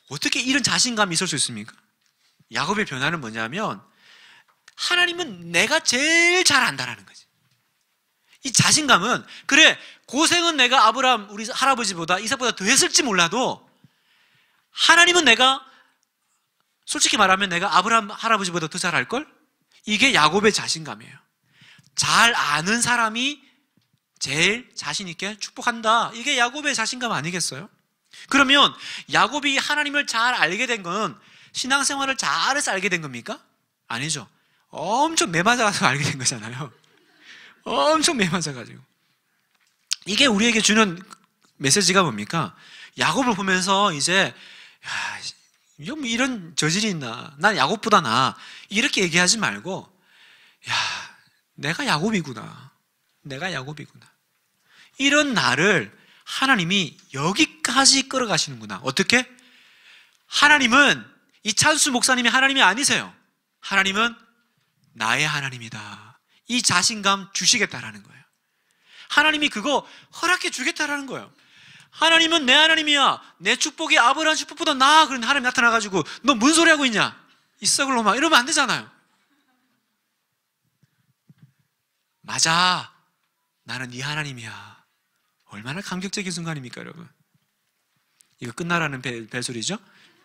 어떻게 이런 자신감이 있을 수 있습니까? 야곱의 변화는 뭐냐면 하나님은 내가 제일 잘 안다라는 거지. 이 자신감은 그래 고생은 내가 아브라함 우리 할아버지보다 이삭보다 더 했을지 몰라도 하나님은 내가 솔직히 말하면 내가 아브라함 할아버지보다 더 잘할 걸 이게 야곱의 자신감이에요. 잘 아는 사람이 제일 자신 있게 축복한다. 이게 야곱의 자신감 아니겠어요? 그러면 야곱이 하나님을 잘 알게 된 건 신앙생활을 잘해서 알게 된 겁니까? 아니죠. 엄청 매맞아서 알게 된 거잖아요. 엄청 매맞아가지고. 이게 우리에게 주는 메시지가 뭡니까? 야곱을 보면서 이제 야, 뭐 이런 저질이 있나? 난 야곱보다 나 이렇게 얘기하지 말고 야 내가 야곱이구나. 내가 야곱이구나. 이런 나를 하나님이 여기까지 끌어가시는구나. 어떻게? 하나님은 이찬수 목사님이 하나님이 아니세요. 하나님은 나의 하나님이다. 이 자신감 주시겠다라는 거예요. 하나님이 그거 허락해 주겠다라는 거예요. 하나님은 내 하나님이야. 내 축복이 아브라함 축복보다 나아. 그런 하나님 나타나가지고 너뭔 소리 하고 있냐? 이 썩을 놈아. 이러면 안 되잖아요. 맞아. 나는 네 하나님이야. 얼마나 감격적인 순간입니까, 여러분? 이거 끝나라는 배, 배소리죠?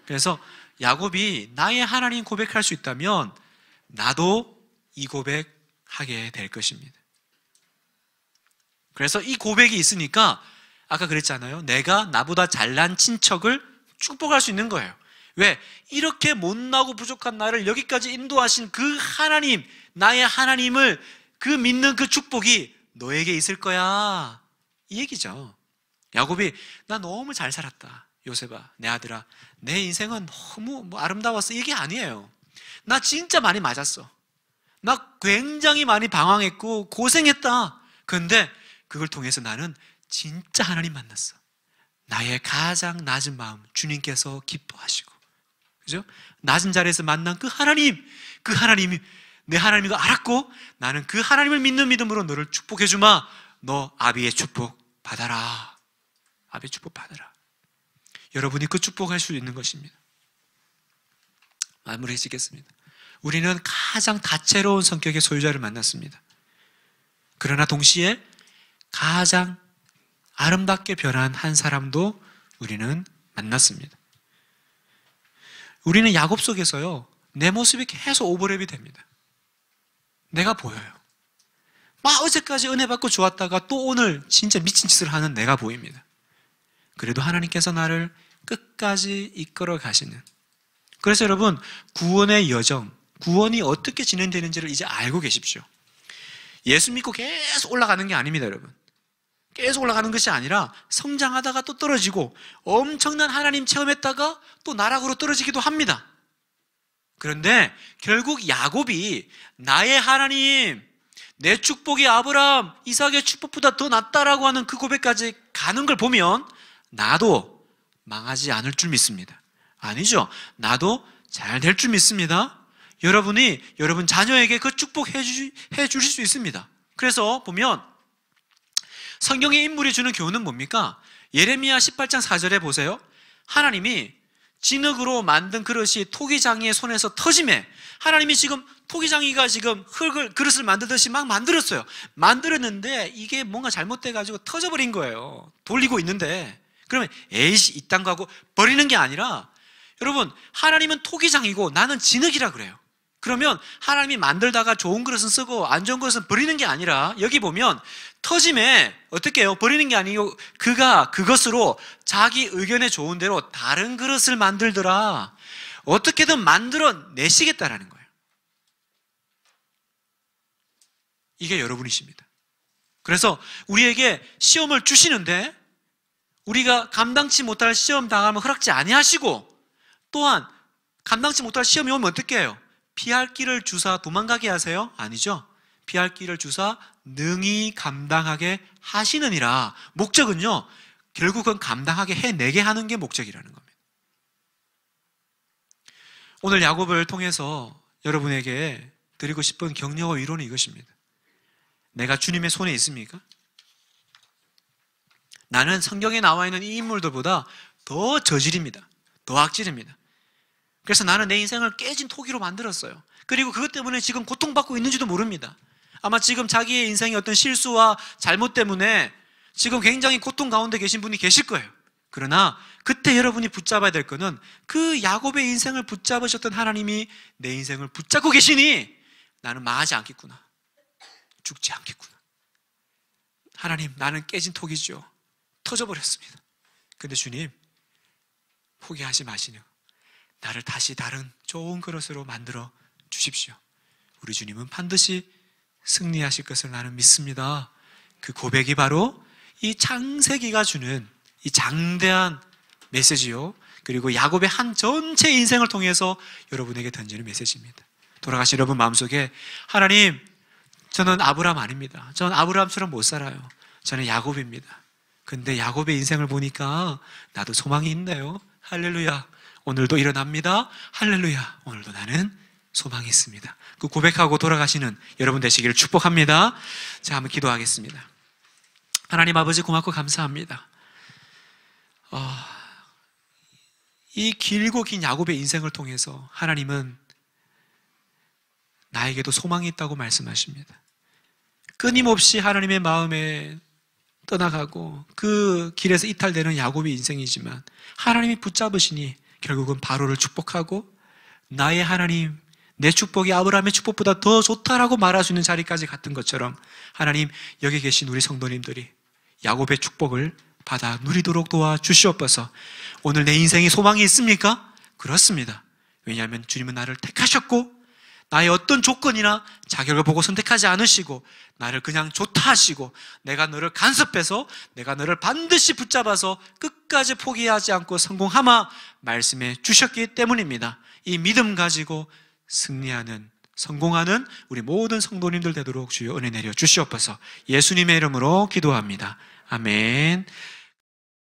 그래서 야곱이 나의 하나님 고백할 수 있다면 나도 이 고백 하게 될 것입니다. 그래서 이 고백이 있으니까 아까 그랬잖아요. 내가 나보다 잘난 친척을 축복할 수 있는 거예요. 왜? 이렇게 못나고 부족한 나를 여기까지 인도하신 그 하나님, 나의 하나님을 그 믿는 그 축복이 너에게 있을 거야. 이 얘기죠. 야곱이 나 너무 잘 살았다. 요셉아, 내 아들아, 내 인생은 너무 뭐 아름다웠어. 이게 아니에요. 나 진짜 많이 맞았어. 나 굉장히 많이 방황했고 고생했다. 근데 그걸 통해서 나는 진짜 하나님 만났어. 나의 가장 낮은 마음 주님께서 기뻐하시고 그죠? 낮은 자리에서 만난 그 하나님 그 하나님이 내 하나님을 이 알았고 나는 그 하나님을 믿는 믿음으로 너를 축복해 주마. 너 아비의 축복 받아라. 아비의 축복 받아라. 여러분이 그 축복할 수 있는 것입니다. 마무리해 지겠습니다. 우리는 가장 다채로운 성격의 소유자를 만났습니다. 그러나 동시에 가장 아름답게 변한 한 사람도 우리는 만났습니다. 우리는 야곱 속에서요, 내 모습이 계속 오버랩이 됩니다. 내가 보여요. 막 어제까지 은혜 받고 좋았다가 또 오늘 진짜 미친 짓을 하는 내가 보입니다. 그래도 하나님께서 나를 끝까지 이끌어 가시는. 그래서 여러분, 구원의 여정, 구원이 어떻게 진행되는지를 이제 알고 계십시오. 예수 믿고 계속 올라가는 게 아닙니다, 여러분. 계속 올라가는 것이 아니라 성장하다가 또 떨어지고 엄청난 하나님 체험했다가 또 나락으로 떨어지기도 합니다. 그런데 결국 야곱이 나의 하나님, 내 축복이 아브라함, 이삭의 축복보다 더 낫다라고 하는 그 고백까지 가는 걸 보면 나도 망하지 않을 줄 믿습니다. 아니죠. 나도 잘 될 줄 믿습니다. 여러분이 여러분 자녀에게 그 축복해 주실 수 있습니다. 그래서 보면 성경의 인물이 주는 교훈은 뭡니까? 예레미야 18장 4절에 보세요. 하나님이 진흙으로 만든 그릇이 토기장이의 손에서 터짐에 하나님이 지금 토기장이가 지금 흙을 그릇을 만들듯이 막 만들었어요. 만들었는데 이게 뭔가 잘못돼 가지고 터져 버린 거예요. 돌리고 있는데 그러면 에이씨 이딴 거 하고 버리는 게 아니라 여러분 하나님은 토기장이고 나는 진흙이라 그래요. 그러면 하나님이 만들다가 좋은 그릇은 쓰고 안 좋은 그릇은 버리는 게 아니라 여기 보면 터짐에 어떻게 해요? 버리는 게 아니고 그가 그것으로 자기 의견에 좋은 대로 다른 그릇을 만들더라. 어떻게든 만들어 내시겠다라는 거예요. 이게 여러분이십니다. 그래서 우리에게 시험을 주시는데 우리가 감당치 못할 시험 당하면 허락지 아니하시고 또한 감당치 못할 시험이 오면 어떻게 해요? 피할 길을 주사 도망가게 하세요? 아니죠. 피할 길을 주사 능히 감당하게 하시느니라. 목적은요. 결국은 감당하게 해내게 하는 게 목적이라는 겁니다. 오늘 야곱을 통해서 여러분에게 드리고 싶은 격려와 위로는 이것입니다. 내가 주님의 손에 있습니까? 나는 성경에 나와 있는 이 인물들보다 더 저질입니다. 더 악질입니다. 그래서 나는 내 인생을 깨진 토기로 만들었어요. 그리고 그것 때문에 지금 고통받고 있는지도 모릅니다. 아마 지금 자기의 인생의 어떤 실수와 잘못 때문에 지금 굉장히 고통 가운데 계신 분이 계실 거예요. 그러나 그때 여러분이 붙잡아야 될 것은 그 야곱의 인생을 붙잡으셨던 하나님이 내 인생을 붙잡고 계시니 나는 망하지 않겠구나. 죽지 않겠구나. 하나님, 나는 깨진 톡이죠. 터져버렸습니다. 근데 주님, 포기하지 마시네요 나를 다시 다른 좋은 그릇으로 만들어 주십시오. 우리 주님은 반드시 승리하실 것을 나는 믿습니다. 그 고백이 바로 이 창세기가 주는 이 장대한 메시지요. 그리고 야곱의 한 전체 인생을 통해서 여러분에게 던지는 메시지입니다. 돌아가신 여러분 마음속에 하나님, 저는 아브람 아닙니다. 저는 아브람처럼 못 살아요. 저는 야곱입니다. 근데 야곱의 인생을 보니까 나도 소망이 있네요. 할렐루야. 오늘도 일어납니다. 할렐루야. 오늘도 나는 소망이 있습니다. 그 고백하고 돌아가시는 여러분 되시기를 축복합니다. 자, 한번 기도하겠습니다. 하나님 아버지 고맙고 감사합니다. 어, 이 길고 긴 야곱의 인생을 통해서 하나님은 나에게도 소망이 있다고 말씀하십니다. 끊임없이 하나님의 마음에 떠나가고 그 길에서 이탈되는 야곱의 인생이지만 하나님이 붙잡으시니 결국은 바로를 축복하고 나의 하나님, 내 축복이 아브라함의 축복보다 더 좋다라고 말할 수 있는 자리까지 갔던 것처럼 하나님 여기 계신 우리 성도님들이 야곱의 축복을 받아 누리도록 도와 주시옵소서. 오늘 내 인생에 소망이 있습니까? 그렇습니다. 왜냐하면 주님은 나를 택하셨고 나의 어떤 조건이나 자격을 보고 선택하지 않으시고 나를 그냥 좋다 하시고 내가 너를 간섭해서 내가 너를 반드시 붙잡아서 끝까지 포기하지 않고 성공하마 말씀해 주셨기 때문입니다. 이 믿음 가지고 승리하는 성공하는 우리 모든 성도님들 되도록 주여 은혜 내려 주시옵소서. 예수님의 이름으로 기도합니다. 아멘.